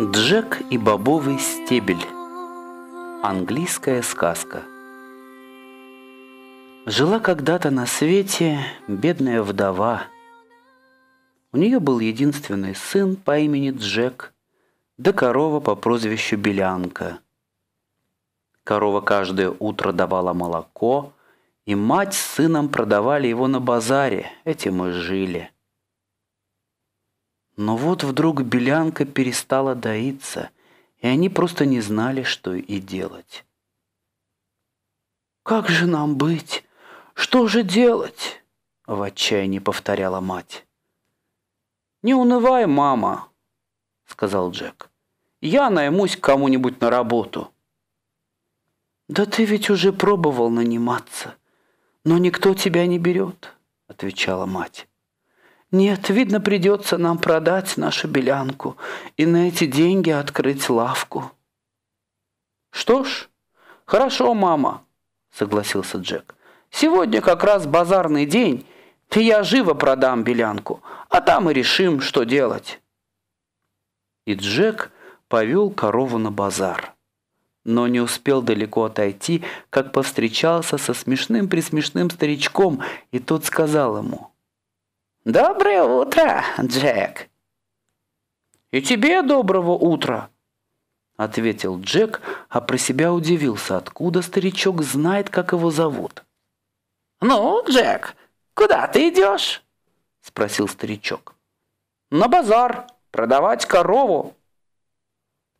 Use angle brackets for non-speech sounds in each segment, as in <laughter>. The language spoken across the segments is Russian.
Джек и бобовый стебель. Английская сказка. Жила когда-то на свете бедная вдова. У нее был единственный сын по имени Джек, да корова по прозвищу Белянка. Корова каждое утро давала молоко, и мать с сыном продавали его на базаре, этим и жили – но вот вдруг белянка перестала доиться, и они просто не знали, что и делать. «Как же нам быть? Что же делать?» — в отчаянии повторяла мать. «Не унывай, мама», — сказал Джек. «Я наймусь кому-нибудь на работу». «Да ты ведь уже пробовал наниматься, но никто тебя не берет», — отвечала мать. Нет, видно, придется нам продать нашу белянку и на эти деньги открыть лавку. Что ж, хорошо, мама, согласился Джек. Сегодня как раз базарный день, и я живо продам белянку, а там и решим, что делать. И Джек повел корову на базар. Но не успел далеко отойти, как повстречался со смешным-пресмешным старичком, и тот сказал ему — «Доброе утро, Джек!» «И тебе доброго утра!» Ответил Джек, а про себя удивился, откуда старичок знает, как его зовут. «Ну, Джек, куда ты идешь?» Спросил старичок. «На базар, продавать корову».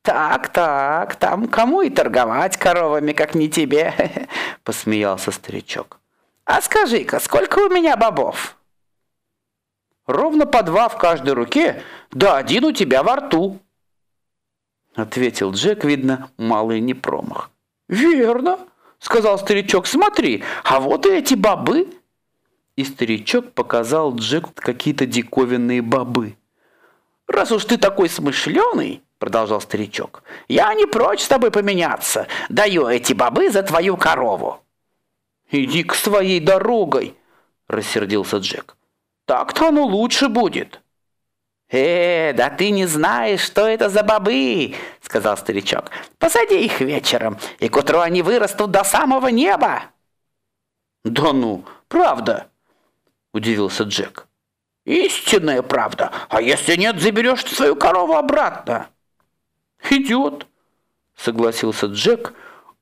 «Так-так, там кому и торговать коровами, как не тебе!» <laughs> Посмеялся старичок. «А скажи-ка, сколько у меня бобов?» Ровно по два в каждой руке, да один у тебя во рту. Ответил Джек, видно, малый не промах. Верно, сказал старичок, смотри, а вот и эти бобы. И старичок показал Джеку какие-то диковинные бобы. Раз уж ты такой смышленый, продолжал старичок, я не прочь с тобой поменяться. Даю эти бобы за твою корову. Иди к своей дорогой, рассердился Джек. Так-то оно лучше будет. «Э, да ты не знаешь, что это за бобы!» — сказал старичок. «Посади их вечером, и к утру они вырастут до самого неба!» «Да ну, правда!» — удивился Джек. «Истинная правда! А если нет, заберешь ты свою корову обратно!» «Идет!» — согласился Джек,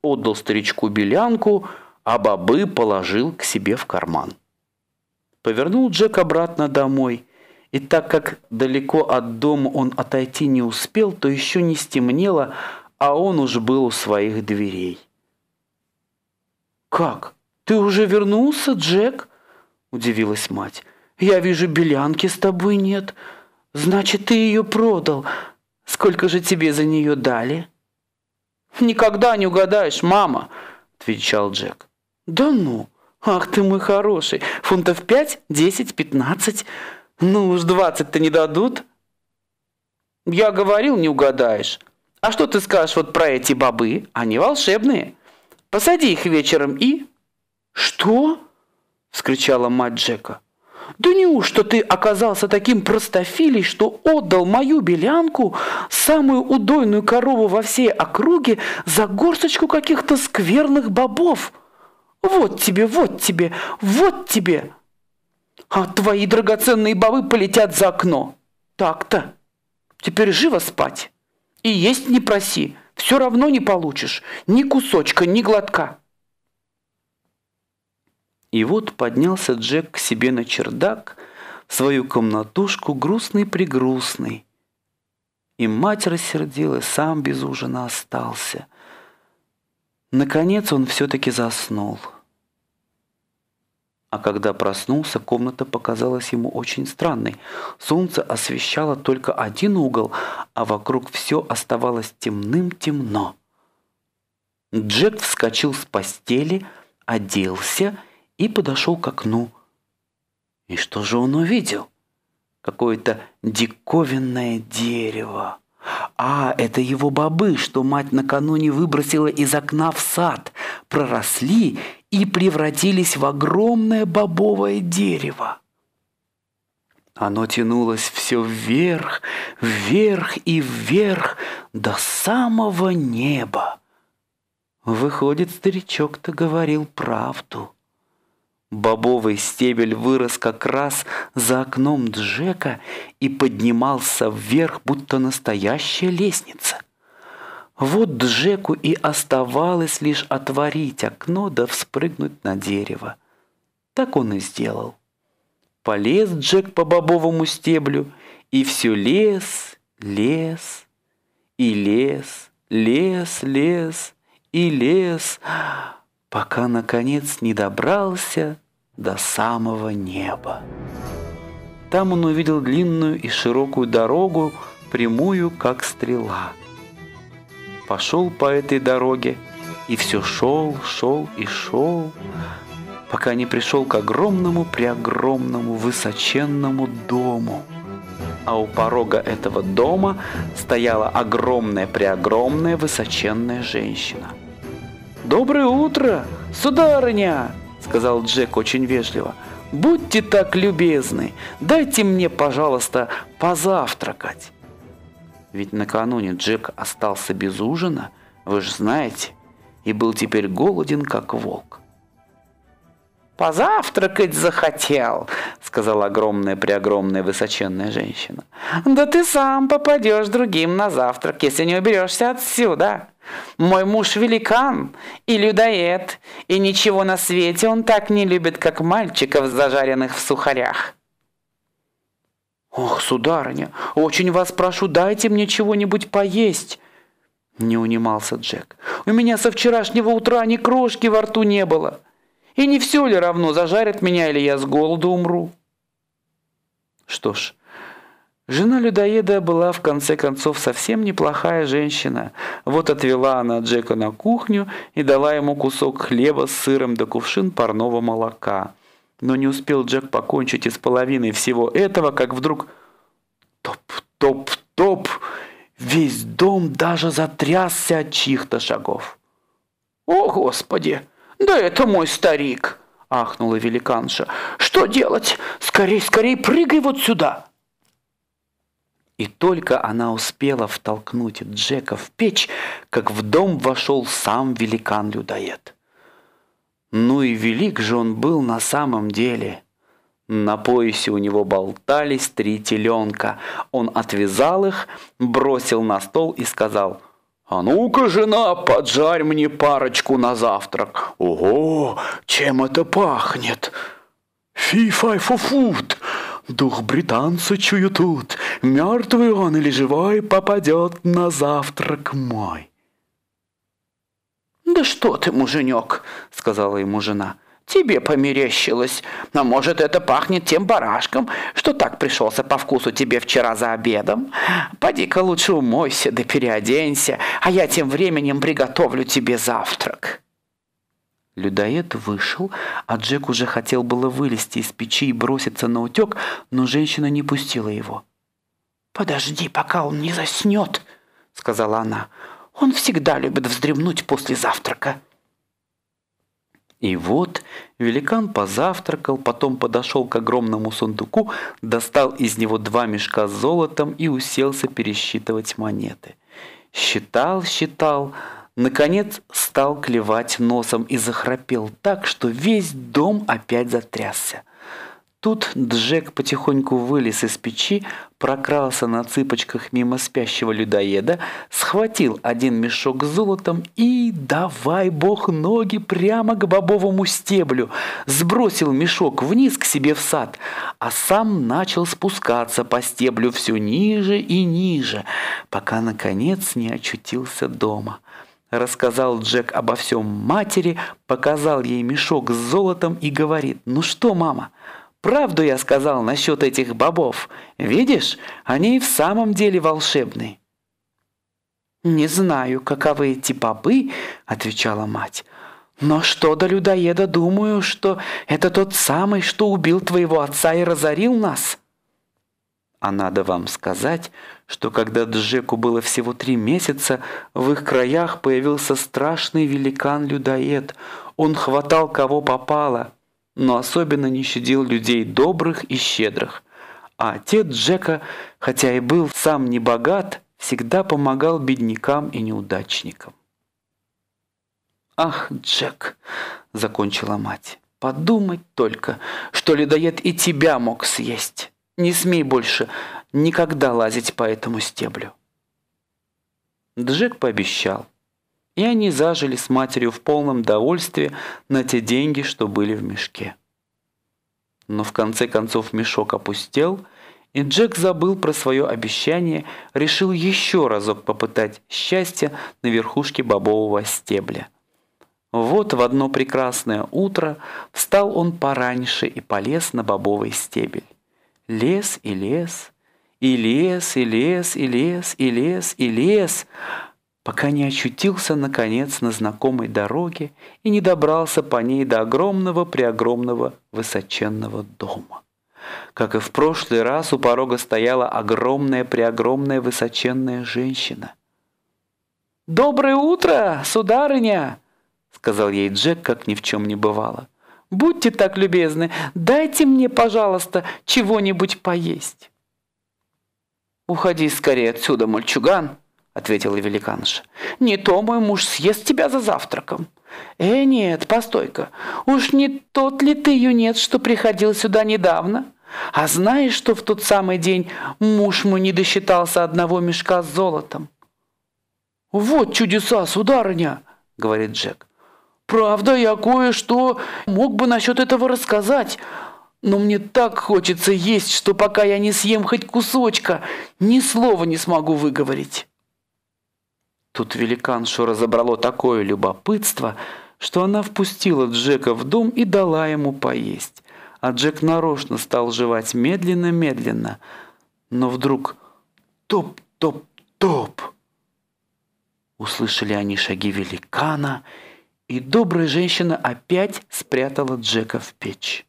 отдал старичку белянку, а бобы положил к себе в карман повернул Джек обратно домой. И так как далеко от дома он отойти не успел, то еще не стемнело, а он уж был у своих дверей. «Как? Ты уже вернулся, Джек?» – удивилась мать. «Я вижу, белянки с тобой нет. Значит, ты ее продал. Сколько же тебе за нее дали?» «Никогда не угадаешь, мама!» – отвечал Джек. «Да ну!» Ах ты мой хороший, фунтов пять, десять, пятнадцать, ну уж двадцать то не дадут. Я говорил, не угадаешь. А что ты скажешь вот про эти бобы? Они волшебные. Посади их вечером и... Что? вскричала мать Джека. Да неужто ты оказался таким простофилей, что отдал мою белянку, самую удойную корову во всей округе, за горсточку каких-то скверных бобов? — вот тебе, вот тебе, вот тебе. А твои драгоценные бобы полетят за окно. Так-то. Теперь живо спать. И есть не проси, все равно не получишь. Ни кусочка, ни глотка. И вот поднялся Джек к себе на чердак, в свою комнатушку грустный-пригрустный. И мать рассердила, сам без ужина остался. Наконец он все-таки заснул. А когда проснулся, комната показалась ему очень странной. Солнце освещало только один угол, а вокруг все оставалось темным-темно. Джек вскочил с постели, оделся и подошел к окну. И что же он увидел? Какое-то диковинное дерево. А, это его бобы, что мать накануне выбросила из окна в сад, проросли и превратились в огромное бобовое дерево. Оно тянулось все вверх, вверх и вверх до самого неба. Выходит, старичок-то говорил правду. Бобовый стебель вырос как раз за окном Джека и поднимался вверх, будто настоящая лестница. Вот Джеку и оставалось лишь отворить окно да вспрыгнуть на дерево. Так он и сделал. Полез Джек по бобовому стеблю, и все лес, лес, и лес, лес, лес, и лес, пока, наконец, не добрался до самого неба. Там он увидел длинную и широкую дорогу, прямую, как стрела – пошел по этой дороге и все шел, шел и шел, пока не пришел к огромному, преогромному, высоченному дому. А у порога этого дома стояла огромная, преогромная, высоченная женщина. «Доброе утро, сударыня!» — сказал Джек очень вежливо. «Будьте так любезны, дайте мне, пожалуйста, позавтракать». Ведь накануне Джек остался без ужина, вы же знаете, и был теперь голоден, как волк. «Позавтракать захотел», — сказала огромная-преогромная высоченная женщина. «Да ты сам попадешь другим на завтрак, если не уберешься отсюда. Мой муж великан и людоед, и ничего на свете он так не любит, как мальчиков, зажаренных в сухарях. «Ох, сударыня, очень вас прошу, дайте мне чего-нибудь поесть!» Не унимался Джек. «У меня со вчерашнего утра ни крошки во рту не было. И не все ли равно, зажарят меня или я с голоду умру?» Что ж, жена людоеда была в конце концов совсем неплохая женщина. Вот отвела она Джека на кухню и дала ему кусок хлеба с сыром да кувшин парного молока. Но не успел Джек покончить и с половиной всего этого, как вдруг топ-топ-топ, весь дом даже затрясся от чьих-то шагов. «О, Господи! Да это мой старик!» – ахнула великанша. «Что делать? Скорей, скорей, прыгай вот сюда!» И только она успела втолкнуть Джека в печь, как в дом вошел сам великан-людоед. Ну и велик же он был на самом деле. На поясе у него болтались три теленка. Он отвязал их, бросил на стол и сказал – «А ну-ка, жена, поджарь мне парочку на завтрак!» «Ого, чем это пахнет!» «Фи-фай-фу-фут! Дух британца чую тут! Мертвый он или живой попадет на завтрак мой!» «Да что ты, муженек!» — сказала ему жена. «Тебе померещилось. Но, может, это пахнет тем барашком, что так пришелся по вкусу тебе вчера за обедом? Поди-ка лучше умойся да переоденься, а я тем временем приготовлю тебе завтрак». Людоед вышел, а Джек уже хотел было вылезти из печи и броситься на утек, но женщина не пустила его. «Подожди, пока он не заснет», — сказала она. Он всегда любит вздремнуть после завтрака. И вот великан позавтракал, потом подошел к огромному сундуку, достал из него два мешка с золотом и уселся пересчитывать монеты. Считал, считал, наконец стал клевать носом и захрапел так, что весь дом опять затрясся. Тут Джек потихоньку вылез из печи, прокрался на цыпочках мимо спящего людоеда, схватил один мешок с золотом и, давай бог ноги, прямо к бобовому стеблю, сбросил мешок вниз к себе в сад, а сам начал спускаться по стеблю все ниже и ниже, пока, наконец, не очутился дома. Рассказал Джек обо всем матери, показал ей мешок с золотом и говорит, «Ну что, мама?» – Правду я сказал насчет этих бобов. Видишь, они и в самом деле волшебны». «Не знаю, каковы эти бобы», — отвечала мать. «Но что до людоеда, думаю, что это тот самый, что убил твоего отца и разорил нас». А надо вам сказать, что когда Джеку было всего три месяца, в их краях появился страшный великан-людоед. Он хватал кого попало, но особенно не щадил людей добрых и щедрых. А отец Джека, хотя и был сам не богат, всегда помогал беднякам и неудачникам. «Ах, Джек!» – закончила мать. «Подумать только, что людоед и тебя мог съесть. Не смей больше никогда лазить по этому стеблю». Джек пообещал – и они зажили с матерью в полном довольстве на те деньги, что были в мешке. Но в конце концов мешок опустел, и Джек забыл про свое обещание, решил еще разок попытать счастье на верхушке бобового стебля. Вот в одно прекрасное утро встал он пораньше и полез на бобовый стебель. Лес и лес, и лес, и лес, и лес, и лес, и лес, пока не очутился, наконец, на знакомой дороге и не добрался по ней до огромного-преогромного высоченного дома. Как и в прошлый раз, у порога стояла огромная-преогромная высоченная женщина. «Доброе утро, сударыня!» — сказал ей Джек, как ни в чем не бывало. «Будьте так любезны, дайте мне, пожалуйста, чего-нибудь поесть». «Уходи скорее отсюда, мальчуган!» ответила великанша. «Не то мой муж съест тебя за завтраком». «Э, нет, постой-ка, уж не тот ли ты, юнец, что приходил сюда недавно? А знаешь, что в тот самый день муж мой не досчитался одного мешка с золотом?» «Вот чудеса, сударыня!» — говорит Джек. «Правда, я кое-что мог бы насчет этого рассказать, но мне так хочется есть, что пока я не съем хоть кусочка, ни слова не смогу выговорить». Тут великаншу разобрало такое любопытство, что она впустила Джека в дом и дала ему поесть. А Джек нарочно стал жевать медленно-медленно. Но вдруг топ-топ-топ! Услышали они шаги великана, и добрая женщина опять спрятала Джека в печь.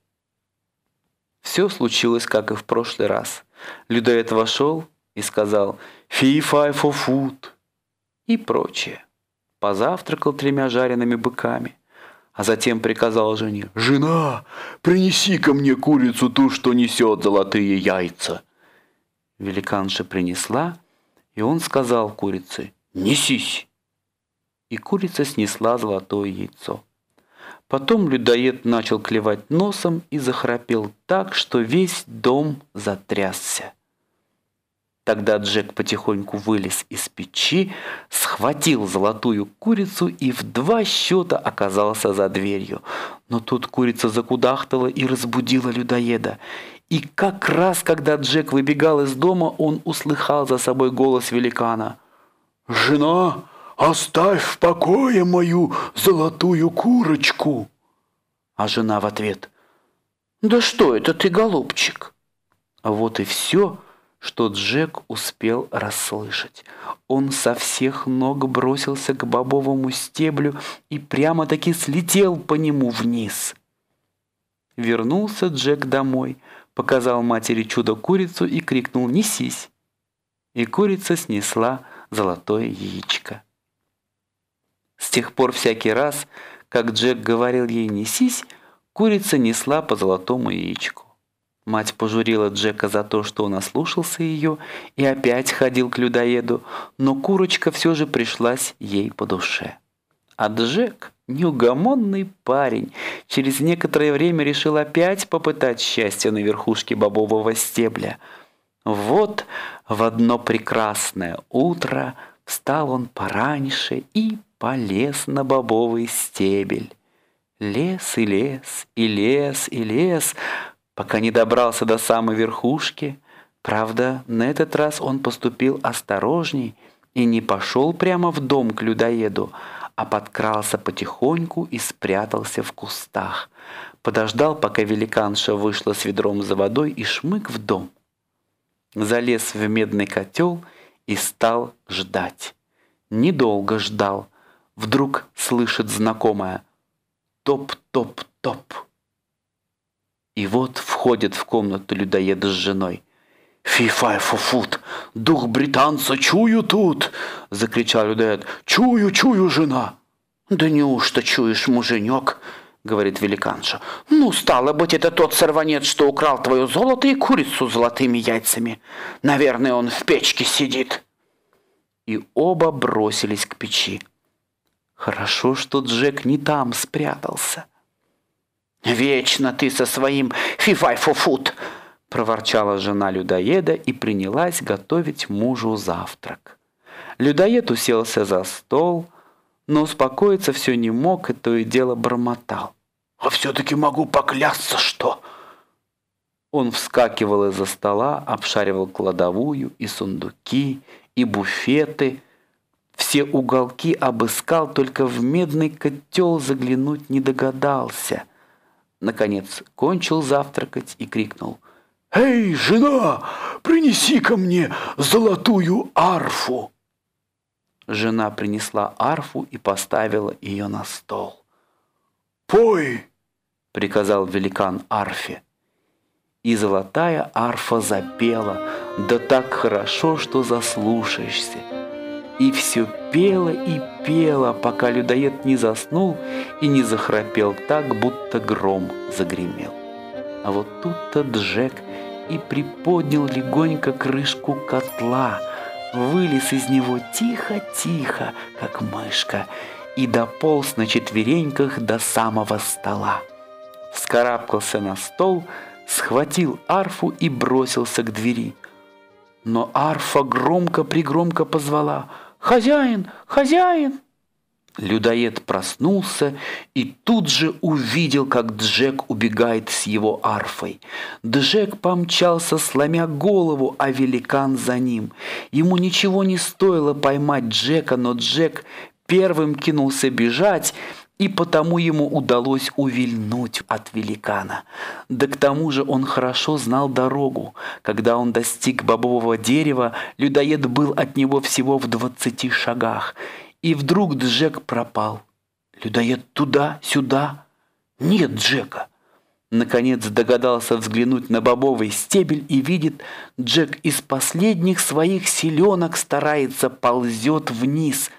Все случилось, как и в прошлый раз. Людоед вошел и сказал «Фи-фай-фо-фуд». -фу и прочее. Позавтракал тремя жареными быками, а затем приказал жене «Жена, принеси ко мне курицу ту, что несет золотые яйца». Великанша принесла, и он сказал курице «Несись!» И курица снесла золотое яйцо. Потом людоед начал клевать носом и захрапел так, что весь дом затрясся. Тогда Джек потихоньку вылез из печи, схватил золотую курицу и в два счета оказался за дверью. Но тут курица закудахтала и разбудила людоеда. И как раз, когда Джек выбегал из дома, он услыхал за собой голос великана. «Жена, оставь в покое мою золотую курочку!» А жена в ответ. «Да что это ты, голубчик?» Вот и все, что Джек успел расслышать. Он со всех ног бросился к бобовому стеблю и прямо-таки слетел по нему вниз. Вернулся Джек домой, показал матери чудо-курицу и крикнул «Несись!». И курица снесла золотое яичко. С тех пор всякий раз, как Джек говорил ей «Несись!», курица несла по золотому яичку. Мать пожурила Джека за то, что он ослушался ее и опять ходил к людоеду, но курочка все же пришлась ей по душе. А Джек, неугомонный парень, через некоторое время решил опять попытать счастье на верхушке бобового стебля. Вот в одно прекрасное утро встал он пораньше и полез на бобовый стебель. Лес и лес, и лес, и лес, пока не добрался до самой верхушки. Правда, на этот раз он поступил осторожней и не пошел прямо в дом к людоеду, а подкрался потихоньку и спрятался в кустах. Подождал, пока великанша вышла с ведром за водой и шмык в дом. Залез в медный котел и стал ждать. Недолго ждал. Вдруг слышит знакомое «Топ-топ-топ». И вот входит в комнату людоед с женой. «Фи-фай-фу-фут! Дух британца чую тут!» — закричал людоед. «Чую, чую, жена!» «Да неужто чуешь, муженек?» — говорит великанша. «Ну, стало быть, это тот сорванец, что украл твое золото и курицу с золотыми яйцами. Наверное, он в печке сидит». И оба бросились к печи. Хорошо, что Джек не там спрятался. — «Вечно ты со своим фифайфофут!» – проворчала жена людоеда и принялась готовить мужу завтрак. Людоед уселся за стол, но успокоиться все не мог и то и дело бормотал. «А все-таки могу поклясться, что...» Он вскакивал из-за стола, обшаривал кладовую и сундуки, и буфеты. Все уголки обыскал, только в медный котел заглянуть не догадался – Наконец, кончил завтракать и крикнул. «Эй, жена, принеси ко мне золотую арфу!» Жена принесла арфу и поставила ее на стол. «Пой!» — приказал великан арфе. И золотая арфа запела, да так хорошо, что заслушаешься и все пело и пело, пока людоед не заснул и не захрапел так, будто гром загремел. А вот тут-то Джек и приподнял легонько крышку котла, вылез из него тихо-тихо, как мышка, и дополз на четвереньках до самого стола. Вскарабкался на стол, схватил арфу и бросился к двери. Но арфа громко-пригромко позвала — «Хозяин! Хозяин!» Людоед проснулся и тут же увидел, как Джек убегает с его арфой. Джек помчался, сломя голову, а великан за ним. Ему ничего не стоило поймать Джека, но Джек первым кинулся бежать, и потому ему удалось увильнуть от великана. Да к тому же он хорошо знал дорогу. Когда он достиг бобового дерева, людоед был от него всего в двадцати шагах. И вдруг Джек пропал. Людоед туда, сюда. Нет Джека. Наконец догадался взглянуть на бобовый стебель и видит, Джек из последних своих селенок старается ползет вниз –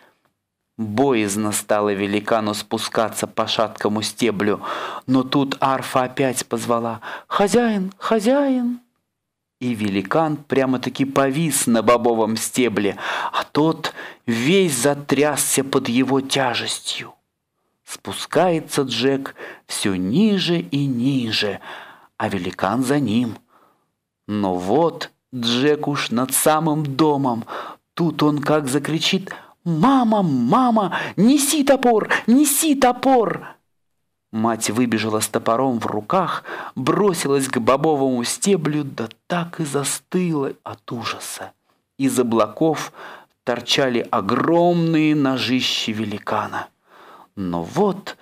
Боязно стало великану спускаться по шаткому стеблю, но тут арфа опять позвала «Хозяин! Хозяин!» И великан прямо-таки повис на бобовом стебле, а тот весь затрясся под его тяжестью. Спускается Джек все ниже и ниже, а великан за ним. Но вот Джек уж над самым домом, тут он как закричит – «Мама, мама, неси топор, неси топор!» Мать выбежала с топором в руках, бросилась к бобовому стеблю, да так и застыла от ужаса. Из облаков торчали огромные ножищи великана. Но вот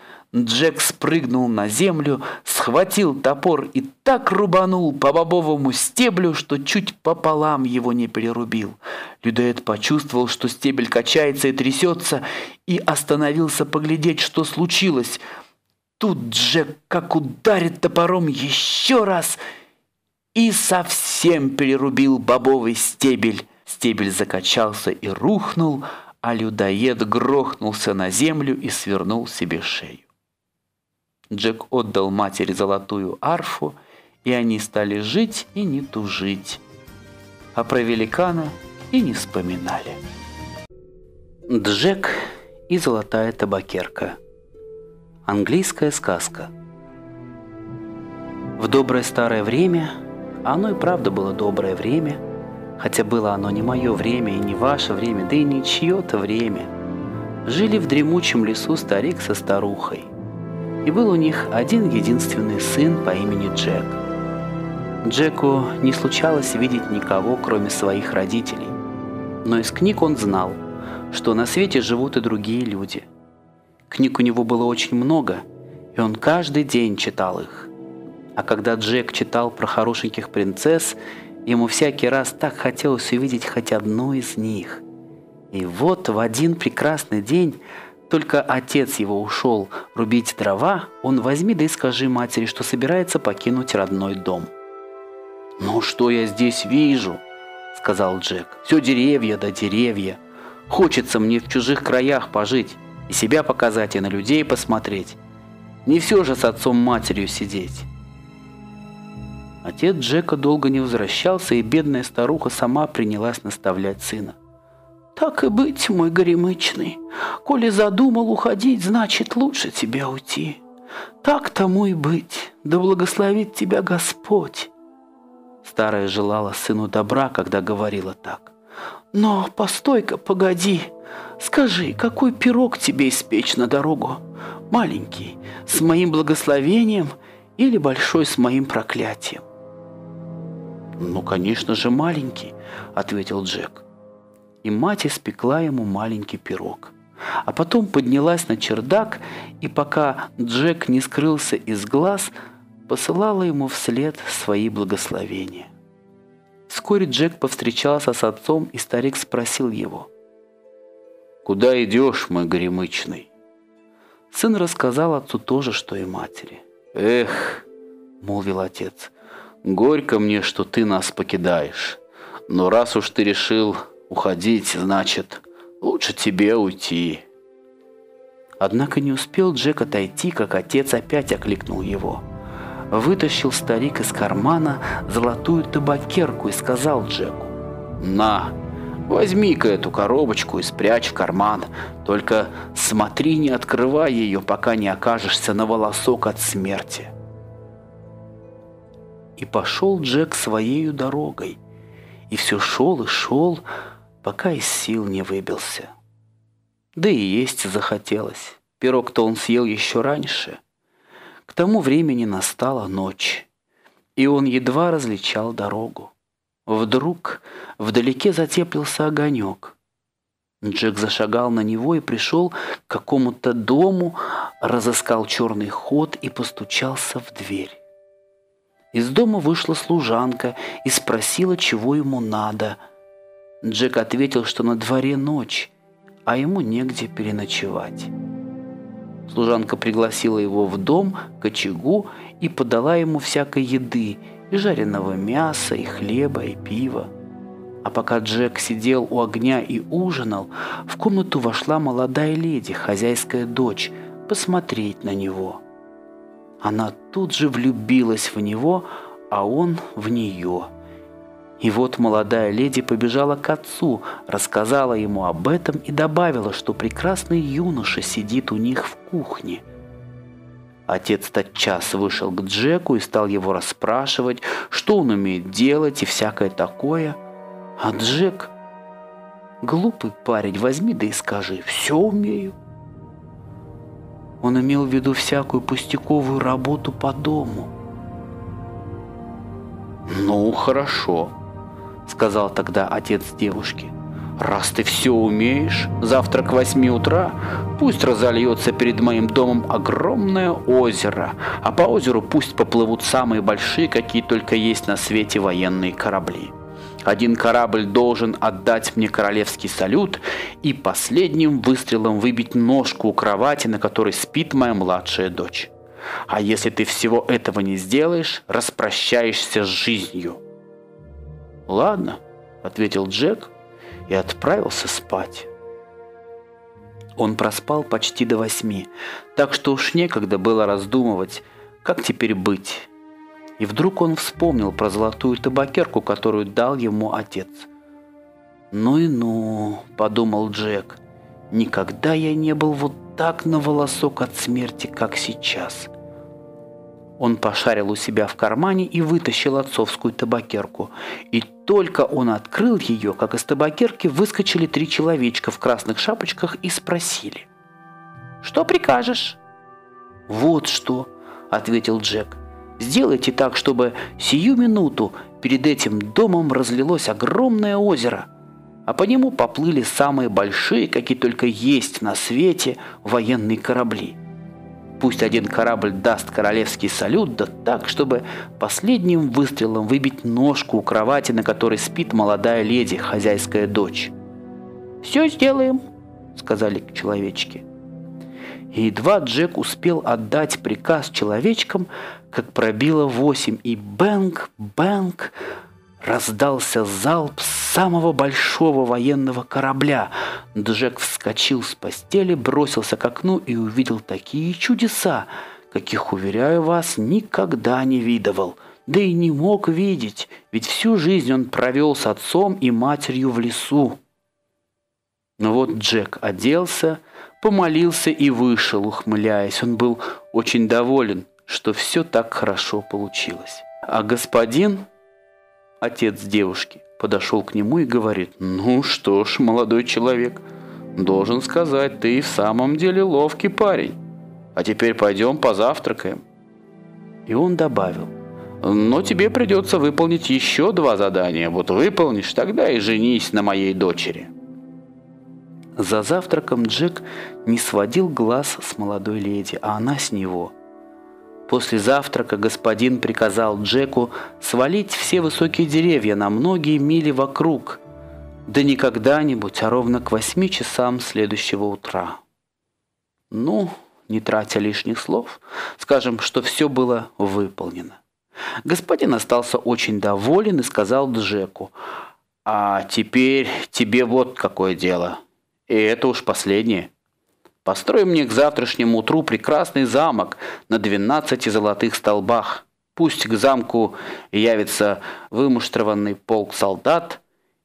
Джек спрыгнул на землю, схватил топор и так рубанул по бобовому стеблю, что чуть пополам его не перерубил. Людоед почувствовал, что стебель качается и трясется, и остановился поглядеть, что случилось. Тут Джек как ударит топором еще раз и совсем перерубил бобовый стебель. Стебель закачался и рухнул, а людоед грохнулся на землю и свернул себе шею. Джек отдал матери золотую арфу, и они стали жить и не тужить. А про великана и не вспоминали. Джек и золотая табакерка. Английская сказка. В доброе старое время, а оно и правда было доброе время, хотя было оно не мое время и не ваше время, да и не чье-то время, жили в дремучем лесу старик со старухой – и был у них один единственный сын по имени Джек. Джеку не случалось видеть никого, кроме своих родителей. Но из книг он знал, что на свете живут и другие люди. Книг у него было очень много, и он каждый день читал их. А когда Джек читал про хорошеньких принцесс, ему всякий раз так хотелось увидеть хоть одну из них. И вот в один прекрасный день только отец его ушел рубить дрова, он возьми да и скажи матери, что собирается покинуть родной дом. «Ну что я здесь вижу?» — сказал Джек. «Все деревья да деревья. Хочется мне в чужих краях пожить, и себя показать, и на людей посмотреть. Не все же с отцом-матерью сидеть». Отец Джека долго не возвращался, и бедная старуха сама принялась наставлять сына. Так и быть, мой горемычный, коли задумал уходить, значит, лучше тебе уйти. Так тому и быть, да благословит тебя Господь. Старая желала сыну добра, когда говорила так. Но постой-ка, погоди, скажи, какой пирог тебе испечь на дорогу? Маленький, с моим благословением или большой с моим проклятием? «Ну, конечно же, маленький», — ответил Джек и мать испекла ему маленький пирог. А потом поднялась на чердак, и пока Джек не скрылся из глаз, посылала ему вслед свои благословения. Вскоре Джек повстречался с отцом, и старик спросил его. «Куда идешь, мой горемычный?» Сын рассказал отцу то же, что и матери. «Эх!» — молвил отец. «Горько мне, что ты нас покидаешь. Но раз уж ты решил Уходить, значит, лучше тебе уйти. Однако не успел Джек отойти, как отец опять окликнул его. Вытащил старик из кармана золотую табакерку и сказал Джеку. «На, возьми-ка эту коробочку и спрячь в карман. Только смотри, не открывай ее, пока не окажешься на волосок от смерти». И пошел Джек своею дорогой. И все шел и шел, пока из сил не выбился. Да и есть захотелось. Пирог-то он съел еще раньше. К тому времени настала ночь, и он едва различал дорогу. Вдруг вдалеке затеплился огонек. Джек зашагал на него и пришел к какому-то дому, разыскал черный ход и постучался в дверь. Из дома вышла служанка и спросила, чего ему надо – Джек ответил, что на дворе ночь, а ему негде переночевать. Служанка пригласила его в дом к очагу и подала ему всякой еды, и жареного мяса, и хлеба, и пива. А пока Джек сидел у огня и ужинал, в комнату вошла молодая леди, хозяйская дочь, посмотреть на него. Она тут же влюбилась в него, а он в нее – и вот молодая леди побежала к отцу, рассказала ему об этом и добавила, что прекрасный юноша сидит у них в кухне. Отец тотчас вышел к Джеку и стал его расспрашивать, что он умеет делать и всякое такое. А Джек, глупый парень, возьми да и скажи, все умею. Он имел в виду всякую пустяковую работу по дому. «Ну, хорошо», – сказал тогда отец девушки. «Раз ты все умеешь, завтра к восьми утра пусть разольется перед моим домом огромное озеро, а по озеру пусть поплывут самые большие, какие только есть на свете военные корабли. Один корабль должен отдать мне королевский салют и последним выстрелом выбить ножку у кровати, на которой спит моя младшая дочь. А если ты всего этого не сделаешь, распрощаешься с жизнью». «Ладно», — ответил Джек и отправился спать. Он проспал почти до восьми, так что уж некогда было раздумывать, как теперь быть. И вдруг он вспомнил про золотую табакерку, которую дал ему отец. «Ну и ну», — подумал Джек, — «никогда я не был вот так на волосок от смерти, как сейчас. Он пошарил у себя в кармане и вытащил отцовскую табакерку. И только он открыл ее, как из табакерки выскочили три человечка в красных шапочках и спросили. «Что прикажешь?» «Вот что», — ответил Джек. «Сделайте так, чтобы сию минуту перед этим домом разлилось огромное озеро, а по нему поплыли самые большие, какие только есть на свете, военные корабли». Пусть один корабль даст королевский салют, да так, чтобы последним выстрелом выбить ножку у кровати, на которой спит молодая леди, хозяйская дочь. «Все сделаем», — сказали человечки. И едва Джек успел отдать приказ человечкам, как пробило восемь, и бэнк, бэнк, раздался залп самого большого военного корабля. Джек вскочил с постели, бросился к окну и увидел такие чудеса, каких, уверяю вас, никогда не видывал. Да и не мог видеть, ведь всю жизнь он провел с отцом и матерью в лесу. Но вот Джек оделся, помолился и вышел, ухмыляясь. Он был очень доволен, что все так хорошо получилось. А господин Отец девушки подошел к нему и говорит, «Ну что ж, молодой человек, должен сказать, ты в самом деле ловкий парень. А теперь пойдем позавтракаем». И он добавил, «Но тебе придется выполнить еще два задания. Вот выполнишь, тогда и женись на моей дочери». За завтраком Джек не сводил глаз с молодой леди, а она с него – После завтрака господин приказал Джеку свалить все высокие деревья на многие мили вокруг. Да не когда-нибудь, а ровно к восьми часам следующего утра. Ну, не тратя лишних слов, скажем, что все было выполнено. Господин остался очень доволен и сказал Джеку, «А теперь тебе вот какое дело. И это уж последнее. Построй мне к завтрашнему утру прекрасный замок на двенадцати золотых столбах. Пусть к замку явится вымуштрованный полк солдат,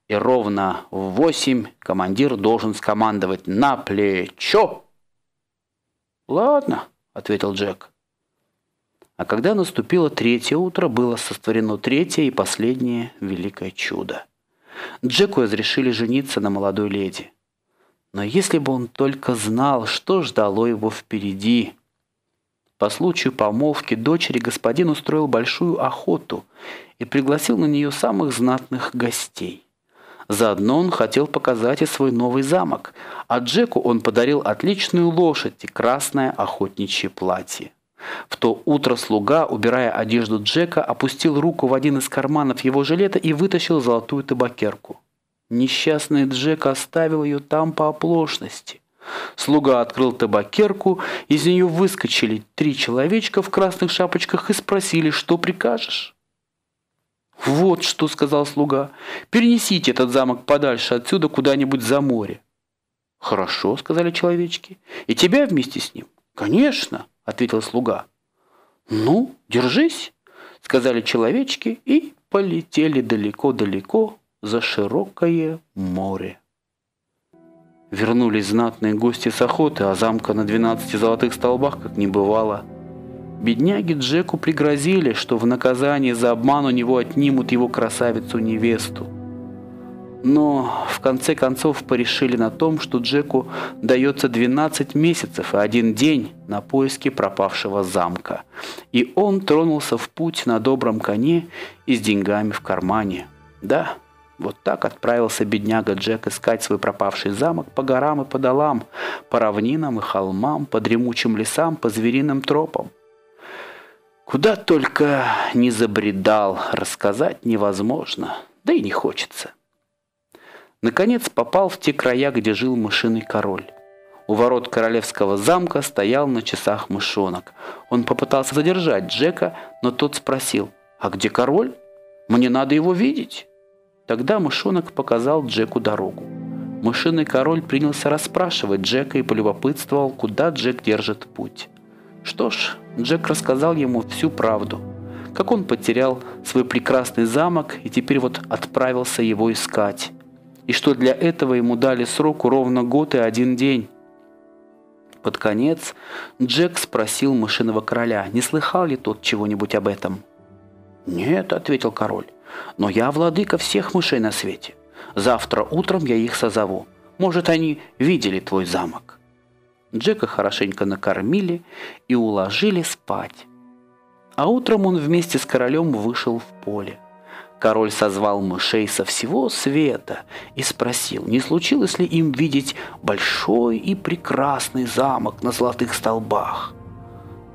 и ровно в восемь командир должен скомандовать «на плечо». «Ладно», — ответил Джек. А когда наступило третье утро, было сотворено третье и последнее великое чудо. Джеку разрешили жениться на молодой леди. Но если бы он только знал, что ждало его впереди. По случаю помолвки дочери господин устроил большую охоту и пригласил на нее самых знатных гостей. Заодно он хотел показать и свой новый замок, а Джеку он подарил отличную лошадь и красное охотничье платье. В то утро слуга, убирая одежду Джека, опустил руку в один из карманов его жилета и вытащил золотую табакерку. Несчастный Джек оставил ее там по оплошности. Слуга открыл табакерку, из нее выскочили три человечка в красных шапочках и спросили, что прикажешь. «Вот что», — сказал слуга, — «перенесите этот замок подальше отсюда куда-нибудь за море». «Хорошо», — сказали человечки, — «и тебя вместе с ним?» «Конечно», — ответил слуга. «Ну, держись», — сказали человечки и полетели далеко-далеко за широкое море. Вернулись знатные гости с охоты, а замка на двенадцати золотых столбах как не бывало. Бедняги Джеку пригрозили, что в наказание за обман у него отнимут его красавицу-невесту. Но в конце концов порешили на том, что Джеку дается 12 месяцев и один день на поиски пропавшего замка. И он тронулся в путь на добром коне и с деньгами в кармане. Да, вот так отправился бедняга Джек искать свой пропавший замок по горам и по долам, по равнинам и холмам, по дремучим лесам, по звериным тропам. Куда только не забредал, рассказать невозможно, да и не хочется. Наконец попал в те края, где жил мышиный король. У ворот королевского замка стоял на часах мышонок. Он попытался задержать Джека, но тот спросил, «А где король? Мне надо его видеть». Тогда мышонок показал Джеку дорогу. Мышиный король принялся расспрашивать Джека и полюбопытствовал, куда Джек держит путь. Что ж, Джек рассказал ему всю правду. Как он потерял свой прекрасный замок и теперь вот отправился его искать. И что для этого ему дали сроку ровно год и один день. Под конец Джек спросил мышиного короля, не слыхал ли тот чего-нибудь об этом. «Нет», — ответил король, но я владыка всех мышей на свете. Завтра утром я их созову. Может, они видели твой замок». Джека хорошенько накормили и уложили спать. А утром он вместе с королем вышел в поле. Король созвал мышей со всего света и спросил, не случилось ли им видеть большой и прекрасный замок на золотых столбах.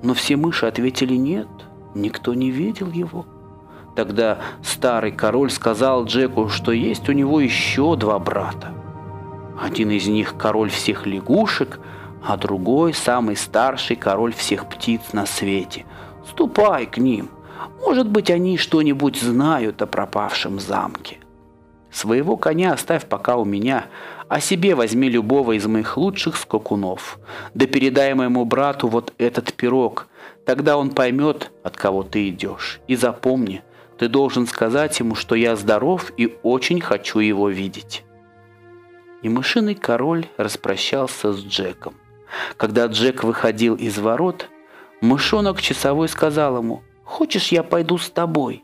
Но все мыши ответили «нет, никто не видел его». Тогда старый король сказал Джеку, что есть у него еще два брата. Один из них король всех лягушек, а другой самый старший король всех птиц на свете. Ступай к ним, может быть, они что-нибудь знают о пропавшем замке. Своего коня оставь пока у меня, а себе возьми любого из моих лучших скакунов. Да передай моему брату вот этот пирог, тогда он поймет, от кого ты идешь. И запомни – ты должен сказать ему, что я здоров и очень хочу его видеть». И мышиный король распрощался с Джеком. Когда Джек выходил из ворот, мышонок часовой сказал ему, «Хочешь, я пойду с тобой?»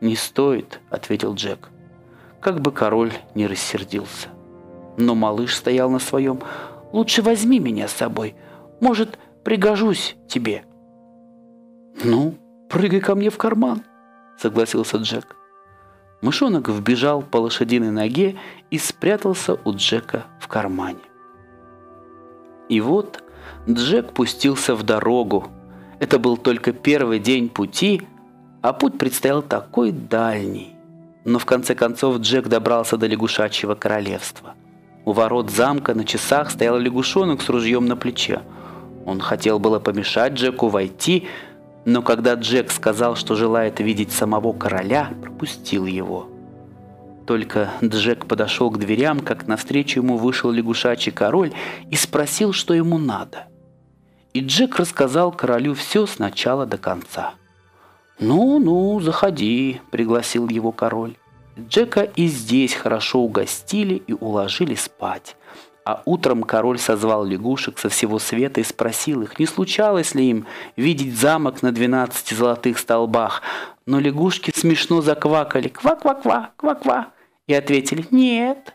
«Не стоит», — ответил Джек. Как бы король не рассердился. Но малыш стоял на своем, «Лучше возьми меня с собой, может, пригожусь тебе». «Ну, прыгай ко мне в карман», – согласился Джек. Мышонок вбежал по лошадиной ноге и спрятался у Джека в кармане. И вот Джек пустился в дорогу. Это был только первый день пути, а путь предстоял такой дальний. Но в конце концов Джек добрался до лягушачьего королевства. У ворот замка на часах стоял лягушонок с ружьем на плече. Он хотел было помешать Джеку войти, но когда Джек сказал, что желает видеть самого короля, пропустил его. Только Джек подошел к дверям, как навстречу ему вышел лягушачий король и спросил, что ему надо. И Джек рассказал королю все с начала до конца. «Ну-ну, заходи», — пригласил его король. Джека и здесь хорошо угостили и уложили спать. А утром король созвал лягушек со всего света и спросил их, не случалось ли им видеть замок на двенадцати золотых столбах. Но лягушки смешно заквакали «ква-ква-ква, ква-ква» и ответили «нет».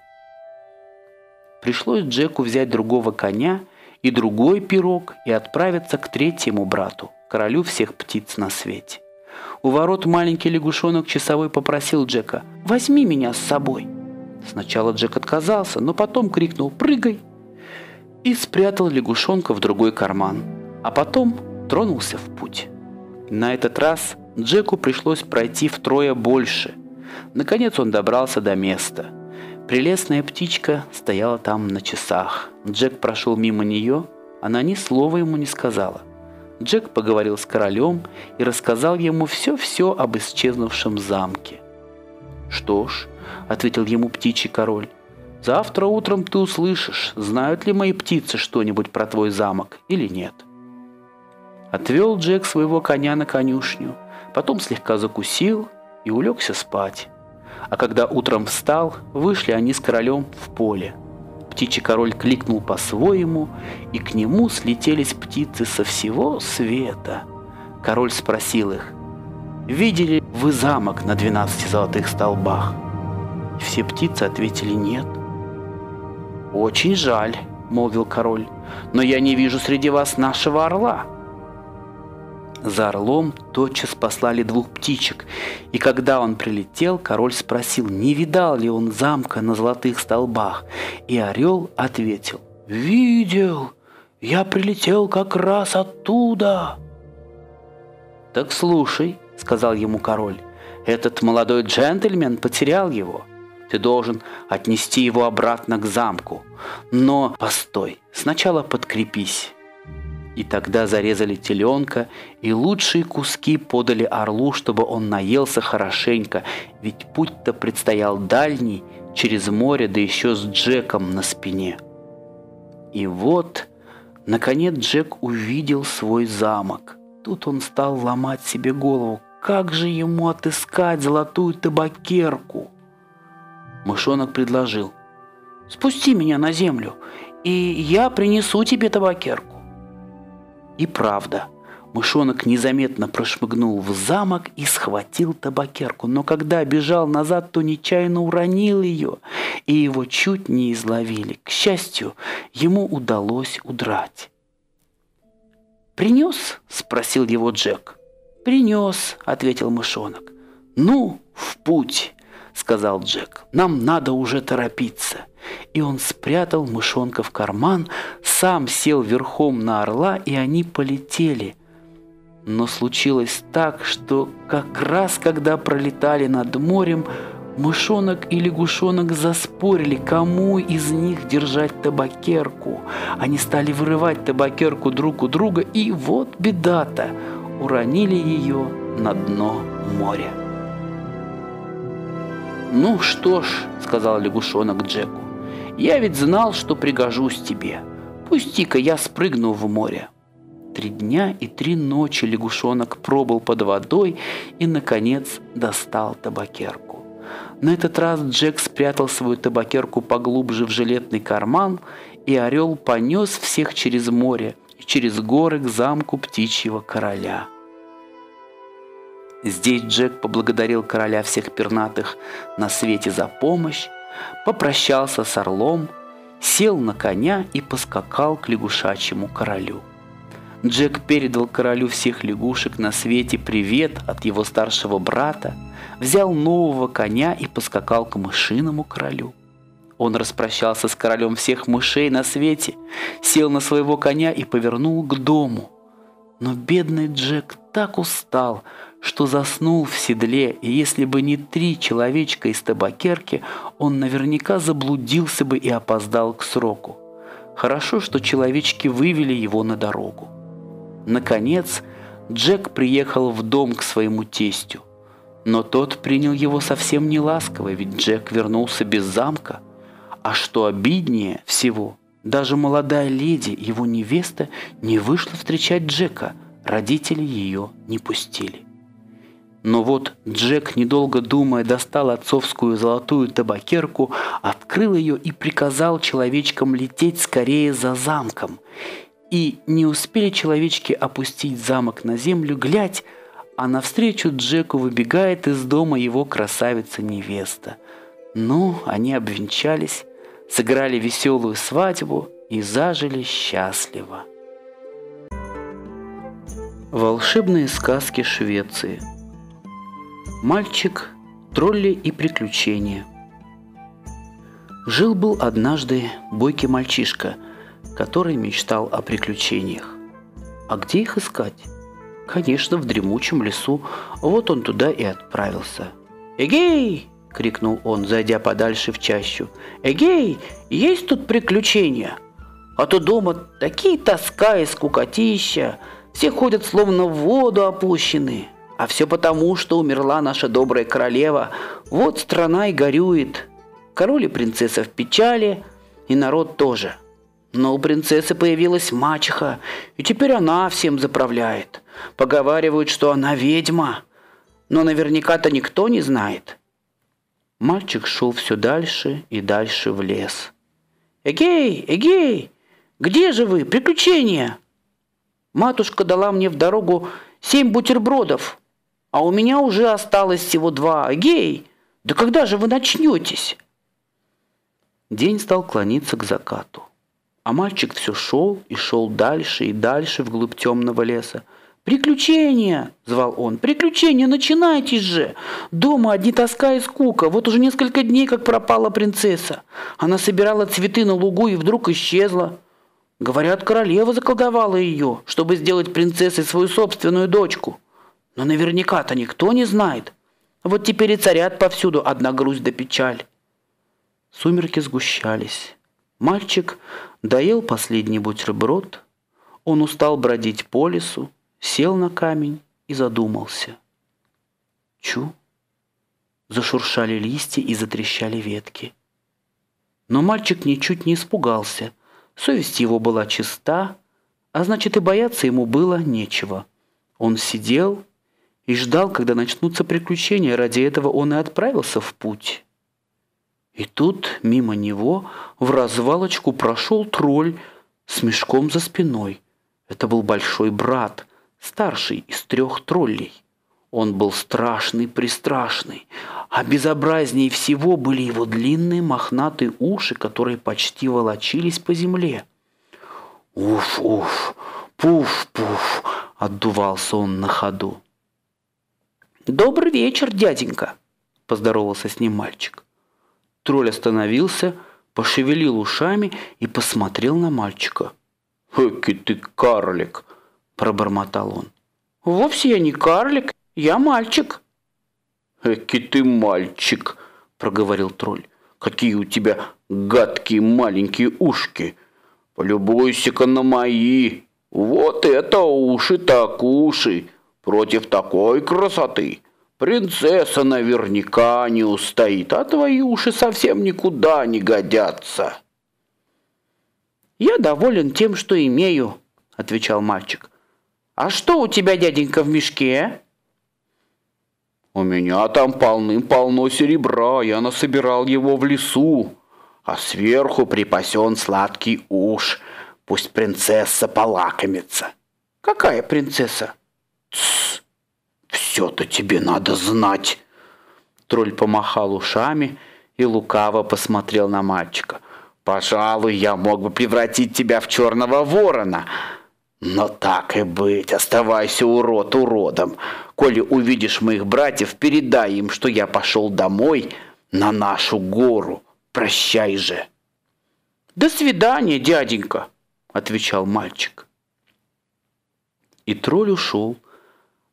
Пришлось Джеку взять другого коня и другой пирог и отправиться к третьему брату, королю всех птиц на свете. У ворот маленький лягушонок часовой попросил Джека «возьми меня с собой». Сначала Джек отказался, но потом крикнул «Прыгай!» и спрятал лягушонка в другой карман, а потом тронулся в путь. На этот раз Джеку пришлось пройти втрое больше. Наконец он добрался до места. Прелестная птичка стояла там на часах. Джек прошел мимо нее, она ни слова ему не сказала. Джек поговорил с королем и рассказал ему все-все об исчезнувшем замке. Что ж, – ответил ему птичий король. «Завтра утром ты услышишь, знают ли мои птицы что-нибудь про твой замок или нет». Отвел Джек своего коня на конюшню, потом слегка закусил и улегся спать. А когда утром встал, вышли они с королем в поле. Птичий король кликнул по-своему, и к нему слетелись птицы со всего света. Король спросил их, «Видели вы замок на двенадцати золотых столбах?» Все птицы ответили «нет». «Очень жаль», — молвил король, — «но я не вижу среди вас нашего орла». За орлом тотчас послали двух птичек, и когда он прилетел, король спросил, не видал ли он замка на золотых столбах, и орел ответил, «Видел, я прилетел как раз оттуда». «Так слушай», — сказал ему король, — «этот молодой джентльмен потерял его. Ты должен отнести его обратно к замку. Но постой, сначала подкрепись. И тогда зарезали теленка, и лучшие куски подали орлу, чтобы он наелся хорошенько, ведь путь-то предстоял дальний, через море, да еще с Джеком на спине. И вот, наконец, Джек увидел свой замок. Тут он стал ломать себе голову, как же ему отыскать золотую табакерку? Мышонок предложил. «Спусти меня на землю, и я принесу тебе табакерку». И правда, мышонок незаметно прошмыгнул в замок и схватил табакерку, но когда бежал назад, то нечаянно уронил ее, и его чуть не изловили. К счастью, ему удалось удрать. «Принес?» – спросил его Джек. «Принес», – ответил мышонок. «Ну, в путь!» – сказал Джек. «Нам надо уже торопиться». И он спрятал мышонка в карман, сам сел верхом на орла, и они полетели. Но случилось так, что как раз когда пролетали над морем, Мышонок и лягушонок заспорили, кому из них держать табакерку. Они стали вырывать табакерку друг у друга, и вот беда-то, уронили ее на дно моря. «Ну что ж», — сказал лягушонок Джеку, — «я ведь знал, что пригожусь тебе. Пусти-ка я спрыгну в море». Три дня и три ночи лягушонок пробыл под водой и, наконец, достал табакерку. На этот раз Джек спрятал свою табакерку поглубже в жилетный карман, и орел понес всех через море и через горы к замку птичьего короля. Здесь Джек поблагодарил короля всех пернатых на свете за помощь, попрощался с орлом, сел на коня и поскакал к лягушачьему королю. Джек передал королю всех лягушек на свете привет от его старшего брата, взял нового коня и поскакал к мышиному королю. Он распрощался с королем всех мышей на свете, сел на своего коня и повернул к дому. Но бедный Джек так устал, что заснул в седле, и если бы не три человечка из табакерки, он наверняка заблудился бы и опоздал к сроку. Хорошо, что человечки вывели его на дорогу. Наконец, Джек приехал в дом к своему тестю. Но тот принял его совсем не ласково, ведь Джек вернулся без замка. А что обиднее всего, даже молодая леди, его невеста, не вышла встречать Джека, родители ее не пустили. Но вот Джек, недолго думая, достал отцовскую золотую табакерку, открыл ее и приказал человечкам лететь скорее за замком. И не успели человечки опустить замок на землю, глядь, а навстречу Джеку выбегает из дома его красавица-невеста. Ну, они обвенчались, сыграли веселую свадьбу и зажили счастливо. Волшебные сказки Швеции – Мальчик, тролли и приключения. Жил-был однажды бойкий мальчишка, который мечтал о приключениях. А где их искать? Конечно, в дремучем лесу. Вот он туда и отправился. «Эгей!» – крикнул он, зайдя подальше в чащу. «Эгей! Есть тут приключения? А то дома такие тоска и скукотища, все ходят словно в воду опущенные». А все потому, что умерла наша добрая королева. Вот страна и горюет. Король и принцесса в печали, и народ тоже. Но у принцессы появилась мачеха, и теперь она всем заправляет. Поговаривают, что она ведьма, но наверняка-то никто не знает. Мальчик шел все дальше и дальше в лес. «Эгей, эгей, где же вы, приключения?» Матушка дала мне в дорогу семь бутербродов а у меня уже осталось всего два гей. Да когда же вы начнетесь?» День стал клониться к закату. А мальчик все шел и шел дальше и дальше вглубь темного леса. «Приключения!» – звал он. «Приключения! Начинайтесь же! Дома одни тоска и скука. Вот уже несколько дней, как пропала принцесса. Она собирала цветы на лугу и вдруг исчезла. Говорят, королева заколдовала ее, чтобы сделать принцессой свою собственную дочку. Но наверняка-то никто не знает. Вот теперь и царят повсюду одна грусть да печаль. Сумерки сгущались. Мальчик доел последний бутерброд. Он устал бродить по лесу, сел на камень и задумался. Чу! Зашуршали листья и затрещали ветки. Но мальчик ничуть не испугался. Совесть его была чиста, а значит и бояться ему было нечего. Он сидел и ждал, когда начнутся приключения. Ради этого он и отправился в путь. И тут мимо него в развалочку прошел тролль с мешком за спиной. Это был большой брат, старший из трех троллей. Он был страшный-пристрашный, а безобразнее всего были его длинные мохнатые уши, которые почти волочились по земле. «Уф-уф, пуф-пуф!» — отдувался он на ходу. «Добрый вечер, дяденька!» – поздоровался с ним мальчик. Тролль остановился, пошевелил ушами и посмотрел на мальчика. «Эки ты карлик!» – пробормотал он. «Вовсе я не карлик, я мальчик!» «Эки ты мальчик!» – проговорил тролль. «Какие у тебя гадкие маленькие ушки! Полюбуйся-ка на мои! Вот это уши-так уши!» Против такой красоты принцесса наверняка не устоит, а твои уши совсем никуда не годятся. Я доволен тем, что имею, отвечал мальчик. А что у тебя, дяденька, в мешке? У меня там полным-полно серебра, я насобирал его в лесу, а сверху припасен сладкий уж. Пусть принцесса полакомится. Какая принцесса? Тсс, все-то тебе надо знать. Тролль помахал ушами и лукаво посмотрел на мальчика. Пожалуй, я мог бы превратить тебя в черного ворона. Но так и быть, оставайся урод уродом. Коли увидишь моих братьев, передай им, что я пошел домой на нашу гору. Прощай же. До свидания, дяденька, отвечал мальчик. И тролль ушел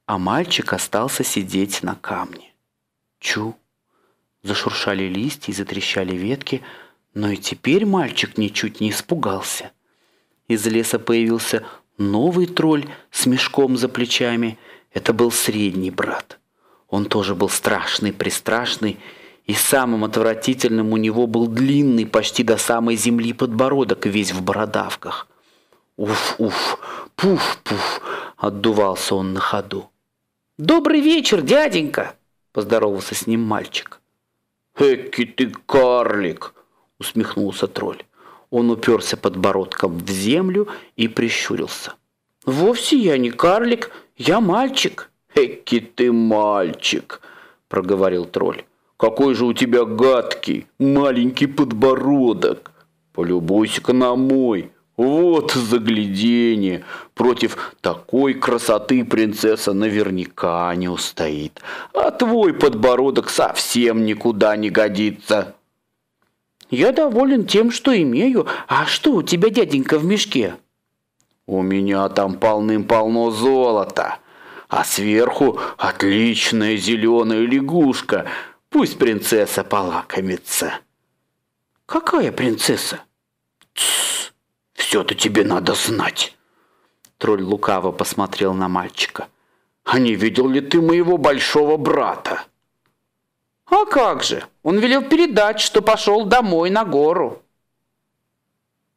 а мальчик остался сидеть на камне. Чу! Зашуршали листья и затрещали ветки, но и теперь мальчик ничуть не испугался. Из леса появился новый тролль с мешком за плечами. Это был средний брат. Он тоже был страшный-престрашный, и самым отвратительным у него был длинный почти до самой земли подбородок, весь в бородавках. «Уф-уф! Пуф-пуф!» — отдувался он на ходу. «Добрый вечер, дяденька!» – поздоровался с ним мальчик. «Эки ты карлик!» – усмехнулся тролль. Он уперся подбородком в землю и прищурился. «Вовсе я не карлик, я мальчик!» «Эки ты мальчик!» – проговорил тролль. «Какой же у тебя гадкий, маленький подбородок! Полюбуйся-ка на мой! Вот загляденье! Против такой красоты принцесса наверняка не устоит. А твой подбородок совсем никуда не годится. Я доволен тем, что имею. А что у тебя, дяденька, в мешке? У меня там полным-полно золота. А сверху отличная зеленая лягушка. Пусть принцесса полакомится. Какая принцесса? Тссс. Все-то тебе надо знать. Тролль лукаво посмотрел на мальчика. А не видел ли ты моего большого брата? А как же? Он велел передать, что пошел домой на гору.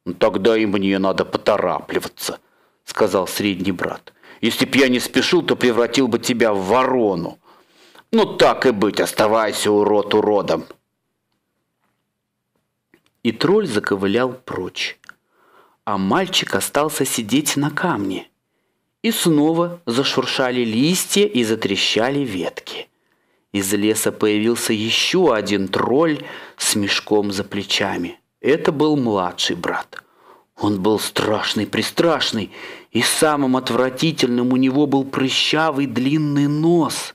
Ну, тогда и мне надо поторапливаться, сказал средний брат. Если б я не спешил, то превратил бы тебя в ворону. Ну так и быть, оставайся урод уродом. И тролль заковылял прочь а мальчик остался сидеть на камне. И снова зашуршали листья и затрещали ветки. Из леса появился еще один тролль с мешком за плечами. Это был младший брат. Он был страшный-престрашный, и самым отвратительным у него был прыщавый длинный нос.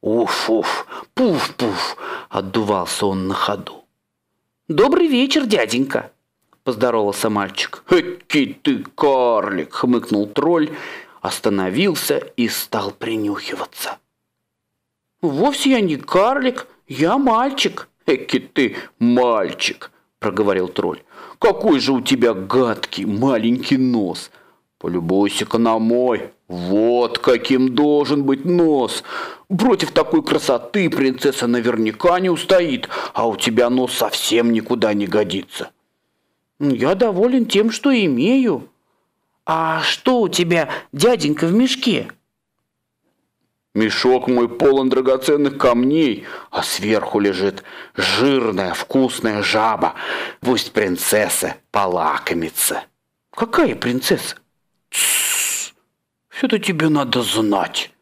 «Уф-уф! Пуф-пуф!» — отдувался он на ходу. «Добрый вечер, дяденька!» поздоровался мальчик. «Эки ты карлик!» — хмыкнул тролль, остановился и стал принюхиваться. «Вовсе я не карлик, я мальчик!» «Эки ты мальчик!» — проговорил тролль. «Какой же у тебя гадкий маленький нос!» «Полюбуйся-ка на мой! Вот каким должен быть нос! Против такой красоты принцесса наверняка не устоит, а у тебя нос совсем никуда не годится!» Я доволен тем, что имею. А что у тебя, дяденька, в мешке? Мешок мой полон драгоценных камней, а сверху лежит жирная вкусная жаба. Пусть принцесса полакомится. Какая принцесса? Тссс! Все-то тебе надо знать.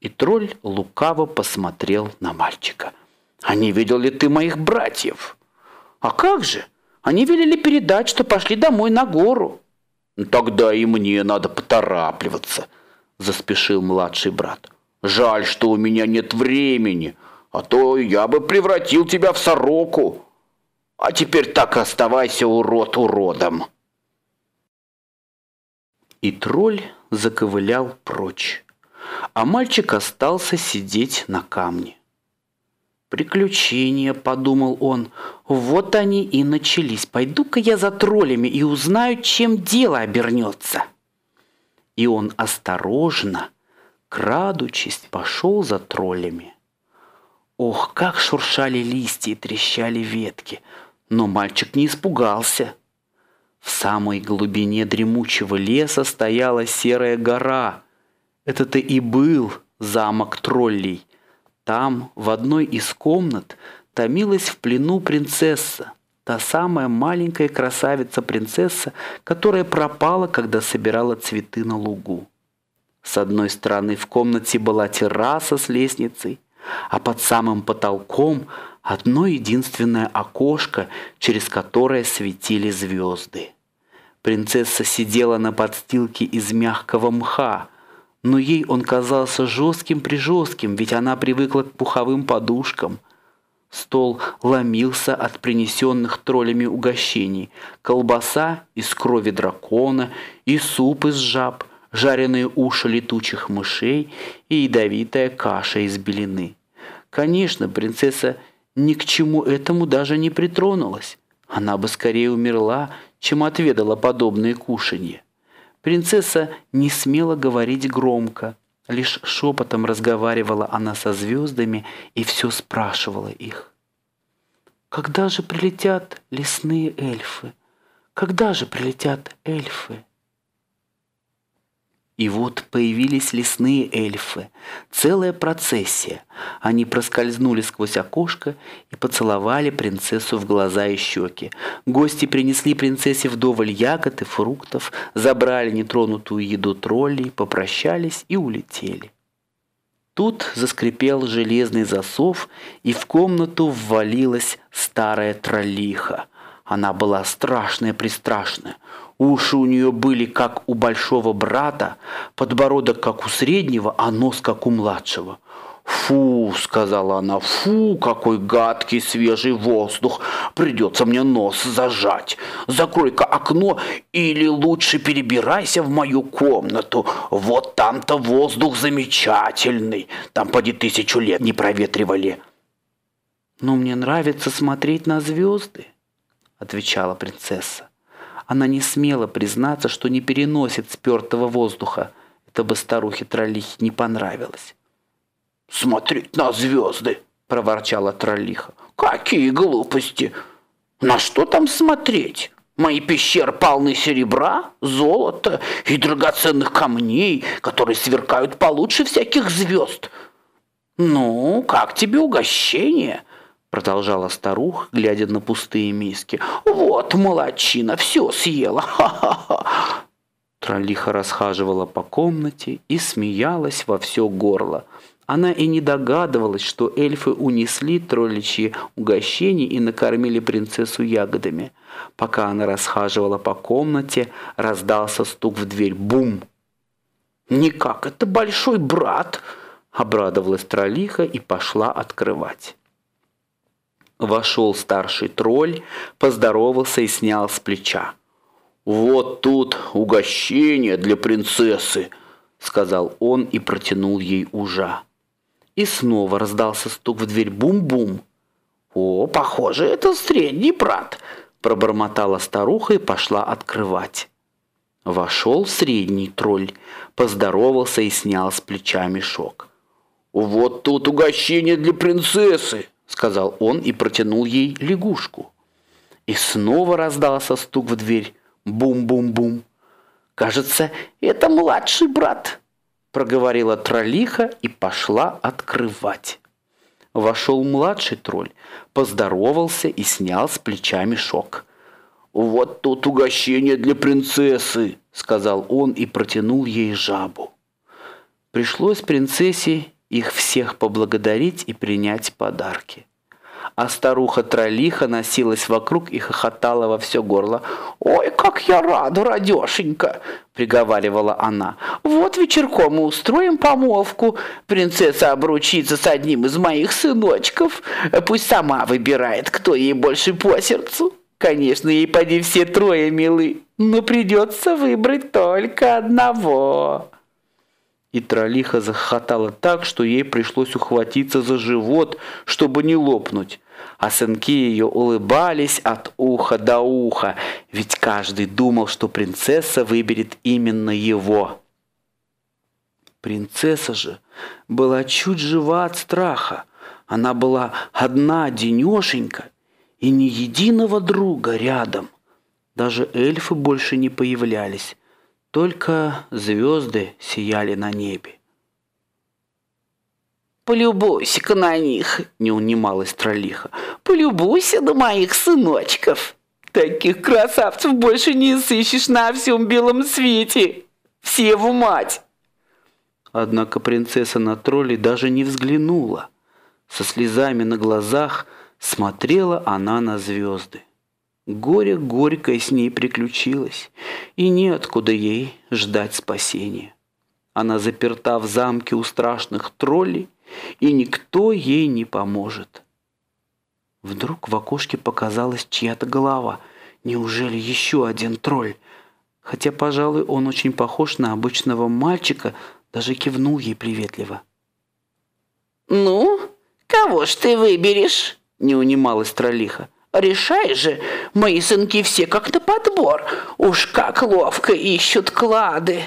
И тролль лукаво посмотрел на мальчика. «А не видел ли ты моих братьев?» «А как же? Они велели передать, что пошли домой на гору. «Ну, тогда и мне надо поторапливаться, заспешил младший брат. Жаль, что у меня нет времени, а то я бы превратил тебя в сороку. А теперь так и оставайся урод уродом. И тролль заковылял прочь, а мальчик остался сидеть на камне. «Приключения», — подумал он. «Вот они и начались. Пойду-ка я за троллями и узнаю, чем дело обернется». И он осторожно, крадучись, пошел за троллями. Ох, как шуршали листья и трещали ветки, но мальчик не испугался. В самой глубине дремучего леса стояла серая гора. Это-то и был замок троллей — там, в одной из комнат, томилась в плену принцесса, та самая маленькая красавица-принцесса, которая пропала, когда собирала цветы на лугу. С одной стороны в комнате была терраса с лестницей, а под самым потолком одно единственное окошко, через которое светили звезды. Принцесса сидела на подстилке из мягкого мха, но ей он казался жестким-прижестким, при ведь она привыкла к пуховым подушкам. Стол ломился от принесенных троллями угощений. Колбаса из крови дракона и суп из жаб, жареные уши летучих мышей и ядовитая каша из белины. Конечно, принцесса ни к чему этому даже не притронулась. Она бы скорее умерла, чем отведала подобные кушанья. Принцесса не смела говорить громко. Лишь шепотом разговаривала она со звездами и все спрашивала их. «Когда же прилетят лесные эльфы? Когда же прилетят эльфы?» И вот появились лесные эльфы. Целая процессия. Они проскользнули сквозь окошко и поцеловали принцессу в глаза и щеки. Гости принесли принцессе вдоволь ягод и фруктов, забрали нетронутую еду троллей, попрощались и улетели. Тут заскрипел железный засов, и в комнату ввалилась старая троллиха. Она была страшная-престрашная. Уши у нее были как у большого брата, подбородок как у среднего, а нос как у младшего. «Фу!» — сказала она. «Фу! Какой гадкий свежий воздух! Придется мне нос зажать! Закрой-ка окно или лучше перебирайся в мою комнату. Вот там-то воздух замечательный. Там поди тысячу лет не проветривали». «Но мне нравится смотреть на звезды», — отвечала принцесса. Она не смела признаться, что не переносит спертого воздуха. Это бы старухе Тролихе не понравилось. «Смотреть на звезды!» – проворчала Тролиха. «Какие глупости! На что там смотреть?» Мои пещеры полны серебра, золота и драгоценных камней, которые сверкают получше всяких звезд. Ну, как тебе угощение? Продолжала старуха, глядя на пустые миски. «Вот молочина, все съела! Ха-ха-ха!» Троллиха расхаживала по комнате и смеялась во все горло. Она и не догадывалась, что эльфы унесли тролличьи угощения и накормили принцессу ягодами. Пока она расхаживала по комнате, раздался стук в дверь. Бум! «Никак, это большой брат!» — обрадовалась троллиха и пошла открывать. Вошел старший тролль, поздоровался и снял с плеча. «Вот тут угощение для принцессы!» — сказал он и протянул ей ужа. И снова раздался стук в дверь «бум-бум». «О, похоже, это средний брат!» — пробормотала старуха и пошла открывать. Вошел средний тролль, поздоровался и снял с плеча мешок. «Вот тут угощение для принцессы!» сказал он и протянул ей лягушку. И снова раздался стук в дверь. Бум-бум-бум. Кажется, это младший брат, проговорила троллиха и пошла открывать. Вошел младший тролль, поздоровался и снял с плеча мешок. «Вот тут угощение для принцессы!» — сказал он и протянул ей жабу. Пришлось принцессе их всех поблагодарить и принять подарки. А старуха-тролиха носилась вокруг и хохотала во все горло. «Ой, как я рада, радешенька!» — приговаривала она. «Вот вечерком мы устроим помолвку. Принцесса обручится с одним из моих сыночков. Пусть сама выбирает, кто ей больше по сердцу. Конечно, ей поди все трое милы, но придется выбрать только одного». И тролиха захохотала так, что ей пришлось ухватиться за живот, чтобы не лопнуть. А сынки ее улыбались от уха до уха, ведь каждый думал, что принцесса выберет именно его. Принцесса же была чуть жива от страха. Она была одна денешенька и ни единого друга рядом. Даже эльфы больше не появлялись. Только звезды сияли на небе. «Полюбуйся-ка на них!» — не унималась троллиха. «Полюбуйся на моих сыночков! Таких красавцев больше не сыщешь на всем белом свете! Все в мать!» Однако принцесса на троллей даже не взглянула. Со слезами на глазах смотрела она на звезды. Горе горькое с ней приключилось, и неоткуда ей ждать спасения. Она заперта в замке у страшных троллей, и никто ей не поможет. Вдруг в окошке показалась чья-то голова. Неужели еще один тролль? Хотя, пожалуй, он очень похож на обычного мальчика, даже кивнул ей приветливо. «Ну, кого ж ты выберешь?» — не унималась троллиха. Решай же, мои сынки все как то подбор, уж как ловко ищут клады.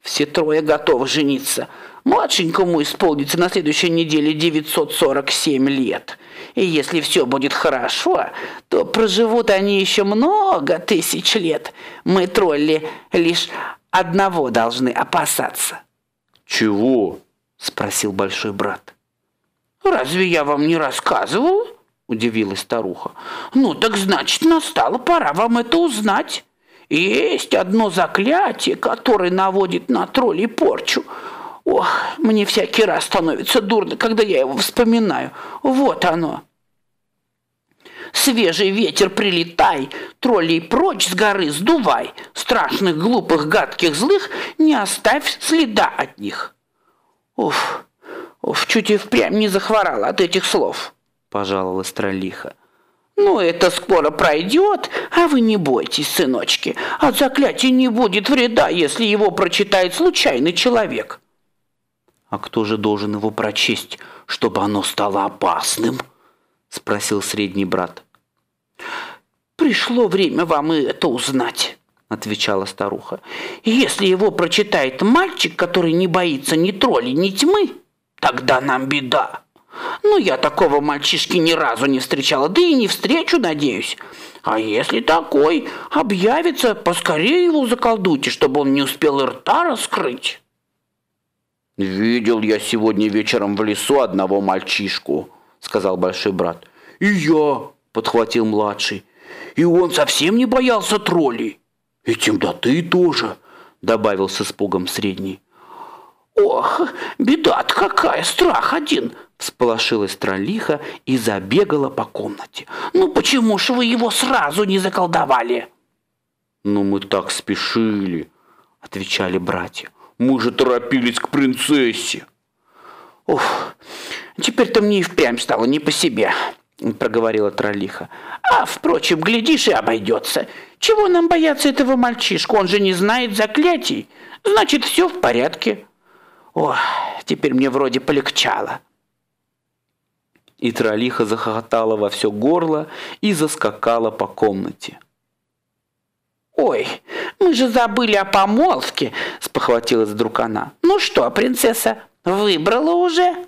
Все трое готовы жениться. Младшенькому исполнится на следующей неделе 947 лет. И если все будет хорошо, то проживут они еще много тысяч лет. Мы, тролли, лишь одного должны опасаться. «Чего?» – спросил большой брат. «Разве я вам не рассказывал?» удивилась старуха. Ну, так значит, настала пора вам это узнать. Есть одно заклятие, которое наводит на троллей порчу. Ох, мне всякий раз становится дурно, когда я его вспоминаю. Вот оно. Свежий ветер прилетай, троллей прочь с горы сдувай, страшных, глупых, гадких, злых не оставь следа от них. Уф, уф, чуть и впрямь не захворала от этих слов пожаловалась Тролиха. «Ну, это скоро пройдет, а вы не бойтесь, сыночки. От заклятия не будет вреда, если его прочитает случайный человек». «А кто же должен его прочесть, чтобы оно стало опасным?» — спросил средний брат. «Пришло время вам и это узнать», — отвечала старуха. «Если его прочитает мальчик, который не боится ни тролли, ни тьмы, тогда нам беда». Ну, я такого мальчишки ни разу не встречала, да и не встречу, надеюсь. А если такой объявится, поскорее его заколдуйте, чтобы он не успел и рта раскрыть. «Видел я сегодня вечером в лесу одного мальчишку», — сказал большой брат. «И я», — подхватил младший. «И он совсем не боялся троллей». «И темноты тоже», — добавил с испугом средний. «Ох, беда-то какая, страх один!» Всполошилась Тролиха и забегала по комнате. «Ну почему ж вы его сразу не заколдовали?» «Ну мы так спешили!» — отвечали братья. «Мы же торопились к принцессе!» «Уф, теперь-то мне и впрямь стало не по себе!» — проговорила Тролиха. «А, впрочем, глядишь и обойдется. Чего нам бояться этого мальчишку? Он же не знает заклятий. Значит, все в порядке». О, теперь мне вроде полегчало. И тролиха захохотала во все горло и заскакала по комнате. «Ой, мы же забыли о помолвке!» – спохватилась вдруг она. «Ну что, принцесса, выбрала уже?»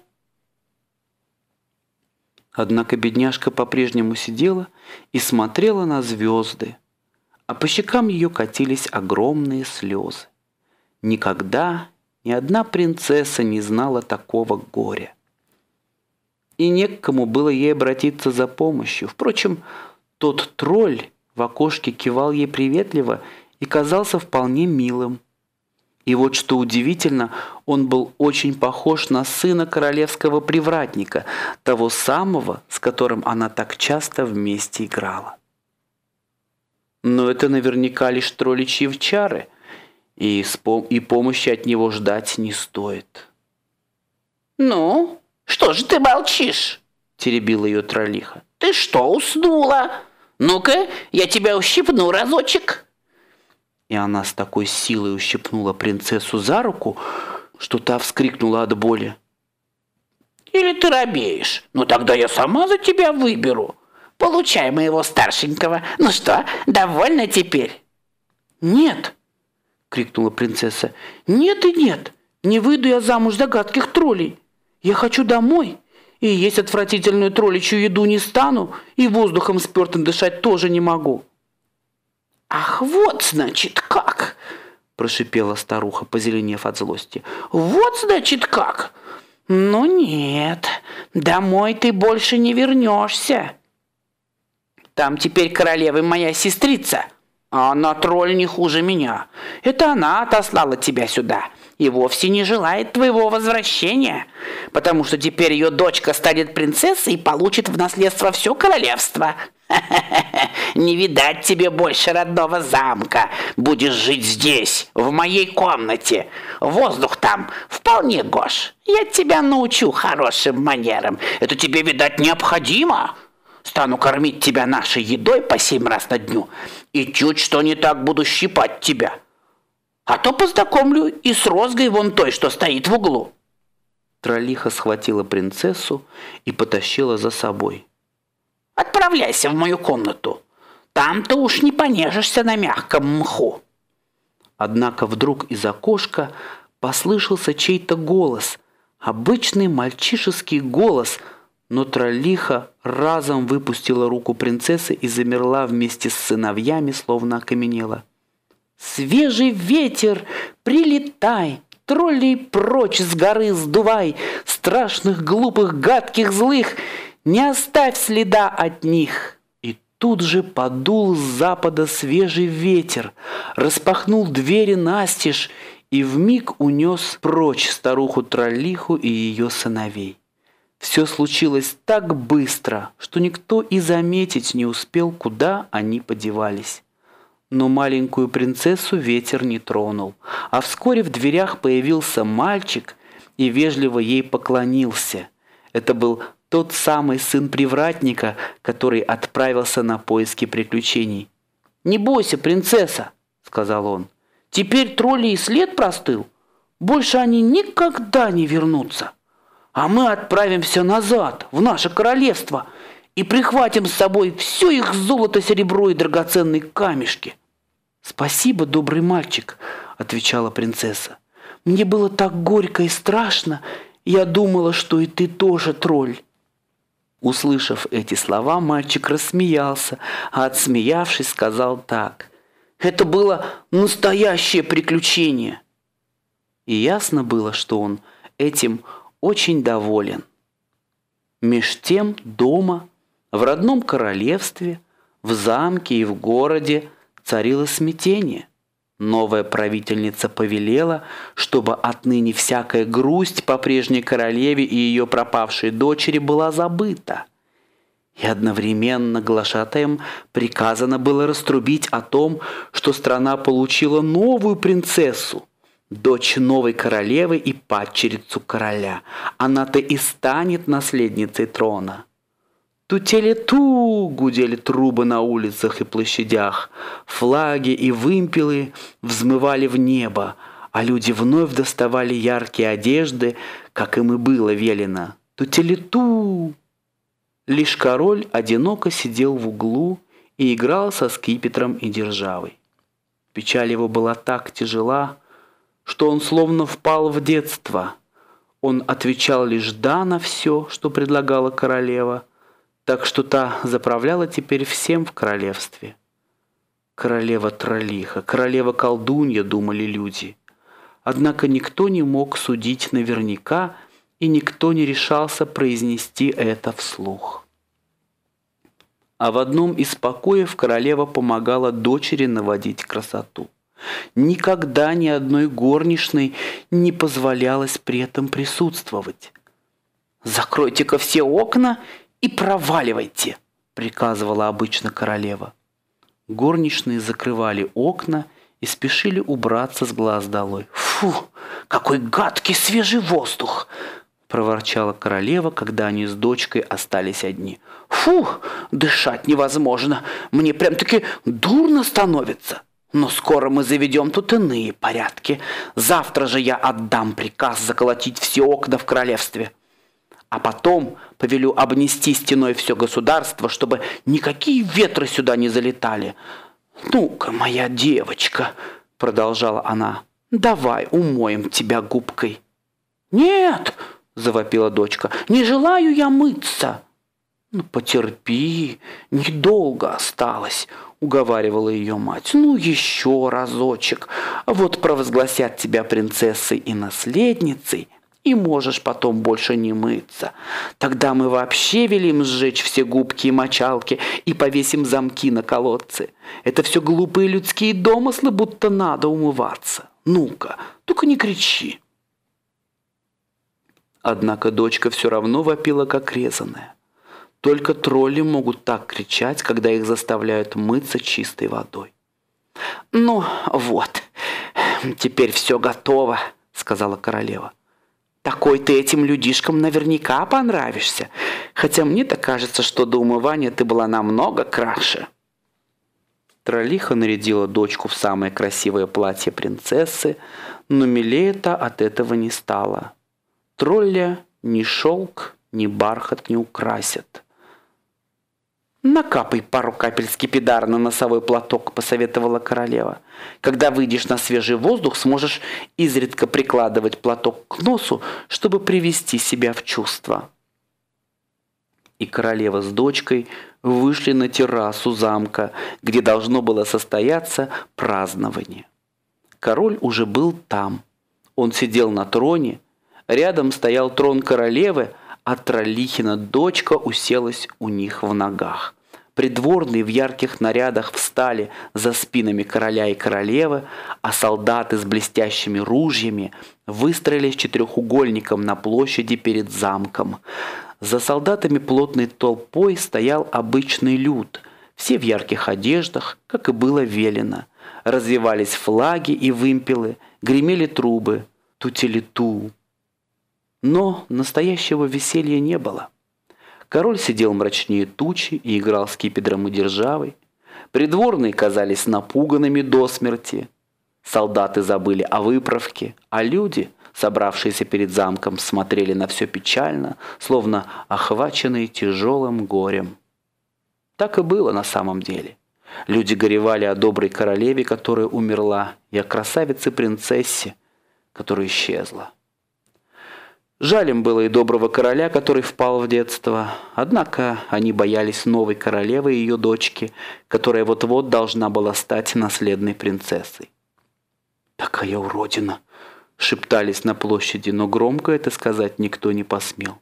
Однако бедняжка по-прежнему сидела и смотрела на звезды, а по щекам ее катились огромные слезы. Никогда ни одна принцесса не знала такого горя. И некому было ей обратиться за помощью. Впрочем, тот тролль в окошке кивал ей приветливо и казался вполне милым. И вот что удивительно, он был очень похож на сына королевского привратника, того самого, с которым она так часто вместе играла. Но это наверняка лишь тролличьи чары, и, пом и помощи от него ждать не стоит. «Ну, что же ты молчишь?» – теребила ее тролиха. «Ты что, уснула? Ну-ка, я тебя ущипну разочек!» И она с такой силой ущипнула принцессу за руку, что та вскрикнула от боли. «Или ты робеешь? Ну тогда я сама за тебя выберу. Получай моего старшенького. Ну что, довольна теперь?» «Нет!» крикнула принцесса. «Нет и нет! Не выйду я замуж за гадких троллей! Я хочу домой! И есть отвратительную тролличью еду не стану, и воздухом спертым дышать тоже не могу!» «Ах, вот, значит, как!» – прошипела старуха, позеленев от злости. «Вот, значит, как! Ну нет, домой ты больше не вернешься!» «Там теперь королевы моя сестрица!» А она тролль не хуже меня. Это она отослала тебя сюда и вовсе не желает твоего возвращения, потому что теперь ее дочка станет принцессой и получит в наследство все королевство. <laughs> Не видать тебе больше родного замка. Будешь жить здесь, в моей комнате. Воздух там вполне гош. Я тебя научу хорошим манерам. Это тебе, видать, необходимо. Стану кормить тебя нашей едой по семь раз на дню и чуть что не так буду щипать тебя. А то познакомлю и с розгой вон той, что стоит в углу». Тролиха схватила принцессу и потащила за собой. «Отправляйся в мою комнату. Там-то уж не понежишься на мягком мху». Однако вдруг из окошка послышался чей-то голос, обычный мальчишеский голос, но тролиха разом выпустила руку принцессы и замерла вместе с сыновьями, словно окаменела. «Свежий ветер! Прилетай! Троллей прочь с горы сдувай! Страшных, глупых, гадких, злых! Не оставь следа от них!» И тут же подул с запада свежий ветер, распахнул двери настежь и вмиг унес прочь старуху-троллиху и ее сыновей. Все случилось так быстро, что никто и заметить не успел, куда они подевались. Но маленькую принцессу ветер не тронул, а вскоре в дверях появился мальчик и вежливо ей поклонился. Это был тот самый сын привратника, который отправился на поиски приключений. «Не бойся, принцесса!» — сказал он. «Теперь тролли и след простыл. Больше они никогда не вернутся!» а мы отправимся назад, в наше королевство, и прихватим с собой все их золото, серебро и драгоценные камешки». «Спасибо, добрый мальчик», — отвечала принцесса. «Мне было так горько и страшно, я думала, что и ты тоже тролль». Услышав эти слова, мальчик рассмеялся, а отсмеявшись, сказал так. «Это было настоящее приключение!» И ясно было, что он этим очень доволен. Меж тем дома, в родном королевстве, в замке и в городе царило смятение. Новая правительница повелела, чтобы отныне всякая грусть по прежней королеве и ее пропавшей дочери была забыта. И одновременно глашатаем приказано было раструбить о том, что страна получила новую принцессу – дочь новой королевы и падчерицу короля. Она-то и станет наследницей трона. Тутели-ту гудели трубы на улицах и площадях, флаги и вымпелы взмывали в небо, а люди вновь доставали яркие одежды, как им и было велено. Тутели-ту! Лишь король одиноко сидел в углу и играл со скипетром и державой. Печаль его была так тяжела, что он словно впал в детство. Он отвечал лишь «да» на все, что предлагала королева, так что та заправляла теперь всем в королевстве. Королева-тролиха, королева-колдунья, думали люди. Однако никто не мог судить наверняка, и никто не решался произнести это вслух. А в одном из покоев королева помогала дочери наводить красоту. Никогда ни одной горничной не позволялось при этом присутствовать. «Закройте-ка все окна и проваливайте!» – приказывала обычно королева. Горничные закрывали окна и спешили убраться с глаз долой. «Фу, какой гадкий свежий воздух!» – проворчала королева, когда они с дочкой остались одни. «Фу, дышать невозможно! Мне прям-таки дурно становится!» Но скоро мы заведем тут иные порядки. Завтра же я отдам приказ заколотить все окна в королевстве. А потом повелю обнести стеной все государство, чтобы никакие ветры сюда не залетали. «Ну-ка, моя девочка», — продолжала она, — «давай умоем тебя губкой». «Нет!» — завопила дочка. «Не желаю я мыться!» «Ну, потерпи, недолго осталось уговаривала ее мать. «Ну, еще разочек. Вот провозгласят тебя принцессой и наследницей, и можешь потом больше не мыться. Тогда мы вообще велим сжечь все губки и мочалки и повесим замки на колодцы. Это все глупые людские домыслы, будто надо умываться. Ну-ка, только не кричи». Однако дочка все равно вопила, как резаная. Только тролли могут так кричать, когда их заставляют мыться чистой водой. «Ну вот, теперь все готово», — сказала королева. «Такой ты этим людишкам наверняка понравишься, хотя мне-то кажется, что до умывания ты была намного краше». Тролиха нарядила дочку в самое красивое платье принцессы, но милее от этого не стала. Тролля ни шелк, ни бархат не украсят. «Накапай пару капель скипидара на носовой платок», – посоветовала королева. «Когда выйдешь на свежий воздух, сможешь изредка прикладывать платок к носу, чтобы привести себя в чувство». И королева с дочкой вышли на террасу замка, где должно было состояться празднование. Король уже был там. Он сидел на троне, рядом стоял трон королевы – а Тролихина дочка уселась у них в ногах. Придворные в ярких нарядах встали за спинами короля и королевы, а солдаты с блестящими ружьями выстроились четырехугольником на площади перед замком. За солдатами плотной толпой стоял обычный люд, все в ярких одеждах, как и было велено. Развивались флаги и вымпелы, гремели трубы, тутелиту. -ту. Но настоящего веселья не было. Король сидел мрачнее тучи и играл с кипедром и державой. Придворные казались напуганными до смерти. Солдаты забыли о выправке, а люди, собравшиеся перед замком, смотрели на все печально, словно охваченные тяжелым горем. Так и было на самом деле. Люди горевали о доброй королеве, которая умерла, и о красавице-принцессе, которая исчезла. Жаль было и доброго короля, который впал в детство. Однако они боялись новой королевы и ее дочки, которая вот-вот должна была стать наследной принцессой. «Такая уродина!» — шептались на площади, но громко это сказать никто не посмел.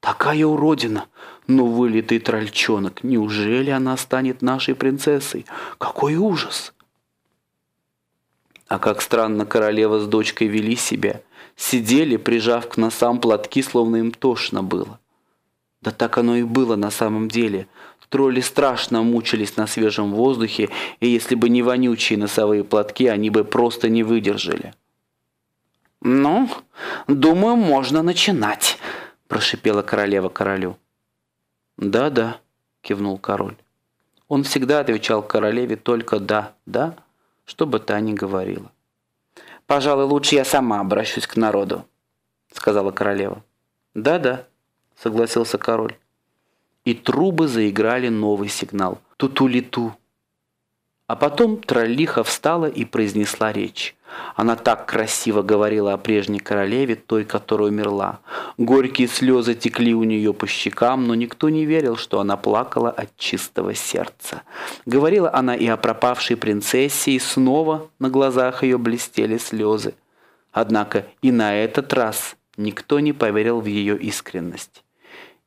«Такая уродина! Ну, вылитый трольчонок! Неужели она станет нашей принцессой? Какой ужас!» А как странно королева с дочкой вели себя — сидели, прижав к носам платки, словно им тошно было. Да так оно и было на самом деле. Тролли страшно мучились на свежем воздухе, и если бы не вонючие носовые платки, они бы просто не выдержали. «Ну, думаю, можно начинать», – прошипела королева королю. «Да-да», – кивнул король. Он всегда отвечал королеве только «да, да», что бы та ни говорила. Пожалуй, лучше я сама обращусь к народу», — сказала королева. «Да-да», — согласился король. И трубы заиграли новый сигнал. Ту ту туту ту. А потом Троллиха встала и произнесла речь. Она так красиво говорила о прежней королеве, той, которая умерла. Горькие слезы текли у нее по щекам, но никто не верил, что она плакала от чистого сердца. Говорила она и о пропавшей принцессе, и снова на глазах ее блестели слезы. Однако и на этот раз никто не поверил в ее искренность.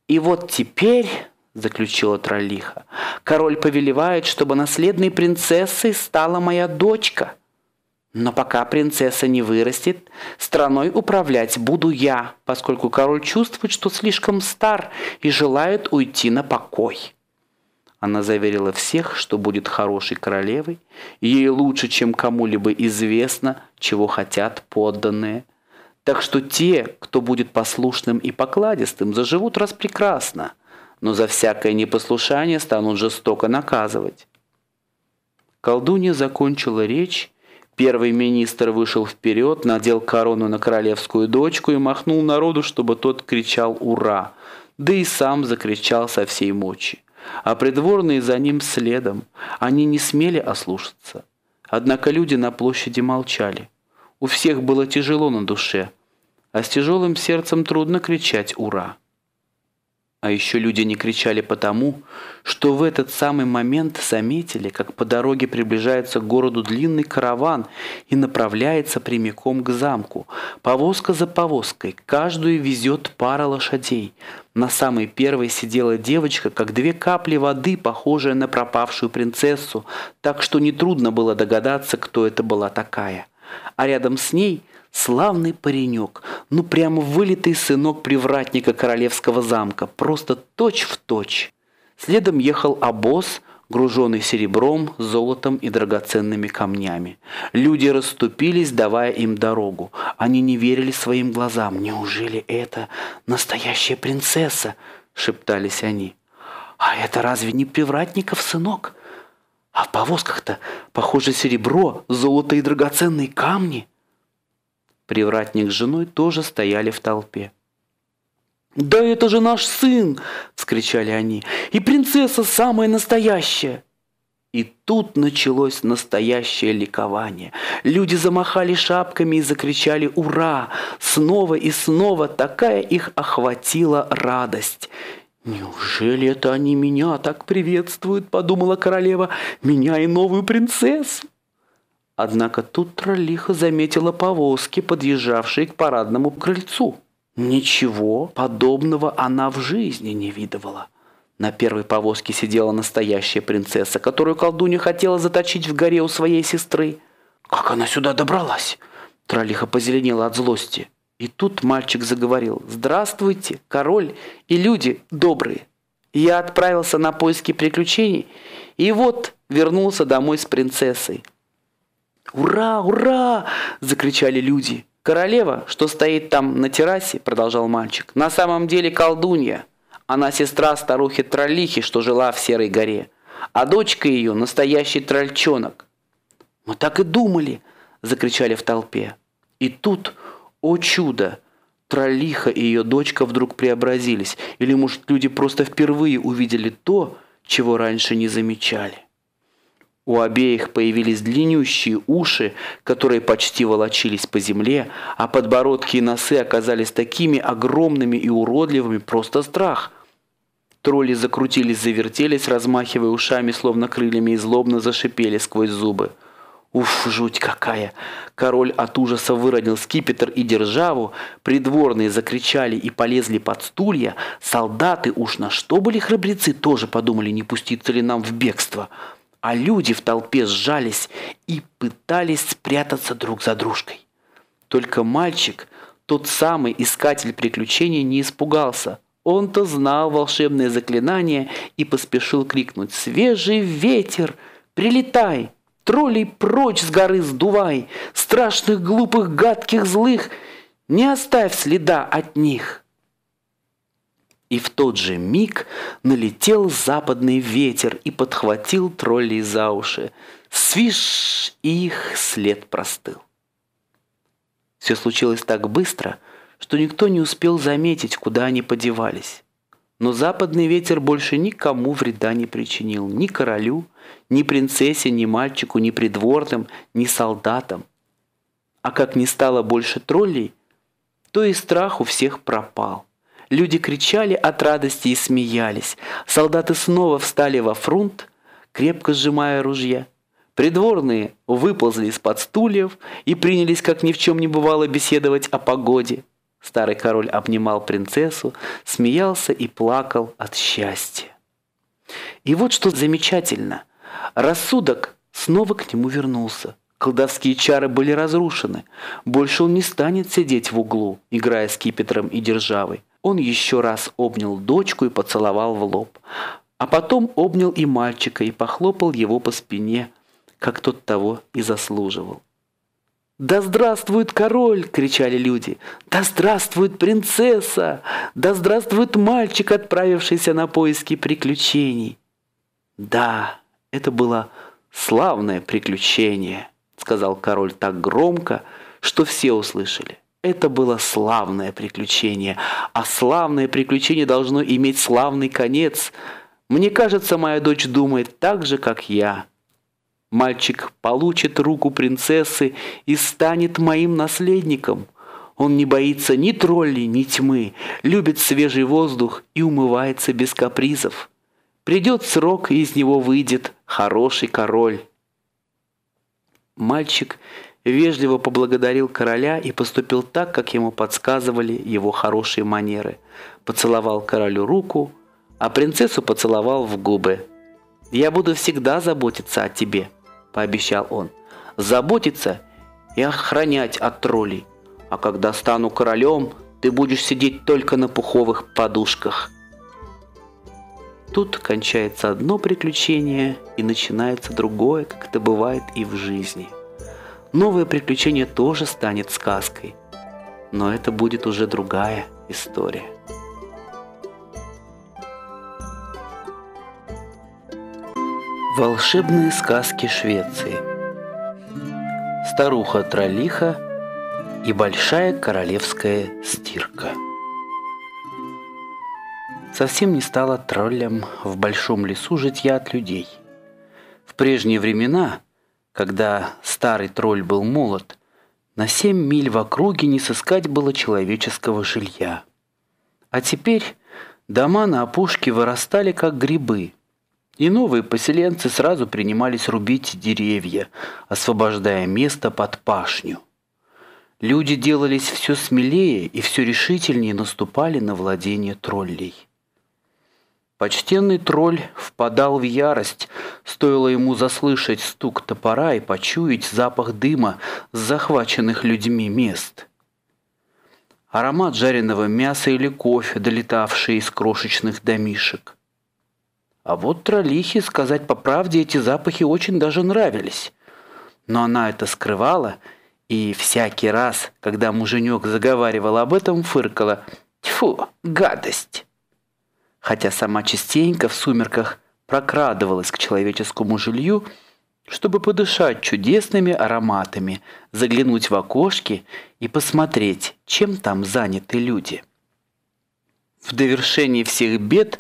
И вот теперь заключила Троллиха. «Король повелевает, чтобы наследной принцессой стала моя дочка. Но пока принцесса не вырастет, страной управлять буду я, поскольку король чувствует, что слишком стар и желает уйти на покой». Она заверила всех, что будет хорошей королевой, ей лучше, чем кому-либо известно, чего хотят подданные. Так что те, кто будет послушным и покладистым, заживут раз прекрасно но за всякое непослушание станут жестоко наказывать. Колдунья закончила речь, первый министр вышел вперед, надел корону на королевскую дочку и махнул народу, чтобы тот кричал «Ура!», да и сам закричал со всей мочи. А придворные за ним следом, они не смели ослушаться. Однако люди на площади молчали. У всех было тяжело на душе, а с тяжелым сердцем трудно кричать «Ура!». А еще люди не кричали потому, что в этот самый момент заметили, как по дороге приближается к городу длинный караван и направляется прямиком к замку. Повозка за повозкой, каждую везет пара лошадей. На самой первой сидела девочка, как две капли воды, похожая на пропавшую принцессу, так что нетрудно было догадаться, кто это была такая. А рядом с ней – Славный паренек, ну прямо вылитый сынок привратника королевского замка, просто точь-в-точь. Следом ехал обоз, груженный серебром, золотом и драгоценными камнями. Люди расступились, давая им дорогу. Они не верили своим глазам. «Неужели это настоящая принцесса?» — шептались они. «А это разве не привратников сынок? А в повозках-то, похоже, серебро, золото и драгоценные камни». Привратник с женой тоже стояли в толпе. «Да это же наш сын!» – вскричали они. «И принцесса самая настоящая!» И тут началось настоящее ликование. Люди замахали шапками и закричали «Ура!» Снова и снова такая их охватила радость. «Неужели это они меня так приветствуют?» – подумала королева. «Меня и новую принцессу!» Однако тут Тролиха заметила повозки, подъезжавшие к парадному крыльцу. Ничего подобного она в жизни не видывала. На первой повозке сидела настоящая принцесса, которую колдунья хотела заточить в горе у своей сестры. «Как она сюда добралась?» Тролиха позеленела от злости. И тут мальчик заговорил. «Здравствуйте, король и люди добрые! Я отправился на поиски приключений, и вот вернулся домой с принцессой. «Ура! Ура!» – закричали люди. «Королева, что стоит там на террасе?» – продолжал мальчик. «На самом деле колдунья. Она сестра старухи Троллихи, что жила в Серой горе. А дочка ее – настоящий трольчонок». «Мы так и думали!» – закричали в толпе. И тут, о чудо! Троллиха и ее дочка вдруг преобразились. Или, может, люди просто впервые увидели то, чего раньше не замечали. У обеих появились длиннющие уши, которые почти волочились по земле, а подбородки и носы оказались такими огромными и уродливыми, просто страх. Тролли закрутились, завертелись, размахивая ушами, словно крыльями, и злобно зашипели сквозь зубы. Уф, жуть какая! Король от ужаса выронил скипетр и державу, придворные закричали и полезли под стулья, солдаты уж на что были храбрецы, тоже подумали, не пуститься ли нам в бегство – а люди в толпе сжались и пытались спрятаться друг за дружкой. Только мальчик, тот самый искатель приключений, не испугался. Он-то знал волшебное заклинание и поспешил крикнуть «Свежий ветер! Прилетай! Троллей прочь с горы сдувай! Страшных, глупых, гадких, злых! Не оставь следа от них!» и в тот же миг налетел западный ветер и подхватил троллей за уши. Свиш! их след простыл. Все случилось так быстро, что никто не успел заметить, куда они подевались. Но западный ветер больше никому вреда не причинил. Ни королю, ни принцессе, ни мальчику, ни придворным, ни солдатам. А как не стало больше троллей, то и страх у всех пропал. Люди кричали от радости и смеялись. Солдаты снова встали во фронт, крепко сжимая ружья. Придворные выползли из-под стульев и принялись, как ни в чем не бывало, беседовать о погоде. Старый король обнимал принцессу, смеялся и плакал от счастья. И вот что замечательно. Рассудок снова к нему вернулся. Колдовские чары были разрушены. Больше он не станет сидеть в углу, играя с Кипетром и державой. Он еще раз обнял дочку и поцеловал в лоб. А потом обнял и мальчика и похлопал его по спине, как тот того и заслуживал. «Да здравствует король!» – кричали люди. «Да здравствует принцесса! Да здравствует мальчик, отправившийся на поиски приключений!» «Да, это было славное приключение!» – сказал король так громко, что все услышали. Это было славное приключение, а славное приключение должно иметь славный конец. Мне кажется, моя дочь думает так же, как я. Мальчик получит руку принцессы и станет моим наследником. Он не боится ни троллей, ни тьмы, любит свежий воздух и умывается без капризов. Придет срок, и из него выйдет хороший король. Мальчик вежливо поблагодарил короля и поступил так, как ему подсказывали его хорошие манеры. Поцеловал королю руку, а принцессу поцеловал в губы. «Я буду всегда заботиться о тебе», – пообещал он. «Заботиться и охранять от троллей. А когда стану королем, ты будешь сидеть только на пуховых подушках». Тут кончается одно приключение и начинается другое, как это бывает и в жизни – новое приключение тоже станет сказкой. Но это будет уже другая история. Волшебные сказки Швеции старуха Тролиха и Большая королевская стирка Совсем не стала троллем в большом лесу жить я от людей. В прежние времена когда старый тролль был молод, на семь миль в округе не сыскать было человеческого жилья. А теперь дома на опушке вырастали как грибы, и новые поселенцы сразу принимались рубить деревья, освобождая место под пашню. Люди делались все смелее и все решительнее наступали на владение троллей. Почтенный тролль впадал в ярость, стоило ему заслышать стук топора и почуять запах дыма с захваченных людьми мест. Аромат жареного мяса или кофе, долетавший из крошечных домишек. А вот троллихе, сказать по правде, эти запахи очень даже нравились. Но она это скрывала, и всякий раз, когда муженек заговаривал об этом, фыркала «Тьфу, гадость!» хотя сама частенько в сумерках прокрадывалась к человеческому жилью, чтобы подышать чудесными ароматами, заглянуть в окошки и посмотреть, чем там заняты люди. В довершении всех бед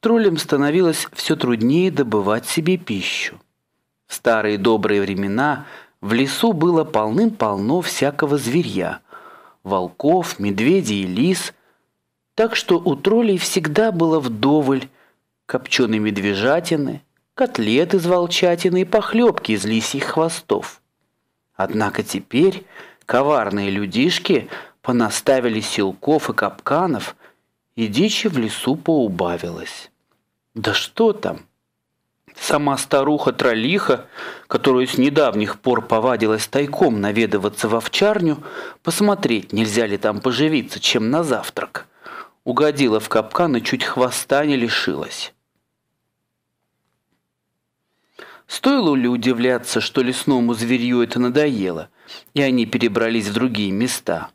троллям становилось все труднее добывать себе пищу. В старые добрые времена в лесу было полным-полно всякого зверья – волков, медведей и лис, так что у троллей всегда было вдоволь копченой медвежатины, котлеты из волчатины и похлебки из лисьих хвостов. Однако теперь коварные людишки понаставили силков и капканов, и дичи в лесу поубавилось. Да что там! Сама старуха-тролиха, которую с недавних пор повадилась тайком наведываться в овчарню, посмотреть, нельзя ли там поживиться, чем на завтрак – угодила в капкан и чуть хвоста не лишилась. Стоило ли удивляться, что лесному зверью это надоело, и они перебрались в другие места?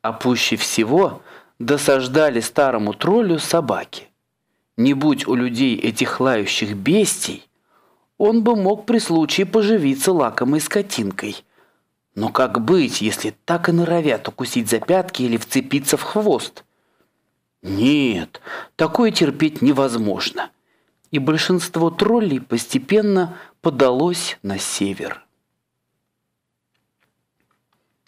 А пуще всего досаждали старому троллю собаки. Не будь у людей этих лающих бестий, он бы мог при случае поживиться лакомой скотинкой. Но как быть, если так и норовят укусить за пятки или вцепиться в хвост? Нет, такое терпеть невозможно. И большинство троллей постепенно подалось на север.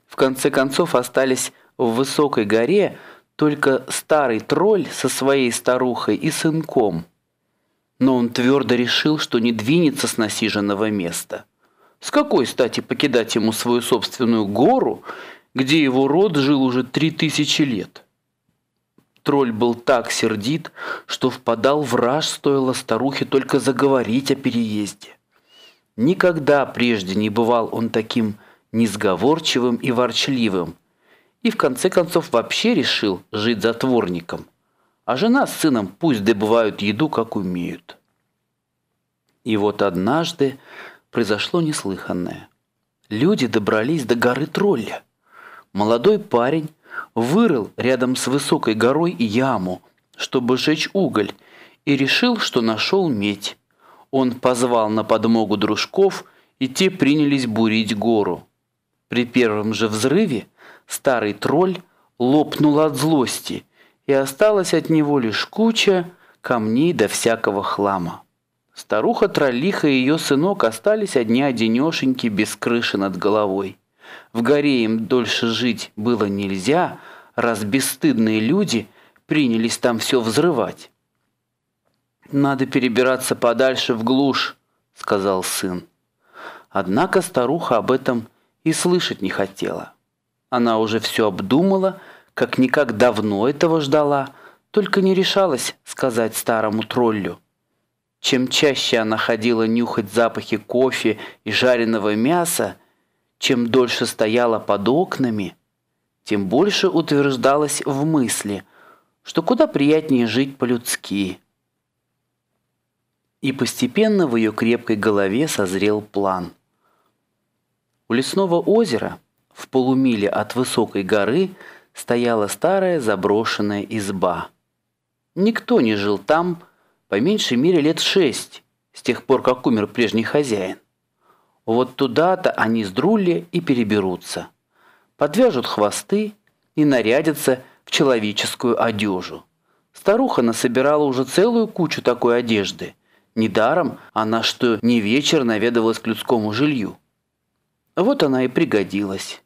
В конце концов остались в высокой горе только старый тролль со своей старухой и сынком. Но он твердо решил, что не двинется с насиженного места. С какой стати покидать ему свою собственную гору, где его род жил уже три тысячи лет? Тролль был так сердит, что впадал в раж, стоило старухе только заговорить о переезде. Никогда прежде не бывал он таким несговорчивым и ворчливым, и в конце концов вообще решил жить затворником. А жена с сыном пусть добывают еду, как умеют. И вот однажды произошло неслыханное. Люди добрались до горы тролля. Молодой парень вырыл рядом с высокой горой яму, чтобы сжечь уголь, и решил, что нашел медь. Он позвал на подмогу дружков, и те принялись бурить гору. При первом же взрыве старый тролль лопнул от злости, и осталась от него лишь куча камней до всякого хлама. Старуха-троллиха и ее сынок остались одни-одинешеньки без крыши над головой. В горе им дольше жить было нельзя, раз бесстыдные люди принялись там все взрывать. «Надо перебираться подальше в глушь», — сказал сын. Однако старуха об этом и слышать не хотела. Она уже все обдумала, как никак давно этого ждала, только не решалась сказать старому троллю. Чем чаще она ходила нюхать запахи кофе и жареного мяса, чем дольше стояла под окнами, тем больше утверждалась в мысли, что куда приятнее жить по-людски. И постепенно в ее крепкой голове созрел план. У лесного озера, в полумиле от высокой горы, стояла старая заброшенная изба. Никто не жил там по меньшей мере лет шесть, с тех пор, как умер прежний хозяин. Вот туда-то они с Друлли и переберутся. Подвяжут хвосты и нарядятся в человеческую одежу. Старуха насобирала уже целую кучу такой одежды. Недаром она что не вечер наведывалась к людскому жилью. Вот она и пригодилась.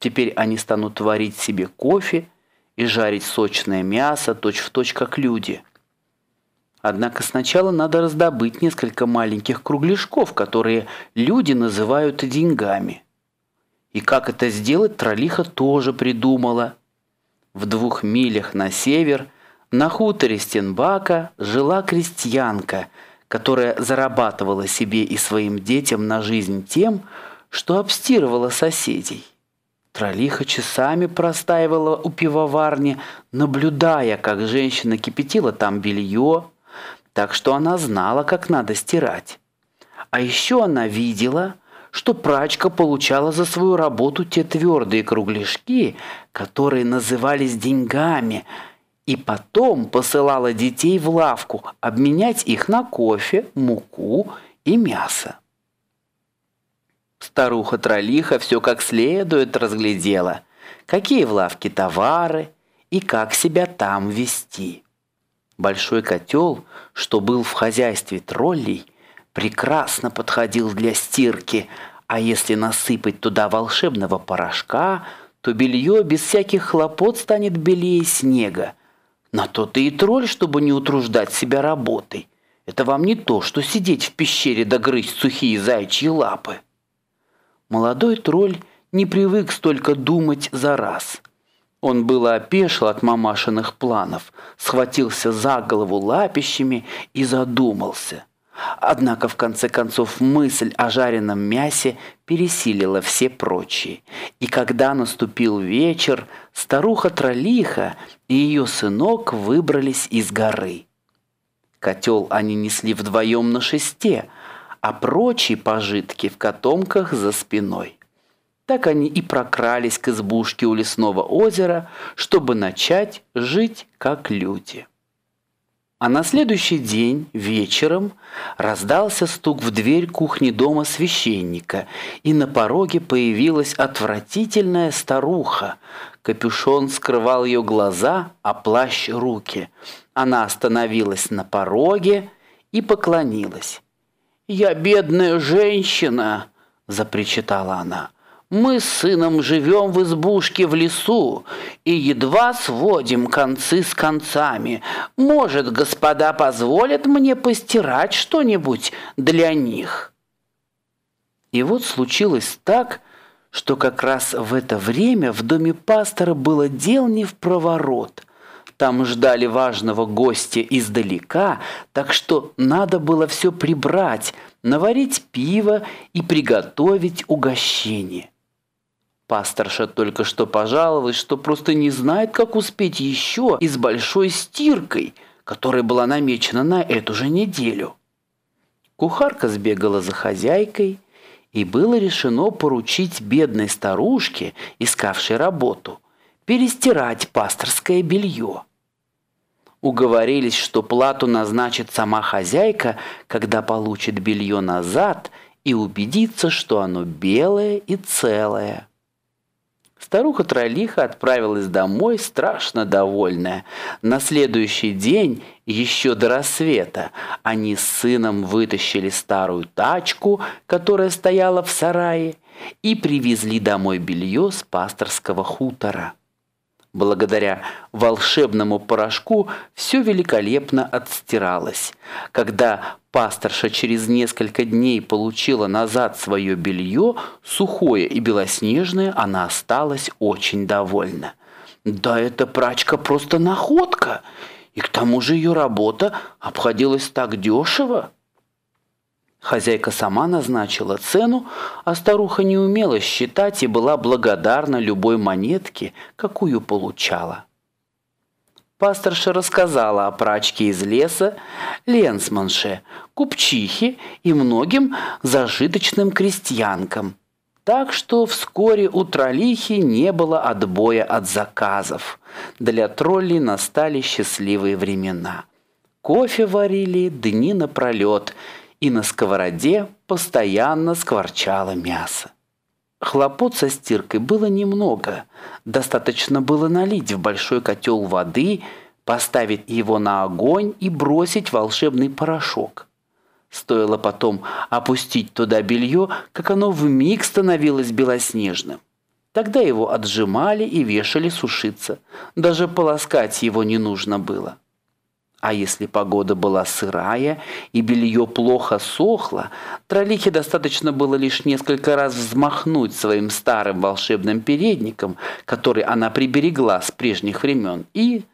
Теперь они станут варить себе кофе и жарить сочное мясо точь-в-точь, точь, как люди – Однако сначала надо раздобыть несколько маленьких кругляшков, которые люди называют деньгами. И как это сделать, Тролиха тоже придумала. В двух милях на север, на хуторе Стенбака, жила крестьянка, которая зарабатывала себе и своим детям на жизнь тем, что обстирывала соседей. Тролиха часами простаивала у пивоварни, наблюдая, как женщина кипятила там белье, так что она знала, как надо стирать. А еще она видела, что прачка получала за свою работу те твердые кругляшки, которые назывались деньгами, и потом посылала детей в лавку обменять их на кофе, муку и мясо. Старуха-тролиха все как следует разглядела, какие в лавке товары и как себя там вести. Большой котел, что был в хозяйстве троллей, прекрасно подходил для стирки, а если насыпать туда волшебного порошка, то белье без всяких хлопот станет белее снега. На то ты и тролль, чтобы не утруждать себя работой. Это вам не то, что сидеть в пещере да грызть сухие зайчьи лапы. Молодой тролль не привык столько думать за раз. Он было опешил от мамашиных планов, схватился за голову лапищами и задумался. Однако, в конце концов, мысль о жареном мясе пересилила все прочие. И когда наступил вечер, старуха Тролиха и ее сынок выбрались из горы. Котел они несли вдвоем на шесте, а прочие пожитки в котомках за спиной. Так они и прокрались к избушке у лесного озера, чтобы начать жить как люди. А на следующий день вечером раздался стук в дверь кухни дома священника, и на пороге появилась отвратительная старуха. Капюшон скрывал ее глаза, а плащ – руки. Она остановилась на пороге и поклонилась. «Я бедная женщина!» – запричитала она. Мы с сыном живем в избушке в лесу и едва сводим концы с концами. Может, господа позволят мне постирать что-нибудь для них?» И вот случилось так, что как раз в это время в доме пастора было дел не в проворот. Там ждали важного гостя издалека, так что надо было все прибрать, наварить пиво и приготовить угощение. Пасторша только что пожаловалась, что просто не знает, как успеть еще и с большой стиркой, которая была намечена на эту же неделю. Кухарка сбегала за хозяйкой, и было решено поручить бедной старушке, искавшей работу, перестирать пасторское белье. Уговорились, что плату назначит сама хозяйка, когда получит белье назад и убедится, что оно белое и целое. Старуха Тролиха отправилась домой страшно довольная. На следующий день, еще до рассвета, они с сыном вытащили старую тачку, которая стояла в сарае, и привезли домой белье с пасторского хутора. Благодаря волшебному порошку все великолепно отстиралось. Когда пасторша через несколько дней получила назад свое белье, сухое и белоснежное, она осталась очень довольна. «Да эта прачка просто находка! И к тому же ее работа обходилась так дешево!» Хозяйка сама назначила цену, а старуха не умела считать и была благодарна любой монетке, какую получала. Пасторша рассказала о прачке из леса, ленсманше, купчихе и многим зажиточным крестьянкам. Так что вскоре у троллихи не было отбоя от заказов. Для троллей настали счастливые времена. Кофе варили дни напролет – и на сковороде постоянно скворчало мясо. Хлопот со стиркой было немного. Достаточно было налить в большой котел воды, поставить его на огонь и бросить волшебный порошок. Стоило потом опустить туда белье, как оно вмиг становилось белоснежным. Тогда его отжимали и вешали сушиться. Даже полоскать его не нужно было. А если погода была сырая и белье плохо сохло, Тролихе достаточно было лишь несколько раз взмахнуть своим старым волшебным передником, который она приберегла с прежних времен, и...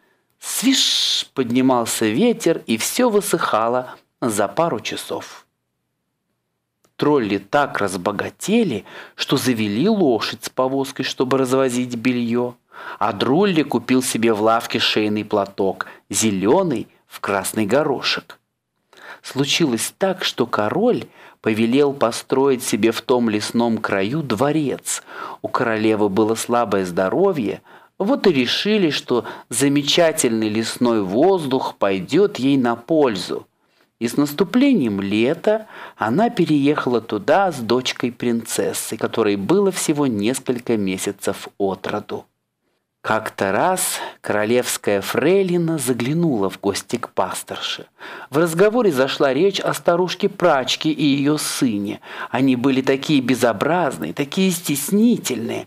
Свиш! Поднимался ветер, и все высыхало за пару часов. Тролли так разбогатели, что завели лошадь с повозкой, чтобы развозить белье. А Друлли купил себе в лавке шейный платок, зеленый в красный горошек. Случилось так, что король повелел построить себе в том лесном краю дворец. У королевы было слабое здоровье, вот и решили, что замечательный лесной воздух пойдет ей на пользу. И с наступлением лета она переехала туда с дочкой принцессы, которой было всего несколько месяцев от роду. Как-то раз королевская фрейлина заглянула в гости к пасторше. В разговоре зашла речь о старушке Прачке и ее сыне. Они были такие безобразные, такие стеснительные,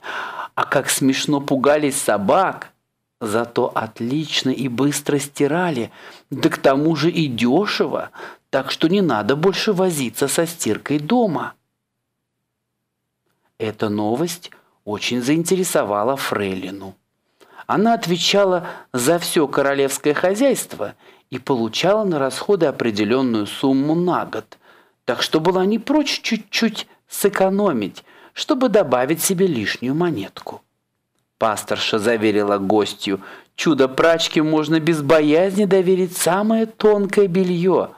а как смешно пугались собак. Зато отлично и быстро стирали, да к тому же и дешево, так что не надо больше возиться со стиркой дома. Эта новость очень заинтересовала фрейлину. Она отвечала за все королевское хозяйство и получала на расходы определенную сумму на год, так что была не прочь чуть-чуть сэкономить, чтобы добавить себе лишнюю монетку. Пасторша заверила гостью, чудо-прачке можно без боязни доверить самое тонкое белье.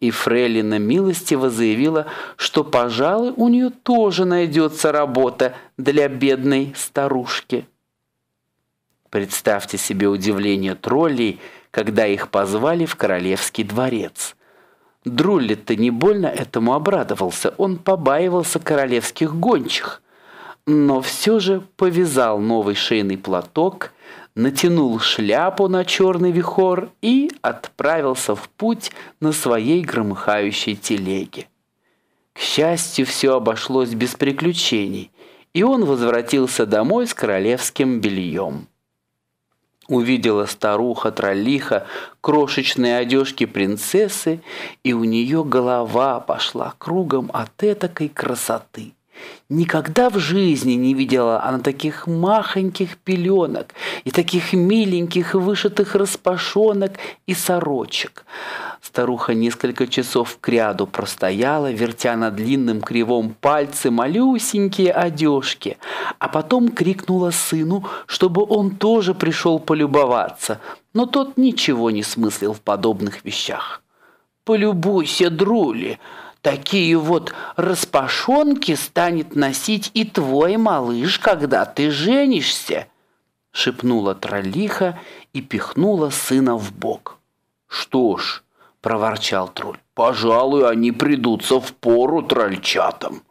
И Фрейлина милостиво заявила, что, пожалуй, у нее тоже найдется работа для бедной старушки. Представьте себе удивление троллей, когда их позвали в королевский дворец. Друлли-то не больно этому обрадовался, он побаивался королевских гончих. Но все же повязал новый шейный платок, натянул шляпу на черный вихор и отправился в путь на своей громыхающей телеге. К счастью, все обошлось без приключений, и он возвратился домой с королевским бельем. Увидела старуха-троллиха крошечные одежки принцессы, и у нее голова пошла кругом от этакой красоты. Никогда в жизни не видела она таких махоньких пеленок и таких миленьких вышитых распашонок и сорочек. Старуха несколько часов кряду простояла, вертя на длинном кривом пальце малюсенькие одежки, а потом крикнула сыну, чтобы он тоже пришел полюбоваться, но тот ничего не смыслил в подобных вещах. «Полюбуйся, друли!» Такие вот распашонки станет носить и твой малыш, когда ты женишься, шепнула троллиха и пихнула сына в бок. Что ж, проворчал тролль. Пожалуй, они придутся в пору трольчатам.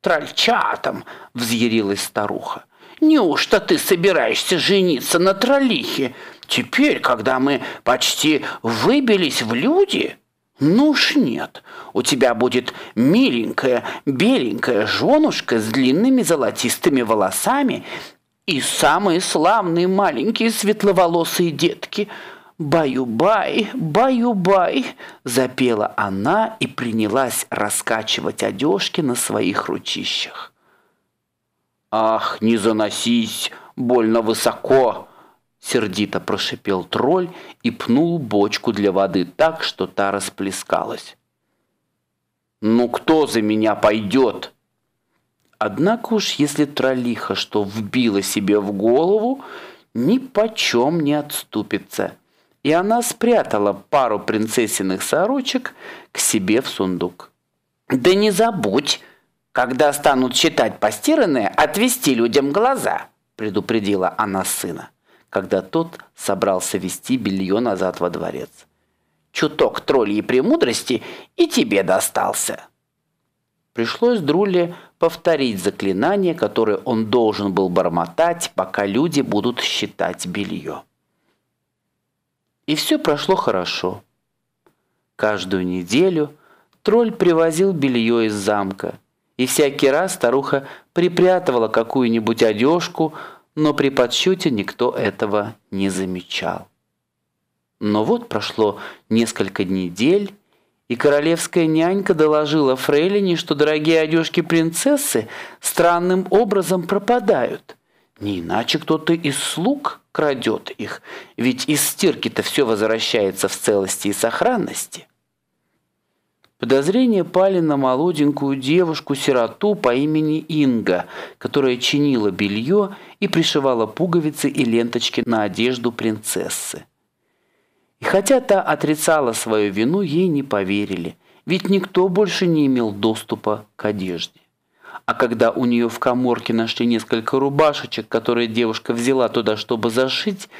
Трольчатам, взъярилась старуха. Неужто ты собираешься жениться на троллихе? Теперь, когда мы почти выбились в люди, ну уж нет, у тебя будет миленькая, беленькая женушка с длинными золотистыми волосами и самые славные маленькие светловолосые детки. «Баю-бай, баю-бай!» – запела она и принялась раскачивать одежки на своих ручищах. «Ах, не заносись! Больно высоко!» Сердито прошипел тролль и пнул бочку для воды так, что та расплескалась. «Ну кто за меня пойдет?» Однако уж если троллиха, что вбила себе в голову, ни почем не отступится. И она спрятала пару принцессиных сорочек к себе в сундук. «Да не забудь, когда станут считать постиранные, отвести людям глаза», предупредила она сына когда тот собрался вести белье назад во дворец. «Чуток троллей премудрости и тебе достался!» Пришлось Друле повторить заклинание, которое он должен был бормотать, пока люди будут считать белье. И все прошло хорошо. Каждую неделю тролль привозил белье из замка, и всякий раз старуха припрятывала какую-нибудь одежку, но при подсчете никто этого не замечал. Но вот прошло несколько недель, и королевская нянька доложила Фрейлине, что дорогие одежки принцессы странным образом пропадают. Не иначе кто-то из слуг крадет их, ведь из стирки-то все возвращается в целости и сохранности. Подозрения пали на молоденькую девушку-сироту по имени Инга, которая чинила белье и пришивала пуговицы и ленточки на одежду принцессы. И хотя та отрицала свою вину, ей не поверили, ведь никто больше не имел доступа к одежде. А когда у нее в коморке нашли несколько рубашечек, которые девушка взяла туда, чтобы зашить,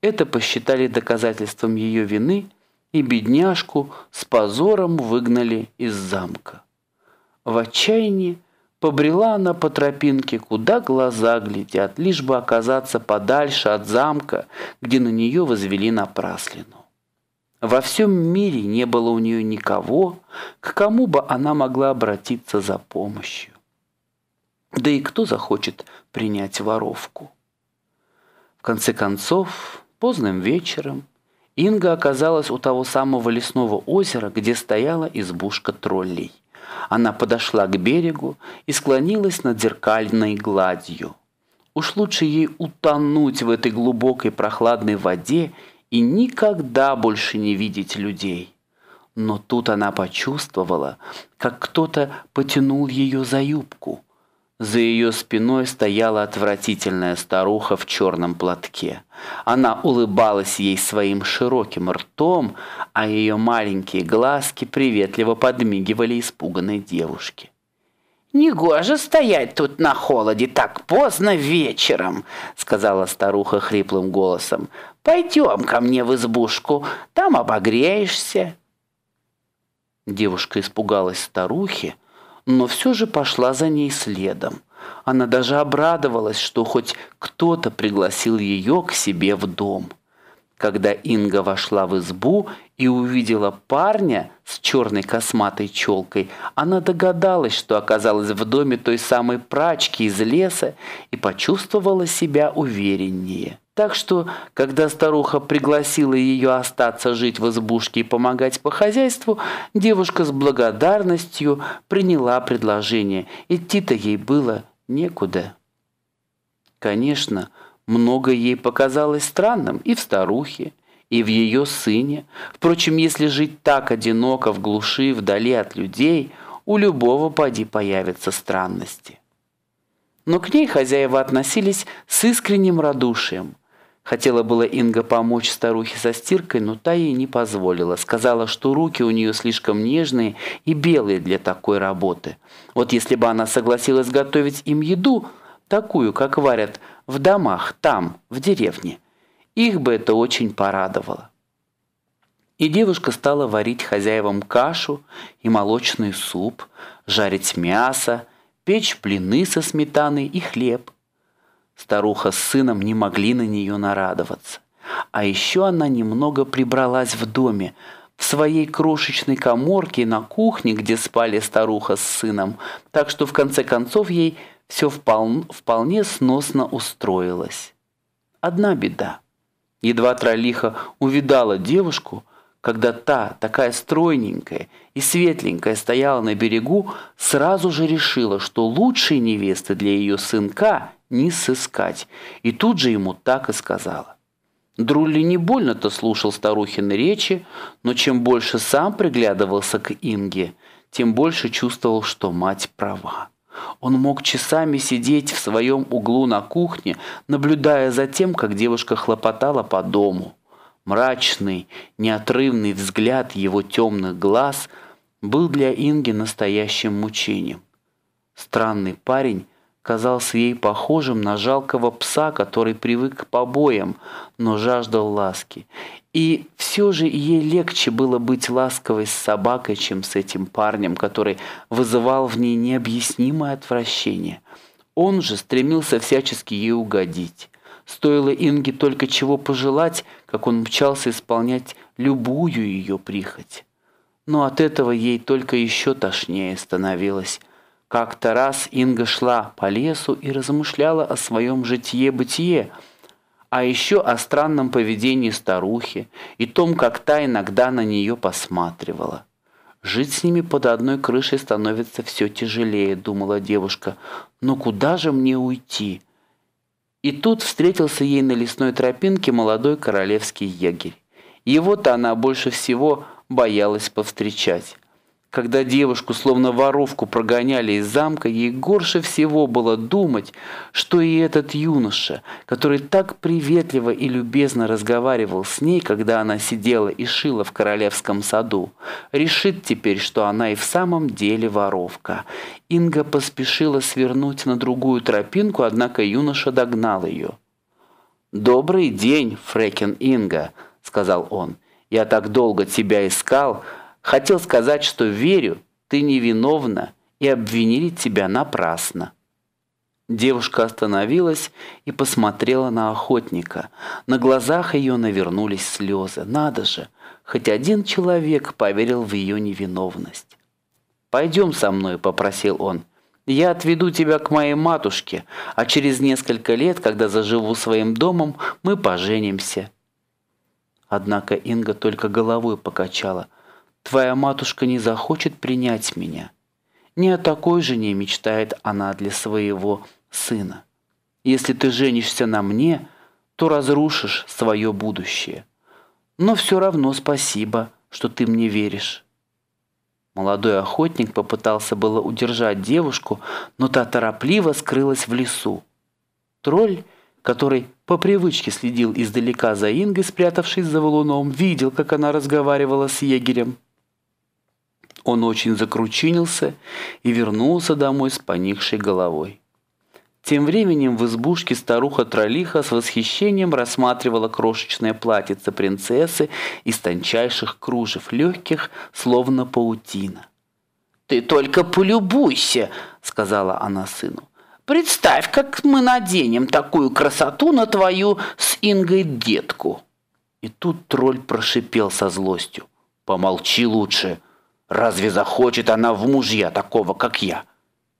это посчитали доказательством ее вины – и бедняжку с позором выгнали из замка. В отчаянии побрела она по тропинке, куда глаза глядят, лишь бы оказаться подальше от замка, где на нее возвели напраслину. Во всем мире не было у нее никого, к кому бы она могла обратиться за помощью. Да и кто захочет принять воровку? В конце концов, поздным вечером Инга оказалась у того самого лесного озера, где стояла избушка троллей. Она подошла к берегу и склонилась над зеркальной гладью. Уж лучше ей утонуть в этой глубокой прохладной воде и никогда больше не видеть людей. Но тут она почувствовала, как кто-то потянул ее за юбку – за ее спиной стояла отвратительная старуха в черном платке. Она улыбалась ей своим широким ртом, а ее маленькие глазки приветливо подмигивали испуганной девушке. «Негоже стоять тут на холоде так поздно вечером», — сказала старуха хриплым голосом. «Пойдем ко мне в избушку, там обогреешься». Девушка испугалась старухи, — но все же пошла за ней следом. Она даже обрадовалась, что хоть кто-то пригласил ее к себе в дом. Когда Инга вошла в избу и увидела парня с черной косматой челкой, она догадалась, что оказалась в доме той самой прачки из леса и почувствовала себя увереннее. Так что, когда старуха пригласила ее остаться жить в избушке и помогать по хозяйству, девушка с благодарностью приняла предложение. Идти-то ей было некуда. Конечно, много ей показалось странным и в старухе, и в ее сыне. Впрочем, если жить так одиноко в глуши, вдали от людей, у любого поди появятся странности. Но к ней хозяева относились с искренним радушием. Хотела было Инга помочь старухе со стиркой, но та ей не позволила. Сказала, что руки у нее слишком нежные и белые для такой работы. Вот если бы она согласилась готовить им еду, такую, как варят в домах, там, в деревне, их бы это очень порадовало. И девушка стала варить хозяевам кашу и молочный суп, жарить мясо, печь блины со сметаной и хлеб – Старуха с сыном не могли на нее нарадоваться. А еще она немного прибралась в доме, в своей крошечной коморке на кухне, где спали старуха с сыном, так что в конце концов ей все вполне, вполне сносно устроилось. Одна беда. Едва Тролиха увидала девушку, когда та, такая стройненькая и светленькая, стояла на берегу, сразу же решила, что лучшей невесты для ее сынка не сыскать. И тут же ему так и сказала. Друлли не больно-то слушал старухины речи, но чем больше сам приглядывался к Инге, тем больше чувствовал, что мать права. Он мог часами сидеть в своем углу на кухне, наблюдая за тем, как девушка хлопотала по дому. Мрачный, неотрывный взгляд его темных глаз был для Инги настоящим мучением. Странный парень казался ей похожим на жалкого пса, который привык к побоям, но жаждал ласки. И все же ей легче было быть ласковой с собакой, чем с этим парнем, который вызывал в ней необъяснимое отвращение. Он же стремился всячески ей угодить. Стоило Инге только чего пожелать, как он мчался исполнять любую ее прихоть. Но от этого ей только еще тошнее становилось. Как-то раз Инга шла по лесу и размышляла о своем житье-бытие, а еще о странном поведении старухи и том, как та иногда на нее посматривала. «Жить с ними под одной крышей становится все тяжелее», — думала девушка. «Но куда же мне уйти?» И тут встретился ей на лесной тропинке молодой королевский егерь. Его-то она больше всего боялась повстречать. Когда девушку словно воровку прогоняли из замка, ей горше всего было думать, что и этот юноша, который так приветливо и любезно разговаривал с ней, когда она сидела и шила в королевском саду, решит теперь, что она и в самом деле воровка. Инга поспешила свернуть на другую тропинку, однако юноша догнал ее. «Добрый день, Фрекен Инга», — сказал он. «Я так долго тебя искал», — Хотел сказать, что верю, ты невиновна, и обвинили тебя напрасно. Девушка остановилась и посмотрела на охотника. На глазах ее навернулись слезы. Надо же, хоть один человек поверил в ее невиновность. «Пойдем со мной», — попросил он. «Я отведу тебя к моей матушке, а через несколько лет, когда заживу своим домом, мы поженимся». Однако Инга только головой покачала – Твоя матушка не захочет принять меня. Не о такой жене мечтает она для своего сына. Если ты женишься на мне, то разрушишь свое будущее. Но все равно спасибо, что ты мне веришь». Молодой охотник попытался было удержать девушку, но та торопливо скрылась в лесу. Тролль, который по привычке следил издалека за Ингой, спрятавшись за валуном, видел, как она разговаривала с егерем. Он очень закручинился и вернулся домой с поникшей головой. Тем временем в избушке старуха-тролиха с восхищением рассматривала крошечное платьице принцессы из тончайших кружев легких, словно паутина. «Ты только полюбуйся!» — сказала она сыну. «Представь, как мы наденем такую красоту на твою с Ингой детку!» И тут тролль прошипел со злостью. «Помолчи лучше!» Разве захочет она в мужья такого, как я?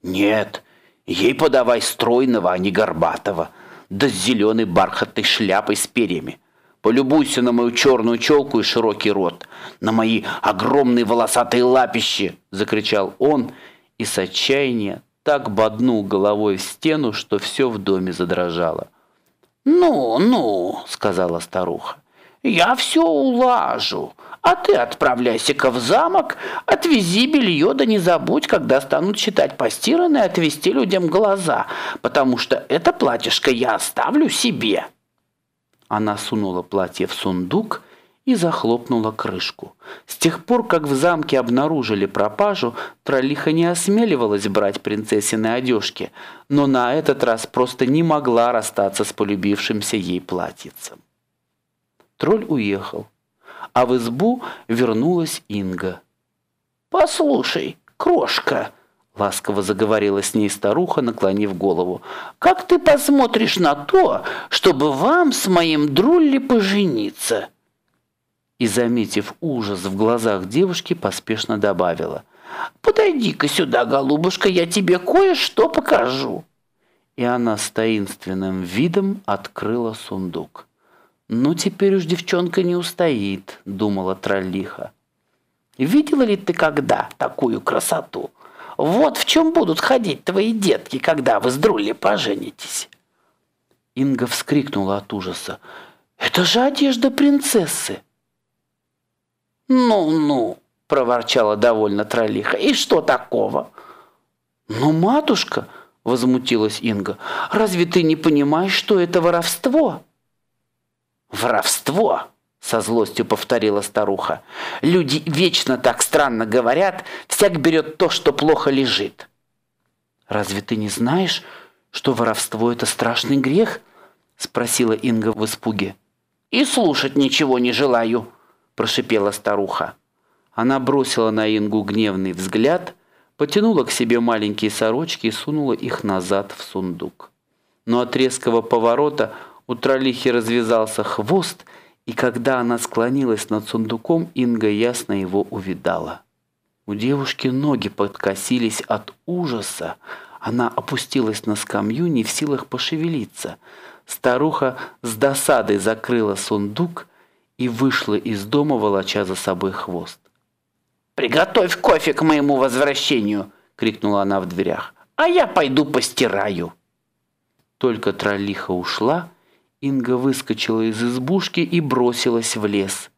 Нет, ей подавай стройного, а не горбатого, да с зеленой бархатной шляпой с перьями. Полюбуйся на мою черную челку и широкий рот, на мои огромные волосатые лапищи!» — закричал он, и с отчаяния так боднул головой в стену, что все в доме задрожало. «Ну, ну!» — сказала старуха. «Я все улажу. А ты отправляйся-ка в замок, отвези белье, да не забудь, когда станут считать постиранное, отвести людям глаза, потому что это платьишко я оставлю себе». Она сунула платье в сундук и захлопнула крышку. С тех пор, как в замке обнаружили пропажу, троллиха не осмеливалась брать принцессины одежки, но на этот раз просто не могла расстаться с полюбившимся ей платьицем. Тролль уехал а в избу вернулась Инга. «Послушай, крошка!» — ласково заговорила с ней старуха, наклонив голову. «Как ты посмотришь на то, чтобы вам с моим Друлли пожениться?» И, заметив ужас в глазах девушки, поспешно добавила. «Подойди-ка сюда, голубушка, я тебе кое-что покажу» и она с таинственным видом открыла сундук. «Ну, теперь уж девчонка не устоит», — думала троллиха. «Видела ли ты когда такую красоту? Вот в чем будут ходить твои детки, когда вы с Друлли поженитесь!» Инга вскрикнула от ужаса. «Это же одежда принцессы!» «Ну-ну!» — проворчала довольно троллиха. «И что такого?» «Ну, матушка!» — возмутилась Инга. «Разве ты не понимаешь, что это воровство?» «Воровство!» — со злостью повторила старуха. «Люди вечно так странно говорят, всяк берет то, что плохо лежит». «Разве ты не знаешь, что воровство — это страшный грех?» — спросила Инга в испуге. «И слушать ничего не желаю», — прошипела старуха. Она бросила на Ингу гневный взгляд, потянула к себе маленькие сорочки и сунула их назад в сундук. Но от резкого поворота — у троллихи развязался хвост, и когда она склонилась над сундуком, Инга ясно его увидала. У девушки ноги подкосились от ужаса. Она опустилась на скамью, не в силах пошевелиться. Старуха с досадой закрыла сундук и вышла из дома, волоча за собой хвост. «Приготовь кофе к моему возвращению!» — крикнула она в дверях. «А я пойду постираю!» Только троллиха ушла — Инга выскочила из избушки и бросилась в лес.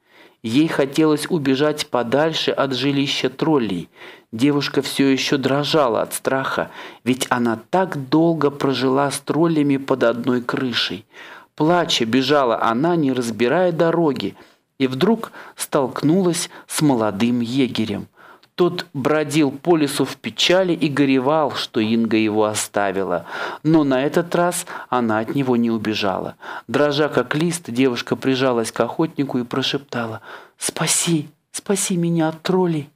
Ей хотелось убежать подальше от жилища троллей. Девушка все еще дрожала от страха, ведь она так долго прожила с троллями под одной крышей. Плача бежала она, не разбирая дороги, и вдруг столкнулась с молодым егерем – тот бродил по лесу в печали и горевал, что Инга его оставила. Но на этот раз она от него не убежала. Дрожа как лист, девушка прижалась к охотнику и прошептала «Спаси, спаси меня от троллей!»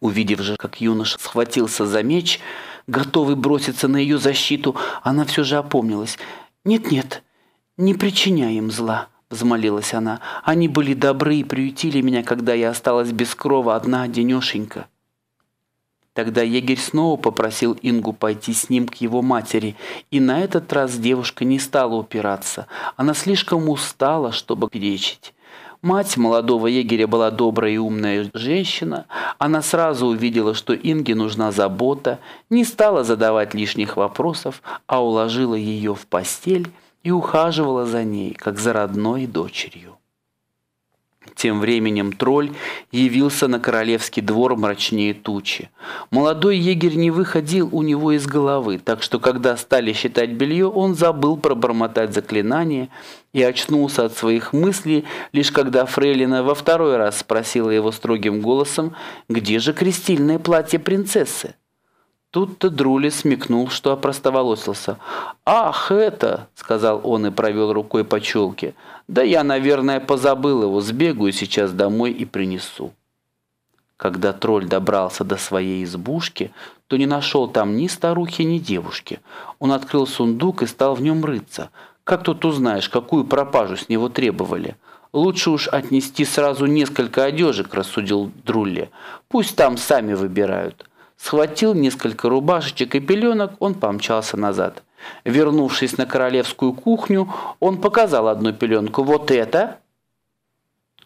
Увидев же, как юноша схватился за меч, готовый броситься на ее защиту, она все же опомнилась. «Нет-нет, не причиняй им зла», — взмолилась она. «Они были добры и приютили меня, когда я осталась без крова одна денешенька». Тогда егерь снова попросил Ингу пойти с ним к его матери, и на этот раз девушка не стала упираться. Она слишком устала, чтобы перечить. Мать молодого егеря была добрая и умная женщина. Она сразу увидела, что Инге нужна забота, не стала задавать лишних вопросов, а уложила ее в постель и ухаживала за ней, как за родной дочерью. Тем временем тролль явился на королевский двор мрачнее тучи. Молодой егерь не выходил у него из головы, так что когда стали считать белье, он забыл пробормотать заклинание и очнулся от своих мыслей, лишь когда Фрейлина во второй раз спросила его строгим голосом, где же крестильное платье принцессы. Тут-то Друли смекнул, что опростоволосился. «Ах, это!» – сказал он и провел рукой по челке. «Да я, наверное, позабыл его. Сбегаю сейчас домой и принесу». Когда тролль добрался до своей избушки, то не нашел там ни старухи, ни девушки. Он открыл сундук и стал в нем рыться. Как тут узнаешь, какую пропажу с него требовали? Лучше уж отнести сразу несколько одежек, рассудил Друлли. Пусть там сами выбирают схватил несколько рубашечек и пеленок, он помчался назад. Вернувшись на королевскую кухню, он показал одну пеленку. «Вот это?»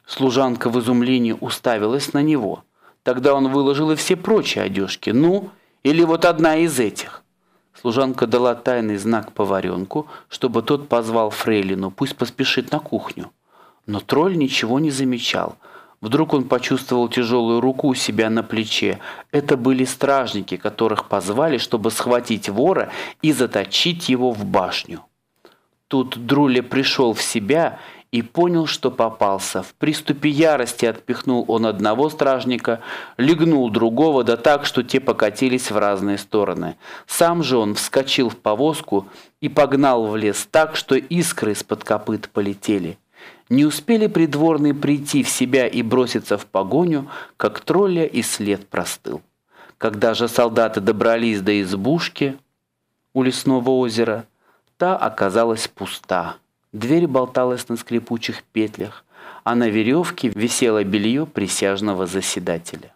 Служанка в изумлении уставилась на него. Тогда он выложил и все прочие одежки. «Ну, или вот одна из этих?» Служанка дала тайный знак поваренку, чтобы тот позвал фрейлину, пусть поспешит на кухню. Но тролль ничего не замечал – Вдруг он почувствовал тяжелую руку у себя на плече. Это были стражники, которых позвали, чтобы схватить вора и заточить его в башню. Тут Друля пришел в себя и понял, что попался. В приступе ярости отпихнул он одного стражника, легнул другого, да так, что те покатились в разные стороны. Сам же он вскочил в повозку и погнал в лес так, что искры из-под копыт полетели. Не успели придворные прийти в себя и броситься в погоню, как тролля и след простыл. Когда же солдаты добрались до избушки у лесного озера, та оказалась пуста. Дверь болталась на скрипучих петлях, а на веревке висело белье присяжного заседателя.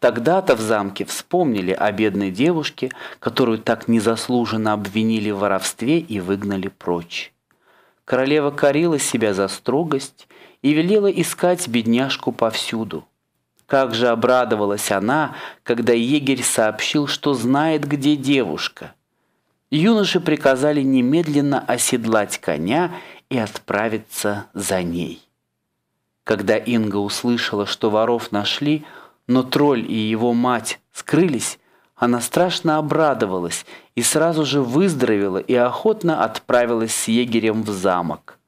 Тогда-то в замке вспомнили о бедной девушке, которую так незаслуженно обвинили в воровстве и выгнали прочь. Королева корила себя за строгость и велела искать бедняжку повсюду. Как же обрадовалась она, когда егерь сообщил, что знает, где девушка. Юноши приказали немедленно оседлать коня и отправиться за ней. Когда Инга услышала, что воров нашли, но тролль и его мать скрылись, она страшно обрадовалась и сразу же выздоровела и охотно отправилась с егерем в замок.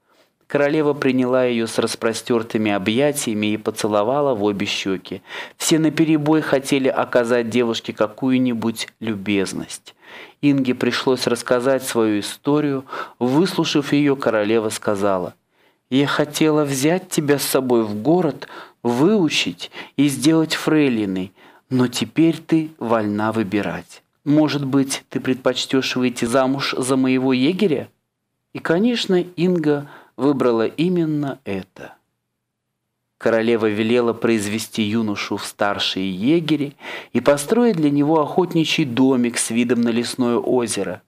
Королева приняла ее с распростертыми объятиями и поцеловала в обе щеки. Все наперебой хотели оказать девушке какую-нибудь любезность. Инге пришлось рассказать свою историю. Выслушав ее, королева сказала, «Я хотела взять тебя с собой в город, выучить и сделать фрейлиной, но теперь ты вольна выбирать. Может быть, ты предпочтешь выйти замуж за моего егеря? И, конечно, Инга выбрала именно это. Королева велела произвести юношу в старшие егери и построить для него охотничий домик с видом на лесное озеро,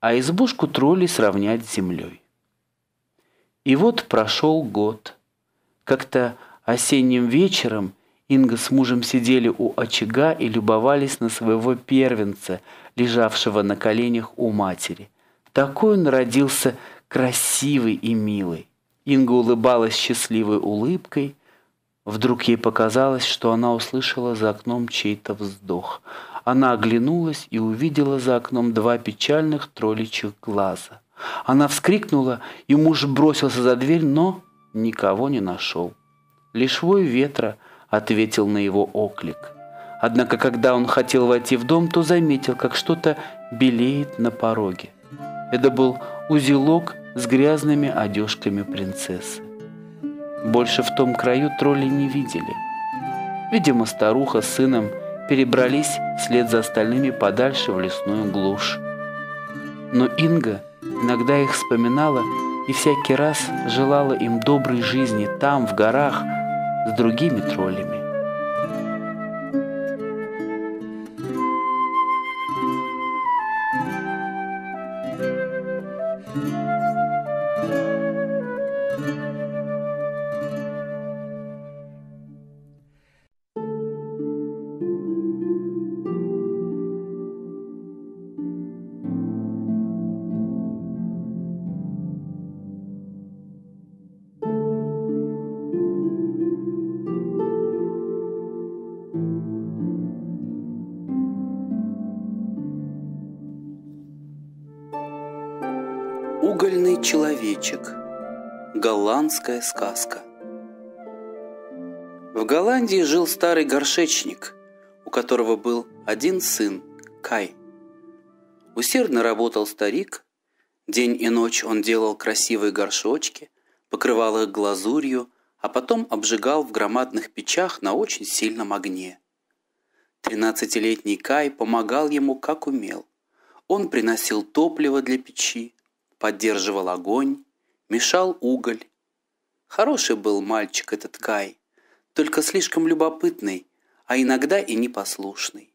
а избушку тролли сравнять с землей. И вот прошел год. Как-то осенним вечером – Инга с мужем сидели у очага и любовались на своего первенца, лежавшего на коленях у матери. Такой он родился красивый и милый. Инга улыбалась счастливой улыбкой. Вдруг ей показалось, что она услышала за окном чей-то вздох. Она оглянулась и увидела за окном два печальных тролличьих глаза. Она вскрикнула, и муж бросился за дверь, но никого не нашел. Лишь вой ветра ответил на его оклик. Однако, когда он хотел войти в дом, то заметил, как что-то белеет на пороге. Это был узелок с грязными одежками принцессы. Больше в том краю тролли не видели. Видимо, старуха с сыном перебрались вслед за остальными подальше в лесную глушь. Но Инга иногда их вспоминала и всякий раз желала им доброй жизни там, в горах, с другими троллями. Человечек. Голландская сказка. В Голландии жил старый горшечник, у которого был один сын, Кай. Усердно работал старик, день и ночь он делал красивые горшочки, покрывал их глазурью, а потом обжигал в громадных печах на очень сильном огне. Тринадцатилетний Кай помогал ему как умел. Он приносил топливо для печи, поддерживал огонь, мешал уголь. Хороший был мальчик этот Кай, только слишком любопытный, а иногда и непослушный.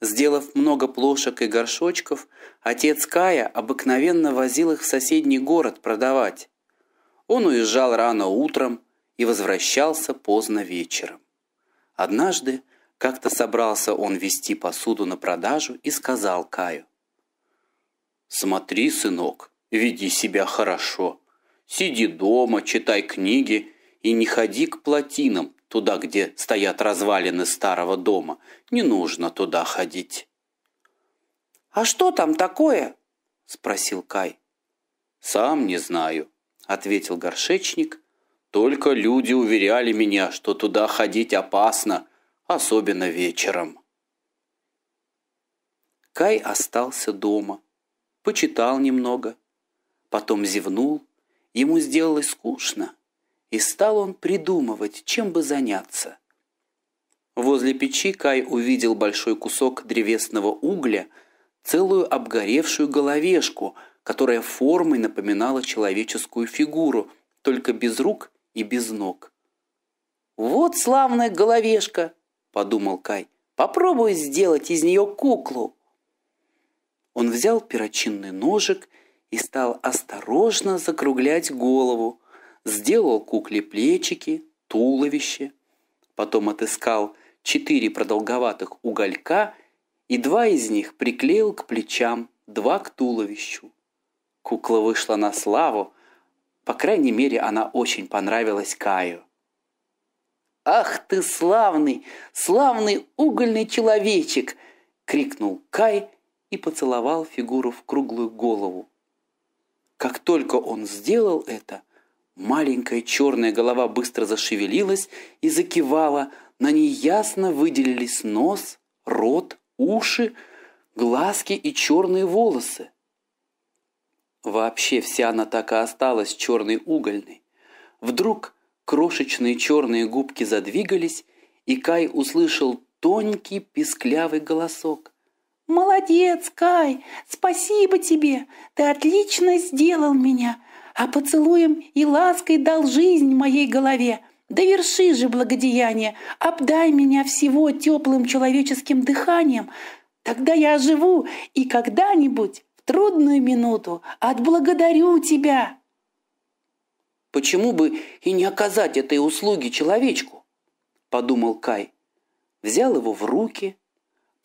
Сделав много плошек и горшочков, отец Кая обыкновенно возил их в соседний город продавать. Он уезжал рано утром и возвращался поздно вечером. Однажды как-то собрался он вести посуду на продажу и сказал Каю. «Смотри, сынок, веди себя хорошо. Сиди дома, читай книги и не ходи к плотинам, туда, где стоят развалины старого дома. Не нужно туда ходить. «А что там такое?» – спросил Кай. «Сам не знаю», – ответил горшечник. «Только люди уверяли меня, что туда ходить опасно, особенно вечером». Кай остался дома, почитал немного – потом зевнул, ему сделалось скучно, и стал он придумывать, чем бы заняться. Возле печи Кай увидел большой кусок древесного угля, целую обгоревшую головешку, которая формой напоминала человеческую фигуру, только без рук и без ног. «Вот славная головешка!» – подумал Кай. «Попробую сделать из нее куклу!» Он взял перочинный ножик и стал осторожно закруглять голову, сделал кукле плечики, туловище, потом отыскал четыре продолговатых уголька и два из них приклеил к плечам, два к туловищу. Кукла вышла на славу, по крайней мере, она очень понравилась Каю. «Ах ты славный, славный угольный человечек!» — крикнул Кай и поцеловал фигуру в круглую голову. Как только он сделал это, маленькая черная голова быстро зашевелилась и закивала, на ней ясно выделились нос, рот, уши, глазки и черные волосы. Вообще вся она так и осталась черной угольной. Вдруг крошечные черные губки задвигались, и Кай услышал тонкий писклявый голосок. «Молодец, Кай! Спасибо тебе! Ты отлично сделал меня! А поцелуем и лаской дал жизнь моей голове! Доверши же благодеяние! Обдай меня всего теплым человеческим дыханием! Тогда я оживу и когда-нибудь, в трудную минуту, отблагодарю тебя!» «Почему бы и не оказать этой услуги человечку?» – подумал Кай. Взял его в руки –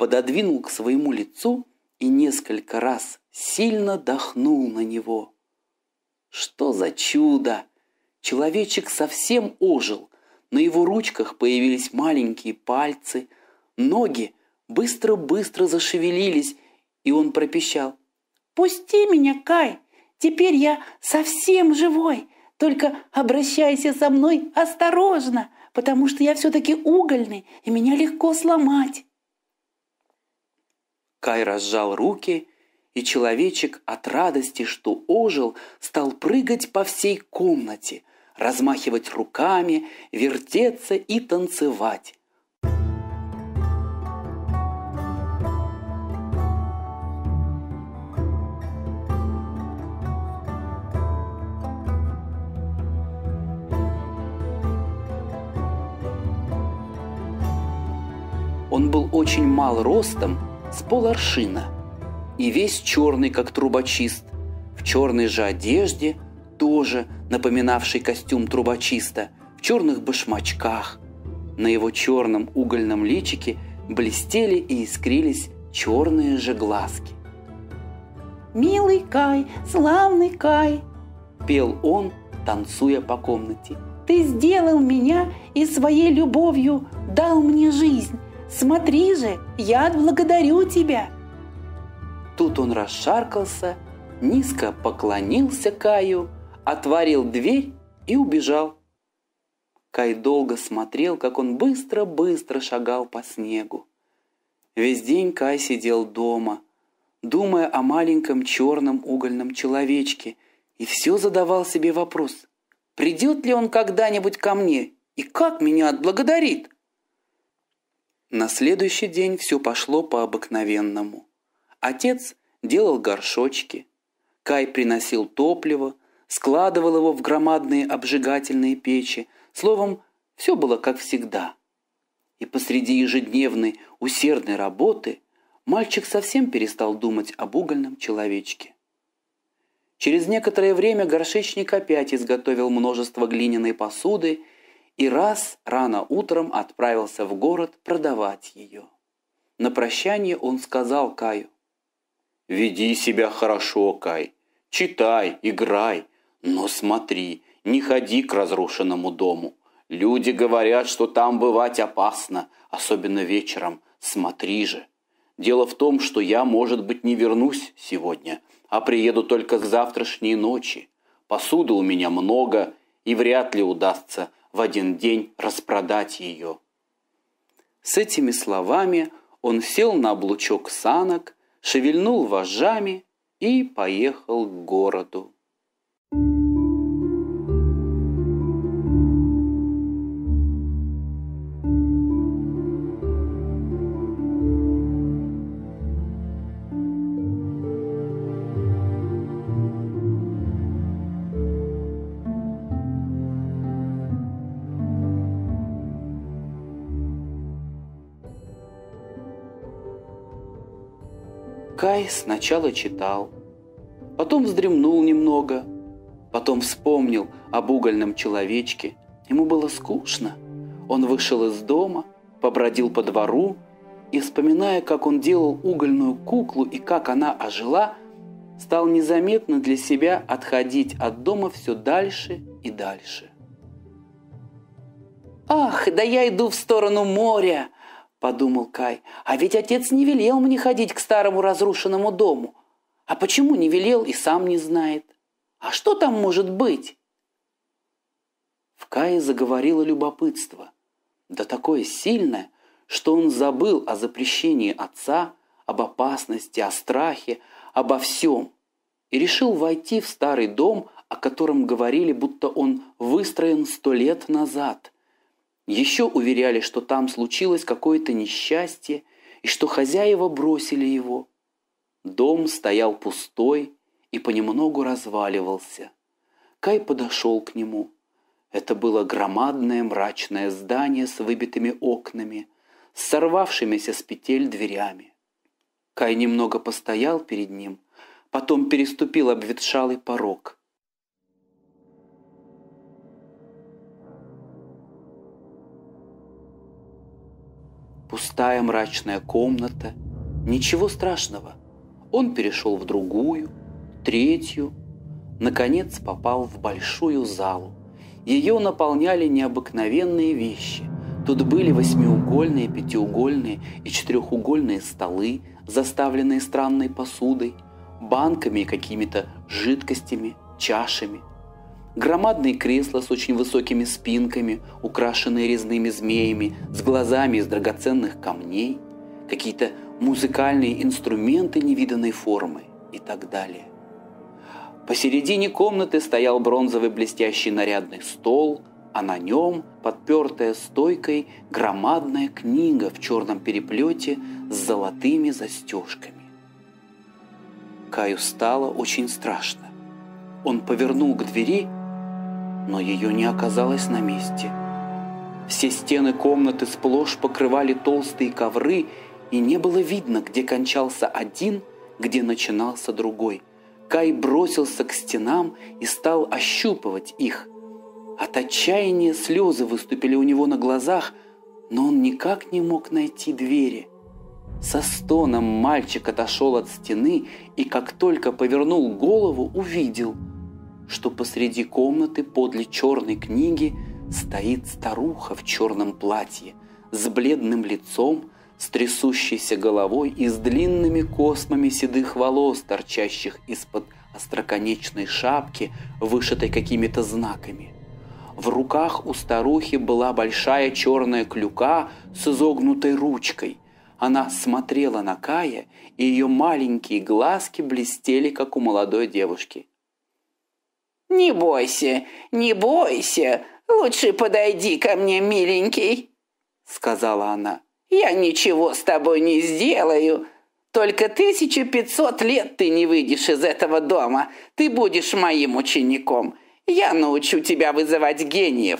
пододвинул к своему лицу и несколько раз сильно дохнул на него. Что за чудо! Человечек совсем ожил. На его ручках появились маленькие пальцы. Ноги быстро-быстро зашевелились, и он пропищал. «Пусти меня, Кай! Теперь я совсем живой! Только обращайся со мной осторожно, потому что я все-таки угольный, и меня легко сломать!» Кай разжал руки, и человечек от радости, что ожил, стал прыгать по всей комнате, размахивать руками, вертеться и танцевать. Он был очень мал ростом, с поларшина, и весь черный, как трубочист, в черной же одежде, тоже напоминавший костюм трубочиста, в черных башмачках. На его черном угольном личике блестели и искрились черные же глазки. «Милый Кай, славный Кай!» – пел он, танцуя по комнате. «Ты сделал меня и своей любовью дал мне жизнь. Смотри же, я отблагодарю тебя!» Тут он расшаркался, низко поклонился Каю, отворил дверь и убежал. Кай долго смотрел, как он быстро-быстро шагал по снегу. Весь день Кай сидел дома, думая о маленьком черном угольном человечке, и все задавал себе вопрос, придет ли он когда-нибудь ко мне и как меня отблагодарит? На следующий день все пошло по-обыкновенному. Отец делал горшочки. Кай приносил топливо, складывал его в громадные обжигательные печи. Словом, все было как всегда. И посреди ежедневной усердной работы мальчик совсем перестал думать об угольном человечке. Через некоторое время горшечник опять изготовил множество глиняной посуды и раз рано утром отправился в город продавать ее. На прощание он сказал Каю. «Веди себя хорошо, Кай. Читай, играй, но смотри, не ходи к разрушенному дому. Люди говорят, что там бывать опасно, особенно вечером. Смотри же. Дело в том, что я, может быть, не вернусь сегодня, а приеду только к завтрашней ночи. Посуды у меня много, и вряд ли удастся в один день распродать ее. С этими словами он сел на облучок санок, шевельнул вожжами и поехал к городу. Кай сначала читал, потом вздремнул немного, потом вспомнил об угольном человечке. Ему было скучно. Он вышел из дома, побродил по двору и, вспоминая, как он делал угольную куклу и как она ожила, стал незаметно для себя отходить от дома все дальше и дальше. «Ах, да я иду в сторону моря!» подумал Кай. «А ведь отец не велел мне ходить к старому разрушенному дому. А почему не велел и сам не знает? А что там может быть?» В Кае заговорило любопытство. Да такое сильное, что он забыл о запрещении отца, об опасности, о страхе, обо всем. И решил войти в старый дом, о котором говорили, будто он выстроен сто лет назад. Еще уверяли, что там случилось какое-то несчастье и что хозяева бросили его. Дом стоял пустой и понемногу разваливался. Кай подошел к нему. Это было громадное мрачное здание с выбитыми окнами, с сорвавшимися с петель дверями. Кай немного постоял перед ним, потом переступил обветшалый порог – Пустая мрачная комната. Ничего страшного. Он перешел в другую, третью. Наконец попал в большую залу. Ее наполняли необыкновенные вещи. Тут были восьмиугольные, пятиугольные и четырехугольные столы, заставленные странной посудой, банками и какими-то жидкостями, чашами – Громадные кресла с очень высокими спинками, украшенные резными змеями, с глазами из драгоценных камней, какие-то музыкальные инструменты невиданной формы и так далее. Посередине комнаты стоял бронзовый блестящий нарядный стол, а на нем, подпертая стойкой, громадная книга в черном переплете с золотыми застежками. Каю стало очень страшно. Он повернул к двери но ее не оказалось на месте. Все стены комнаты сплошь покрывали толстые ковры, и не было видно, где кончался один, где начинался другой. Кай бросился к стенам и стал ощупывать их. От отчаяния слезы выступили у него на глазах, но он никак не мог найти двери. Со стоном мальчик отошел от стены и, как только повернул голову, увидел – что посреди комнаты подле черной книги стоит старуха в черном платье с бледным лицом, с трясущейся головой и с длинными космами седых волос, торчащих из-под остроконечной шапки, вышитой какими-то знаками. В руках у старухи была большая черная клюка с изогнутой ручкой. Она смотрела на Кая, и ее маленькие глазки блестели, как у молодой девушки – «Не бойся, не бойся, лучше подойди ко мне, миленький», — сказала она. «Я ничего с тобой не сделаю, только 1500 лет ты не выйдешь из этого дома, ты будешь моим учеником, я научу тебя вызывать гениев».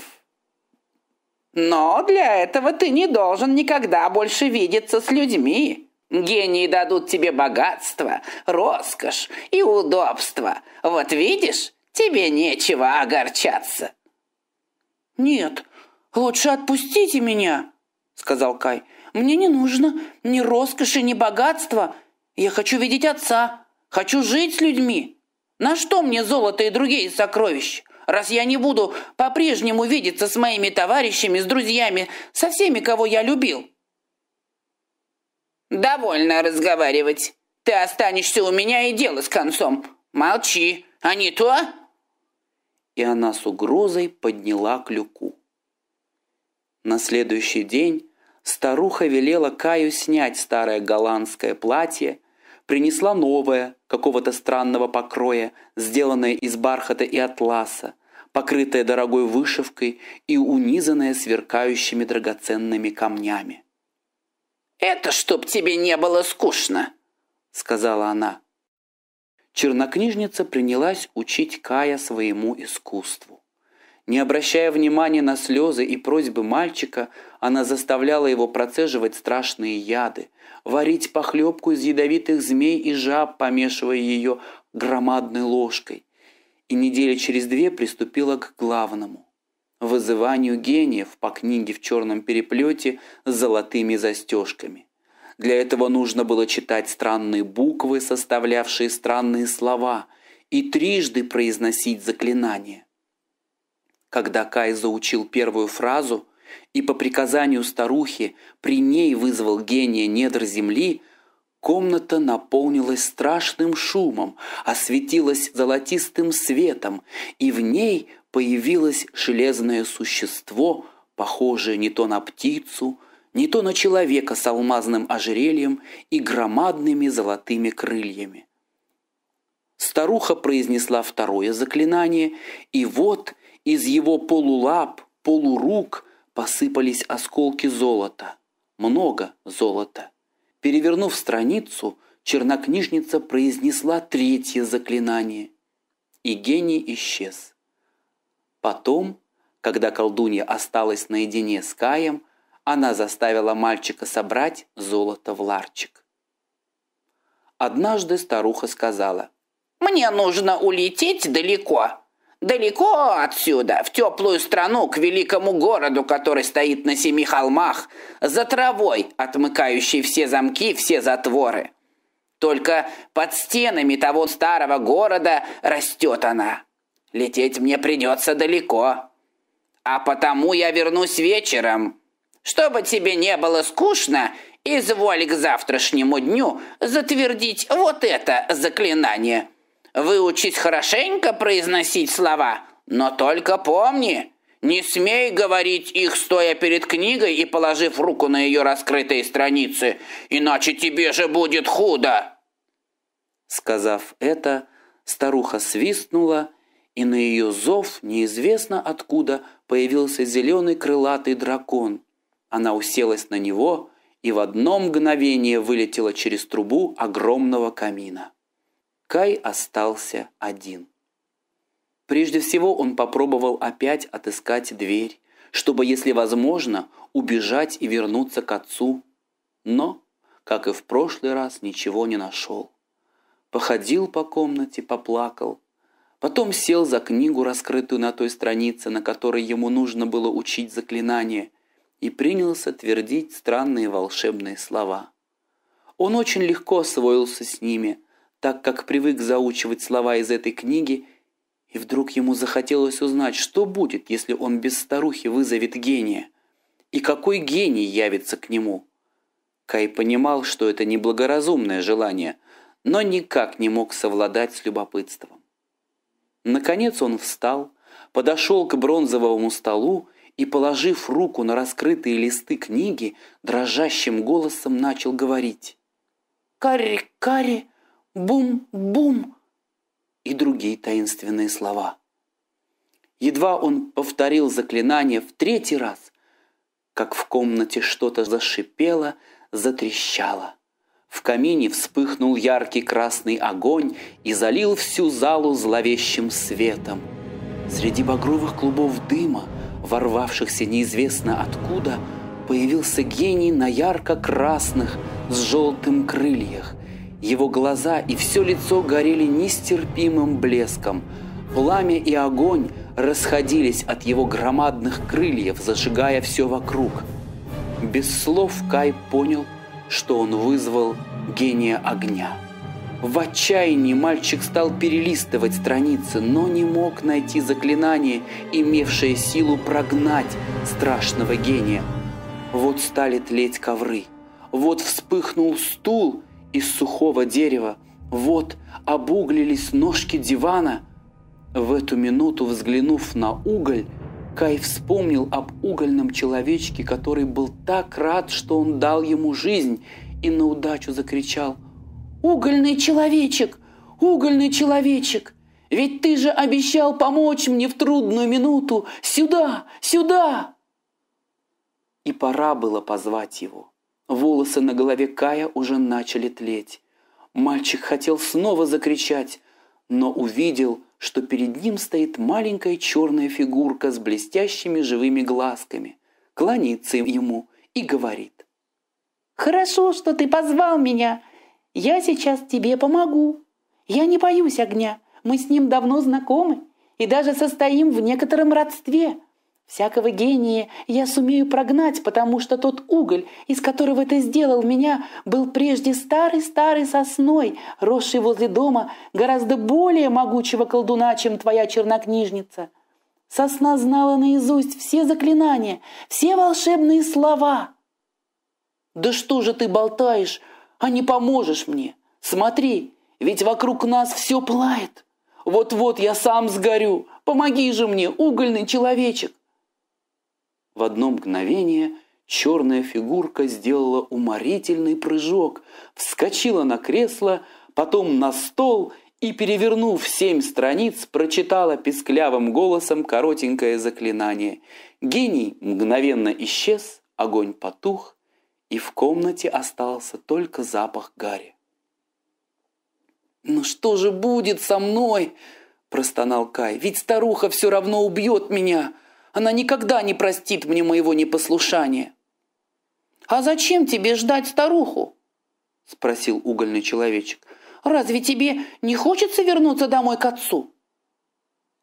«Но для этого ты не должен никогда больше видеться с людьми», Гении дадут тебе богатство, роскошь и удобство. Вот видишь, тебе нечего огорчаться». «Нет, лучше отпустите меня», — сказал Кай. «Мне не нужно ни роскоши, ни богатства. Я хочу видеть отца, хочу жить с людьми. На что мне золото и другие сокровища, раз я не буду по-прежнему видеться с моими товарищами, с друзьями, со всеми, кого я любил?» «Довольно разговаривать. Ты останешься у меня и дело с концом. Молчи, а не то...» и она с угрозой подняла клюку. На следующий день старуха велела Каю снять старое голландское платье, принесла новое, какого-то странного покроя, сделанное из бархата и атласа, покрытое дорогой вышивкой и унизанное сверкающими драгоценными камнями. «Это чтоб тебе не было скучно», — сказала она чернокнижница принялась учить Кая своему искусству. Не обращая внимания на слезы и просьбы мальчика, она заставляла его процеживать страшные яды, варить похлебку из ядовитых змей и жаб, помешивая ее громадной ложкой. И недели через две приступила к главному – вызыванию гениев по книге в черном переплете с золотыми застежками – для этого нужно было читать странные буквы, составлявшие странные слова, и трижды произносить заклинание. Когда Кай заучил первую фразу и по приказанию старухи при ней вызвал гения недр земли, Комната наполнилась страшным шумом, осветилась золотистым светом, и в ней появилось железное существо, похожее не то на птицу, не то на человека с алмазным ожерельем и громадными золотыми крыльями. Старуха произнесла второе заклинание, и вот из его полулап, полурук посыпались осколки золота. Много золота. Перевернув страницу, чернокнижница произнесла третье заклинание, и гений исчез. Потом, когда колдунья осталась наедине с Каем, она заставила мальчика собрать золото в ларчик. Однажды старуха сказала, «Мне нужно улететь далеко, далеко отсюда, в теплую страну, к великому городу, который стоит на семи холмах, за травой, отмыкающей все замки, все затворы. Только под стенами того старого города растет она. Лететь мне придется далеко, а потому я вернусь вечером» Чтобы тебе не было скучно, изволь к завтрашнему дню затвердить вот это заклинание. Выучись хорошенько произносить слова, но только помни, не смей говорить их, стоя перед книгой и положив руку на ее раскрытые страницы, иначе тебе же будет худо. Сказав это, старуха свистнула, и на ее зов неизвестно откуда появился зеленый крылатый дракон – она уселась на него и в одно мгновение вылетела через трубу огромного камина. Кай остался один. Прежде всего он попробовал опять отыскать дверь, чтобы, если возможно, убежать и вернуться к отцу. Но, как и в прошлый раз, ничего не нашел. Походил по комнате, поплакал. Потом сел за книгу, раскрытую на той странице, на которой ему нужно было учить заклинание – и принялся твердить странные волшебные слова. Он очень легко освоился с ними, так как привык заучивать слова из этой книги, и вдруг ему захотелось узнать, что будет, если он без старухи вызовет гения, и какой гений явится к нему. Кай понимал, что это неблагоразумное желание, но никак не мог совладать с любопытством. Наконец он встал, подошел к бронзовому столу и, положив руку на раскрытые листы книги, дрожащим голосом начал говорить. «Карри-карри! Бум-бум!» и другие таинственные слова. Едва он повторил заклинание в третий раз, как в комнате что-то зашипело, затрещало. В камине вспыхнул яркий красный огонь и залил всю залу зловещим светом. Среди багровых клубов дыма – ворвавшихся неизвестно откуда, появился гений на ярко-красных с желтым крыльях. Его глаза и все лицо горели нестерпимым блеском. Пламя и огонь расходились от его громадных крыльев, зажигая все вокруг. Без слов Кай понял, что он вызвал гения огня. В отчаянии мальчик стал перелистывать страницы, но не мог найти заклинание, имевшее силу прогнать страшного гения. Вот стали тлеть ковры, вот вспыхнул стул из сухого дерева, вот обуглились ножки дивана. В эту минуту, взглянув на уголь, Кай вспомнил об угольном человечке, который был так рад, что он дал ему жизнь, и на удачу закричал – «Угольный человечек! Угольный человечек! Ведь ты же обещал помочь мне в трудную минуту! Сюда! Сюда!» И пора было позвать его. Волосы на голове Кая уже начали тлеть. Мальчик хотел снова закричать, но увидел, что перед ним стоит маленькая черная фигурка с блестящими живыми глазками, клонится ему и говорит. «Хорошо, что ты позвал меня. Я сейчас тебе помогу. Я не боюсь огня. Мы с ним давно знакомы и даже состоим в некотором родстве. Всякого гения я сумею прогнать, потому что тот уголь, из которого ты сделал меня, был прежде старой-старой сосной, росшей возле дома гораздо более могучего колдуна, чем твоя чернокнижница. Сосна знала наизусть все заклинания, все волшебные слова. «Да что же ты болтаешь?» А не поможешь мне. Смотри, ведь вокруг нас все плает. Вот-вот я сам сгорю. Помоги же мне, угольный человечек. В одно мгновение черная фигурка сделала уморительный прыжок, вскочила на кресло, потом на стол и, перевернув семь страниц, прочитала писклявым голосом коротенькое заклинание. Гений мгновенно исчез, огонь потух, и в комнате остался только запах Гарри. «Ну что же будет со мной?» – простонал Кай. «Ведь старуха все равно убьет меня. Она никогда не простит мне моего непослушания». «А зачем тебе ждать старуху?» – спросил угольный человечек. «Разве тебе не хочется вернуться домой к отцу?»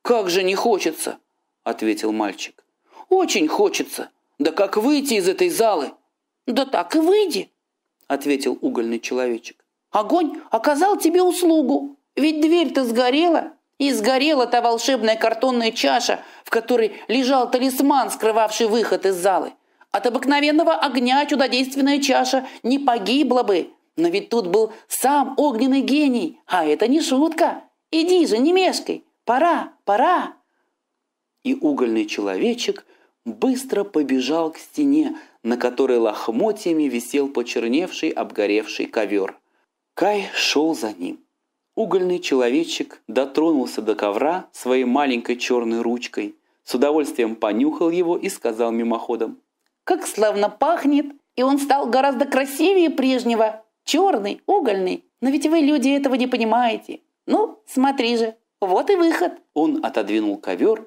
«Как же не хочется!» – ответил мальчик. «Очень хочется! Да как выйти из этой залы? «Да так и выйди», — ответил угольный человечек. «Огонь оказал тебе услугу, ведь дверь-то сгорела, и сгорела та волшебная картонная чаша, в которой лежал талисман, скрывавший выход из залы. От обыкновенного огня чудодейственная чаша не погибла бы, но ведь тут был сам огненный гений, а это не шутка. Иди же, не мешкай, пора, пора!» И угольный человечек быстро побежал к стене, на которой лохмотьями висел почерневший обгоревший ковер. Кай шел за ним. Угольный человечек дотронулся до ковра своей маленькой черной ручкой, с удовольствием понюхал его и сказал мимоходом. «Как славно пахнет! И он стал гораздо красивее прежнего! Черный, угольный! Но ведь вы, люди, этого не понимаете! Ну, смотри же, вот и выход!» Он отодвинул ковер,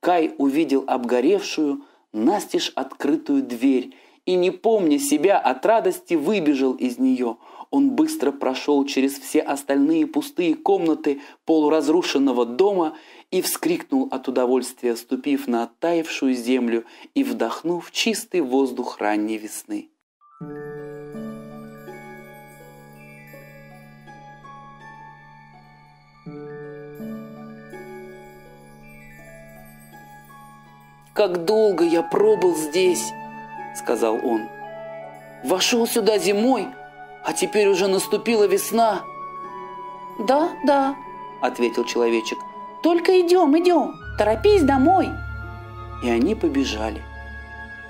Кай увидел обгоревшую, настежь открытую дверь и, не помня себя от радости, выбежал из нее. Он быстро прошел через все остальные пустые комнаты полуразрушенного дома и вскрикнул от удовольствия, ступив на оттаившую землю и вдохнув чистый воздух ранней весны. Thank you. как долго я пробыл здесь!» — сказал он. «Вошел сюда зимой, а теперь уже наступила весна!» «Да, да», — ответил человечек. «Только идем, идем, торопись домой!» И они побежали.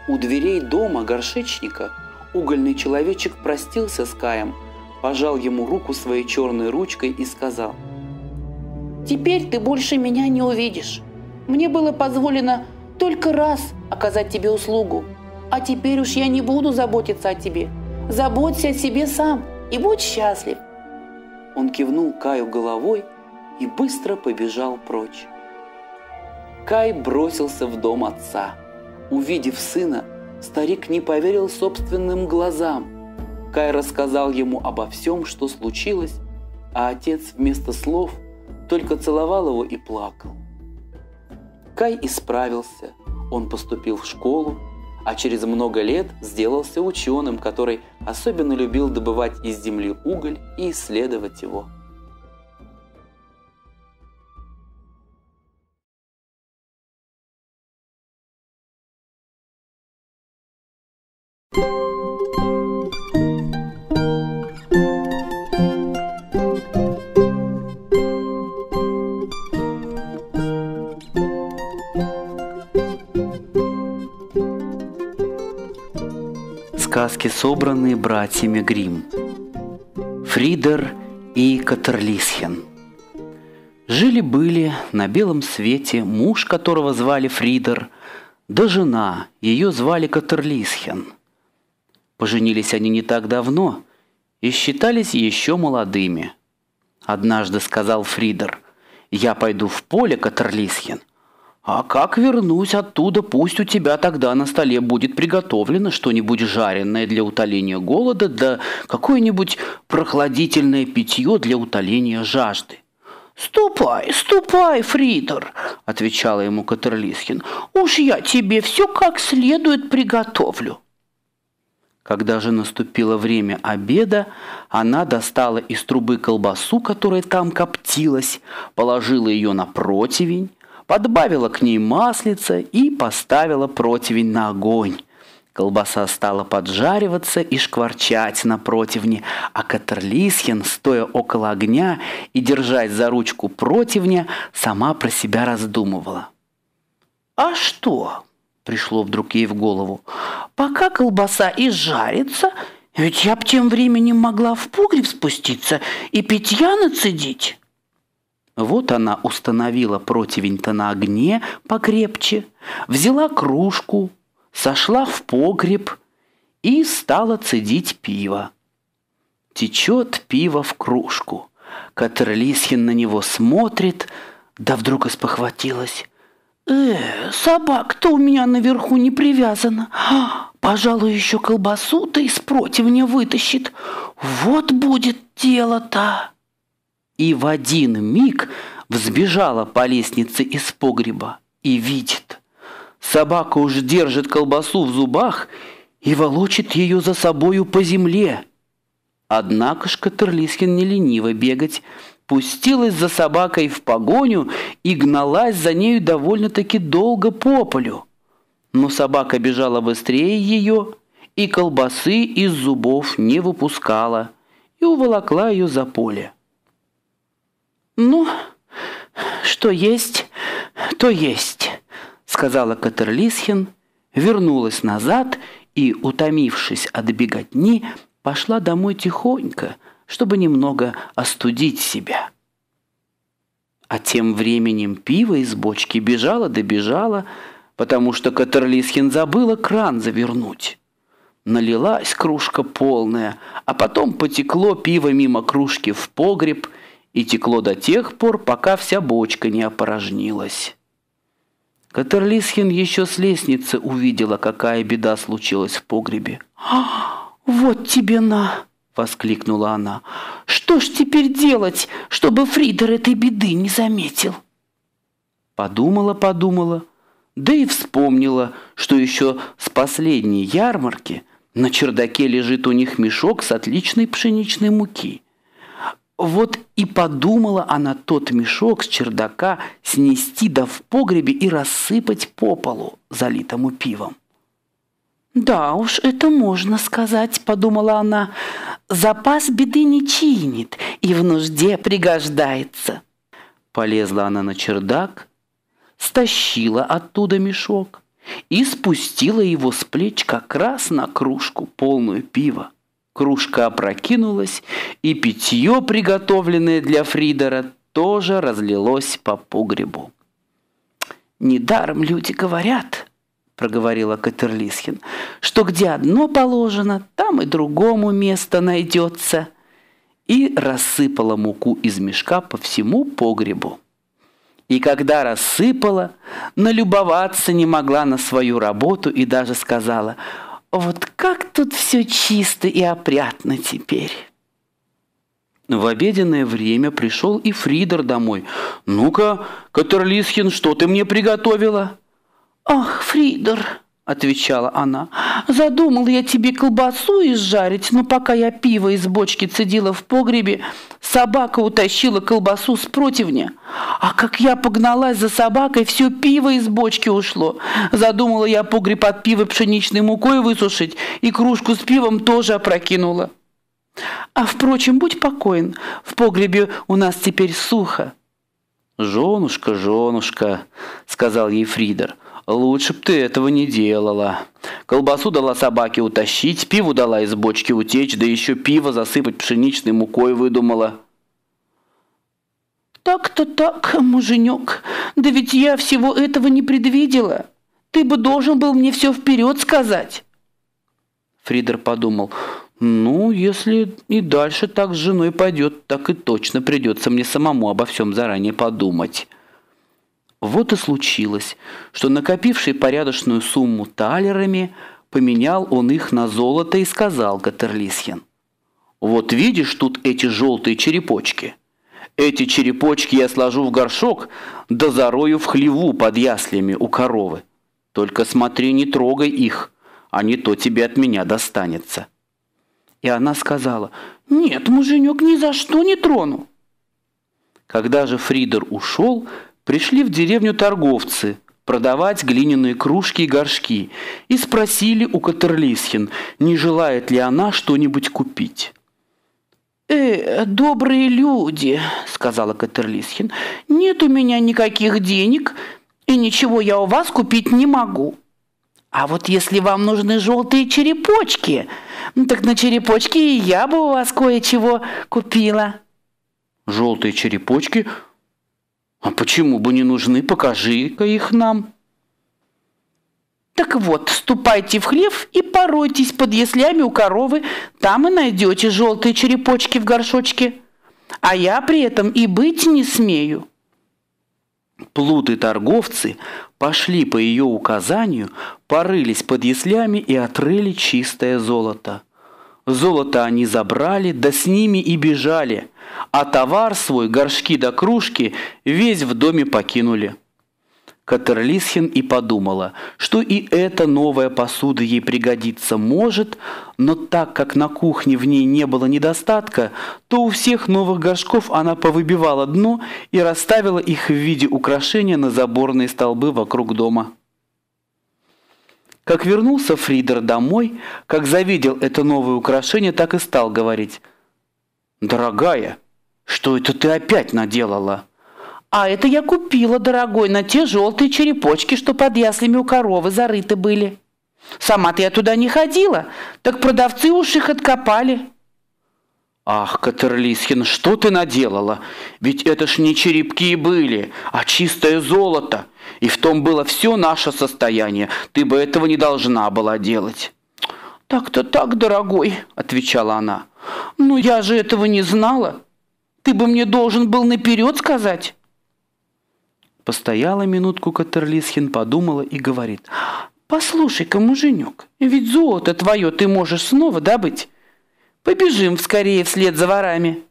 У дверей дома горшечника угольный человечек простился с Каем, пожал ему руку своей черной ручкой и сказал. «Теперь ты больше меня не увидишь. Мне было позволено только раз оказать тебе услугу. А теперь уж я не буду заботиться о тебе. Заботься о себе сам и будь счастлив. Он кивнул Каю головой и быстро побежал прочь. Кай бросился в дом отца. Увидев сына, старик не поверил собственным глазам. Кай рассказал ему обо всем, что случилось, а отец вместо слов только целовал его и плакал. Кай исправился. Он поступил в школу, а через много лет сделался ученым, который особенно любил добывать из земли уголь и исследовать его. сказки, собранные братьями Грим. Фридер и Катерлисхен. Жили-были на белом свете муж, которого звали Фридер, да жена, ее звали Катерлисхен. Поженились они не так давно и считались еще молодыми. Однажды сказал Фридер, «Я пойду в поле, Катерлисхен, а как вернусь оттуда, пусть у тебя тогда на столе будет приготовлено что-нибудь жареное для утоления голода, да какое-нибудь прохладительное питье для утоления жажды. «Ступай, ступай, Фридер!» – отвечала ему Катерлисхин. «Уж я тебе все как следует приготовлю». Когда же наступило время обеда, она достала из трубы колбасу, которая там коптилась, положила ее на противень, подбавила к ней маслица и поставила противень на огонь. Колбаса стала поджариваться и шкварчать на противне, а Катерлисхен, стоя около огня и держась за ручку противня, сама про себя раздумывала. «А что?» – пришло вдруг ей в голову. «Пока колбаса и жарится, ведь я б тем временем могла в погреб спуститься и питья нацедить». Вот она установила противень-то на огне покрепче, взяла кружку, сошла в погреб и стала цедить пиво. Течет пиво в кружку. Катерлисхин на него смотрит, да вдруг испохватилась. э собака, собак-то у меня наверху не привязана. Пожалуй, еще колбасу-то из противня вытащит. Вот будет дело-то!» и в один миг взбежала по лестнице из погреба и видит. Собака уж держит колбасу в зубах и волочит ее за собою по земле. Однако ж Катерлискин не лениво бегать, пустилась за собакой в погоню и гналась за нею довольно-таки долго по полю. Но собака бежала быстрее ее и колбасы из зубов не выпускала и уволокла ее за поле. «Ну, что есть, то есть», — сказала Катерлисхин, вернулась назад и, утомившись от беготни, пошла домой тихонько, чтобы немного остудить себя. А тем временем пиво из бочки бежало добежало, потому что Катерлисхин забыла кран завернуть. Налилась кружка полная, а потом потекло пиво мимо кружки в погреб — и текло до тех пор, пока вся бочка не опорожнилась. Катерлисхин еще с лестницы увидела, какая беда случилась в погребе. А, вот тебе на!» — воскликнула она. «Что ж теперь делать, чтобы Фридер этой беды не заметил?» Подумала-подумала, да и вспомнила, что еще с последней ярмарки на чердаке лежит у них мешок с отличной пшеничной муки — вот и подумала она тот мешок с чердака снести да в погребе и рассыпать по полу, залитому пивом. «Да уж, это можно сказать», — подумала она. «Запас беды не чинит и в нужде пригождается». Полезла она на чердак, стащила оттуда мешок и спустила его с плеч как раз на кружку, полную пива кружка опрокинулась, и питье, приготовленное для Фридера, тоже разлилось по погребу. «Недаром люди говорят», — проговорила Катерлисхин, «что где одно положено, там и другому место найдется» и рассыпала муку из мешка по всему погребу. И когда рассыпала, налюбоваться не могла на свою работу и даже сказала — вот как тут все чисто и опрятно теперь. В обеденное время пришел и Фридер домой. «Ну-ка, Катерлисхин, что ты мне приготовила?» «Ах, Фридер!» отвечала она. Задумал я тебе колбасу изжарить, но пока я пиво из бочки цедила в погребе, собака утащила колбасу с противня. А как я погналась за собакой, все пиво из бочки ушло. Задумала я погреб от пива пшеничной мукой высушить, и кружку с пивом тоже опрокинула. А впрочем, будь покоен, в погребе у нас теперь сухо. «Женушка, женушка», — сказал ей Фридер, — «Лучше б ты этого не делала. Колбасу дала собаке утащить, пиву дала из бочки утечь, да еще пиво засыпать пшеничной мукой выдумала». «Так-то так, муженек, да ведь я всего этого не предвидела. Ты бы должен был мне все вперед сказать». Фридер подумал, «Ну, если и дальше так с женой пойдет, так и точно придется мне самому обо всем заранее подумать». Вот и случилось, что накопивший порядочную сумму талерами, поменял он их на золото и сказал Гатерлисхен. «Вот видишь тут эти желтые черепочки? Эти черепочки я сложу в горшок, да зарою в хлеву под яслями у коровы. Только смотри, не трогай их, а не то тебе от меня достанется». И она сказала, «Нет, муженек, ни за что не трону». Когда же Фридер ушел, пришли в деревню торговцы продавать глиняные кружки и горшки и спросили у Катерлисхин, не желает ли она что-нибудь купить. «Э, добрые люди», — сказала Катерлисхин, — «нет у меня никаких денег, и ничего я у вас купить не могу». «А вот если вам нужны желтые черепочки, ну так на черепочки и я бы у вас кое-чего купила». «Желтые черепочки?» А почему бы не нужны? Покажи-ка их нам. Так вот, ступайте в хлев и поройтесь под яслями у коровы, там и найдете желтые черепочки в горшочке. А я при этом и быть не смею. Плуты-торговцы пошли по ее указанию, порылись под яслями и отрыли чистое золото. Золото они забрали, да с ними и бежали, а товар свой, горшки да кружки, весь в доме покинули. Катерлисхин и подумала, что и эта новая посуда ей пригодиться может, но так как на кухне в ней не было недостатка, то у всех новых горшков она повыбивала дно и расставила их в виде украшения на заборные столбы вокруг дома. Как вернулся Фридер домой, как завидел это новое украшение, так и стал говорить. «Дорогая, что это ты опять наделала?» «А это я купила, дорогой, на те желтые черепочки, что под яслями у коровы зарыты были. Сама-то я туда не ходила, так продавцы уж их откопали». «Ах, Катерлисхин, что ты наделала? Ведь это ж не черепки были, а чистое золото. И в том было все наше состояние. Ты бы этого не должна была делать». «Так-то так, дорогой», — отвечала она. Но «Ну, я же этого не знала. Ты бы мне должен был наперед сказать». Постояла минутку Катерлисхин, подумала и говорит. «Послушай-ка, муженек, ведь золото твое ты можешь снова добыть. Побежим скорее вслед за ворами.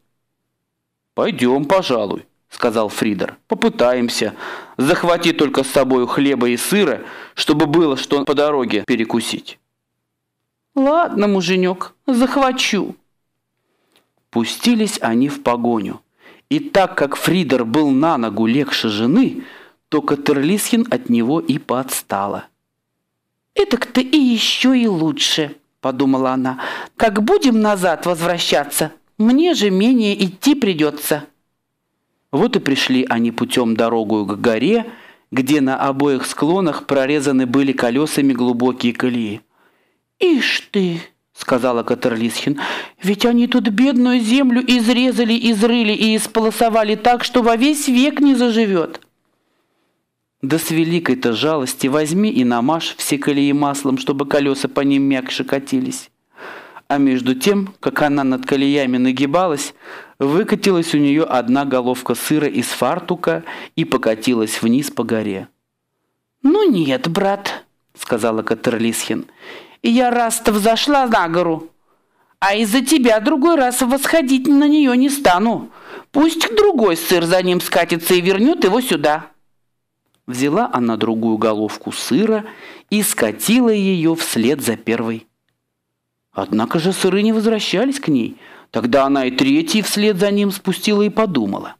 Пойдем, пожалуй, сказал Фридер. Попытаемся. Захвати только с собой хлеба и сыра, чтобы было что по дороге перекусить. Ладно, муженек, захвачу. Пустились они в погоню. И так как Фридер был на ногу легче жены, то Катерлисхин от него и подстала. «Этак-то и еще и лучше», – подумала она. «Как будем назад возвращаться, мне же менее идти придется». Вот и пришли они путем дорогую к горе, где на обоих склонах прорезаны были колесами глубокие колеи. «Ишь ты!» — сказала Катерлисхин. «Ведь они тут бедную землю изрезали, изрыли и исполосовали так, что во весь век не заживет!» Да с великой-то жалости возьми и намажь все колеи маслом, чтобы колеса по ним мягче катились. А между тем, как она над колеями нагибалась, выкатилась у нее одна головка сыра из фартука и покатилась вниз по горе. «Ну нет, брат», — сказала Катерлисхин, — «я раз-то взошла на гору, а из-за тебя другой раз восходить на нее не стану. Пусть другой сыр за ним скатится и вернет его сюда». Взяла она другую головку сыра и скатила ее вслед за первой. Однако же сыры не возвращались к ней. Тогда она и третий вслед за ним спустила и подумала.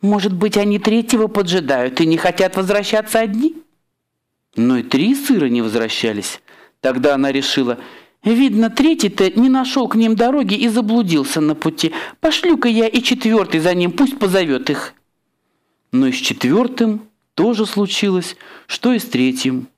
Может быть, они третьего поджидают и не хотят возвращаться одни? Но и три сыра не возвращались. Тогда она решила, видно, третий-то не нашел к ним дороги и заблудился на пути. Пошлю-ка я и четвертый за ним, пусть позовет их. Но и с четвертым тоже случилось, что и с третьим.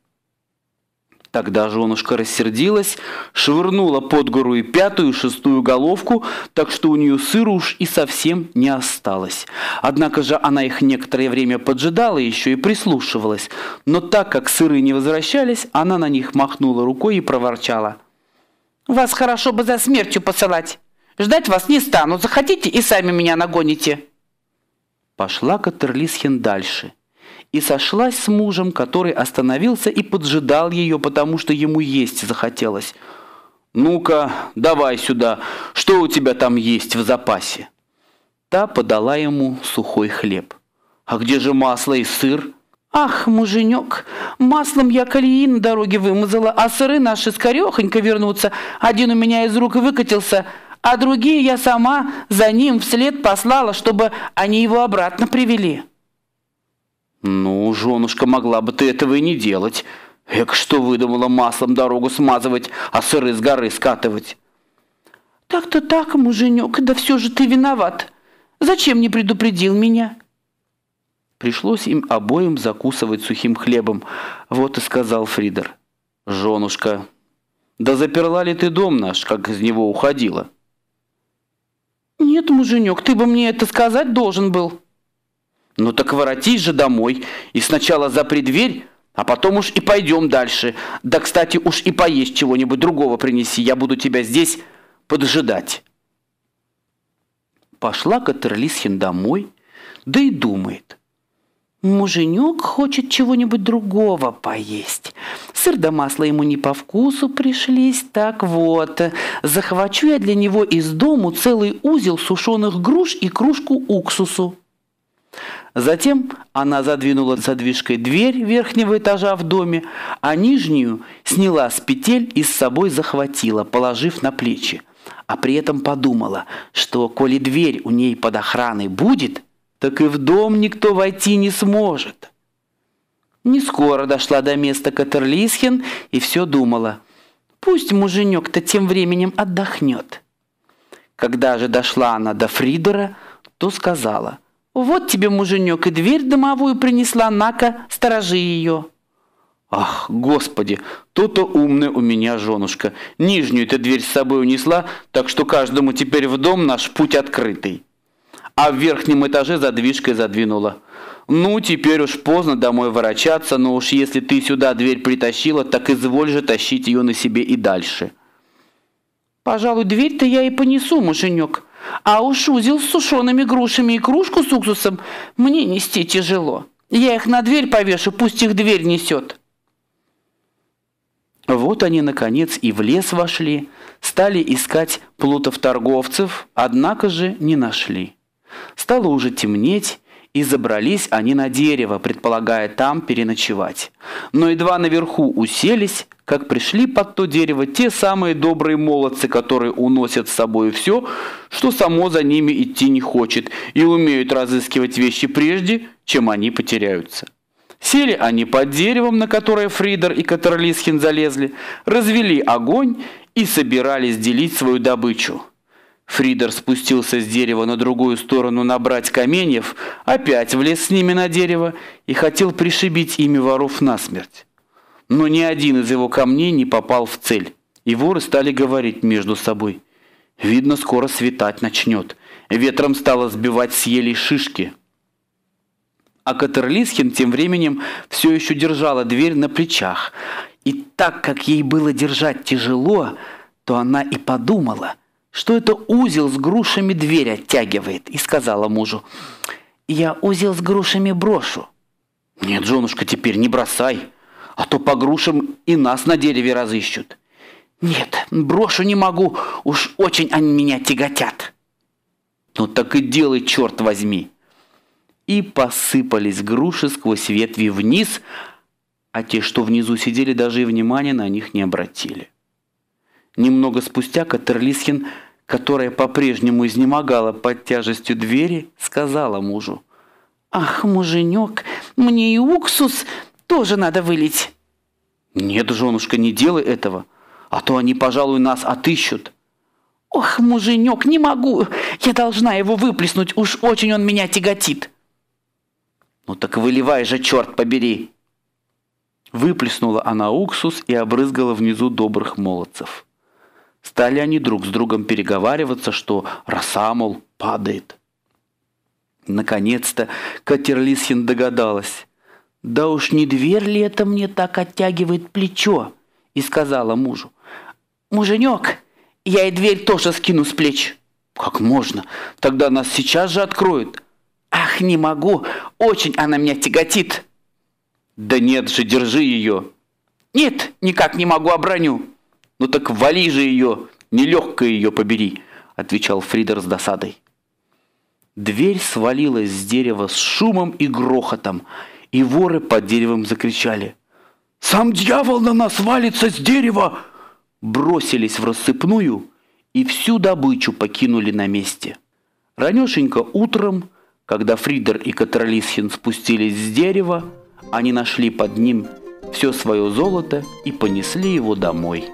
Тогда женушка рассердилась, швырнула под гору и пятую, и шестую головку, так что у нее сыра уж и совсем не осталось. Однако же она их некоторое время поджидала еще и прислушивалась, но так как сыры не возвращались, она на них махнула рукой и проворчала. «Вас хорошо бы за смертью посылать. Ждать вас не стану. Захотите и сами меня нагоните». Пошла Катерлисхен дальше – и сошлась с мужем, который остановился и поджидал ее, потому что ему есть захотелось. «Ну-ка, давай сюда, что у тебя там есть в запасе?» Та подала ему сухой хлеб. «А где же масло и сыр?» «Ах, муженек, маслом я колеи на дороге вымазала, а сыры наши скорехонько вернутся. Один у меня из рук выкатился, а другие я сама за ним вслед послала, чтобы они его обратно привели». «Ну, женушка, могла бы ты этого и не делать. Эк, что выдумала маслом дорогу смазывать, а сыры с горы скатывать?» «Так-то так, муженек, да все же ты виноват. Зачем не предупредил меня?» Пришлось им обоим закусывать сухим хлебом. Вот и сказал Фридер. «Женушка, да заперла ли ты дом наш, как из него уходила?» «Нет, муженек, ты бы мне это сказать должен был». Ну так воротись же домой и сначала запри дверь, а потом уж и пойдем дальше. Да, кстати, уж и поесть чего-нибудь другого принеси, я буду тебя здесь поджидать. Пошла Катерлисхин домой, да и думает. Муженек хочет чего-нибудь другого поесть. Сыр да масло ему не по вкусу пришлись, так вот. Захвачу я для него из дому целый узел сушеных груш и кружку уксусу. Затем она задвинула задвижкой дверь верхнего этажа в доме, а нижнюю сняла с петель и с собой захватила, положив на плечи. А при этом подумала, что коли дверь у ней под охраной будет, так и в дом никто войти не сможет. Не скоро дошла до места Катерлисхен и все думала. Пусть муженек-то тем временем отдохнет. Когда же дошла она до Фридера, то сказала – вот тебе муженек и дверь дымовую принесла, на-ка, сторожи ее. Ах, господи, то-то умная у меня женушка. Нижнюю-то дверь с собой унесла, так что каждому теперь в дом наш путь открытый. А в верхнем этаже задвижкой задвинула. Ну, теперь уж поздно домой ворочаться, но уж если ты сюда дверь притащила, так изволь же тащить ее на себе и дальше. Пожалуй, дверь-то я и понесу, муженек, а уж узел с сушеными грушами и кружку с уксусом мне нести тяжело. Я их на дверь повешу, пусть их дверь несет. Вот они, наконец, и в лес вошли, стали искать плутов-торговцев, однако же не нашли. Стало уже темнеть, и забрались они на дерево, предполагая там переночевать. Но едва наверху уселись, как пришли под то дерево те самые добрые молодцы, которые уносят с собой все, что само за ними идти не хочет, и умеют разыскивать вещи прежде, чем они потеряются. Сели они под деревом, на которое Фридер и Катерлисхин залезли, развели огонь и собирались делить свою добычу. Фридер спустился с дерева на другую сторону набрать каменьев, опять влез с ними на дерево и хотел пришибить ими воров насмерть. Но ни один из его камней не попал в цель, и воры стали говорить между собой. Видно, скоро светать начнет. Ветром стало сбивать с шишки. А Катерлисхин тем временем все еще держала дверь на плечах. И так как ей было держать тяжело, то она и подумала – что это узел с грушами дверь оттягивает, и сказала мужу, «Я узел с грушами брошу». «Нет, женушка, теперь не бросай, а то по грушам и нас на дереве разыщут». «Нет, брошу не могу, уж очень они меня тяготят». «Ну так и делай, черт возьми!» И посыпались груши сквозь ветви вниз, а те, что внизу сидели, даже и внимания на них не обратили. Немного спустя Катерлисхин, которая по-прежнему изнемогала под тяжестью двери, сказала мужу. «Ах, муженек, мне и уксус тоже надо вылить!» «Нет, женушка, не делай этого, а то они, пожалуй, нас отыщут!» «Ох, муженек, не могу! Я должна его выплеснуть, уж очень он меня тяготит!» «Ну так выливай же, черт побери!» Выплеснула она уксус и обрызгала внизу добрых молодцев. Стали они друг с другом переговариваться, что роса, мол, падает. Наконец-то Катерлисин догадалась. «Да уж не дверь ли это мне так оттягивает плечо?» И сказала мужу. «Муженек, я и дверь тоже скину с плеч». «Как можно? Тогда нас сейчас же откроют». «Ах, не могу! Очень она меня тяготит!» «Да нет же, держи ее!» «Нет, никак не могу, оброню!» «Ну так вали же ее, нелегко ее побери», – отвечал Фридер с досадой. Дверь свалилась с дерева с шумом и грохотом, и воры под деревом закричали. «Сам дьявол на нас валится с дерева!» Бросились в рассыпную и всю добычу покинули на месте. Ранешенько утром, когда Фридер и Катролисхин спустились с дерева, они нашли под ним все свое золото и понесли его домой.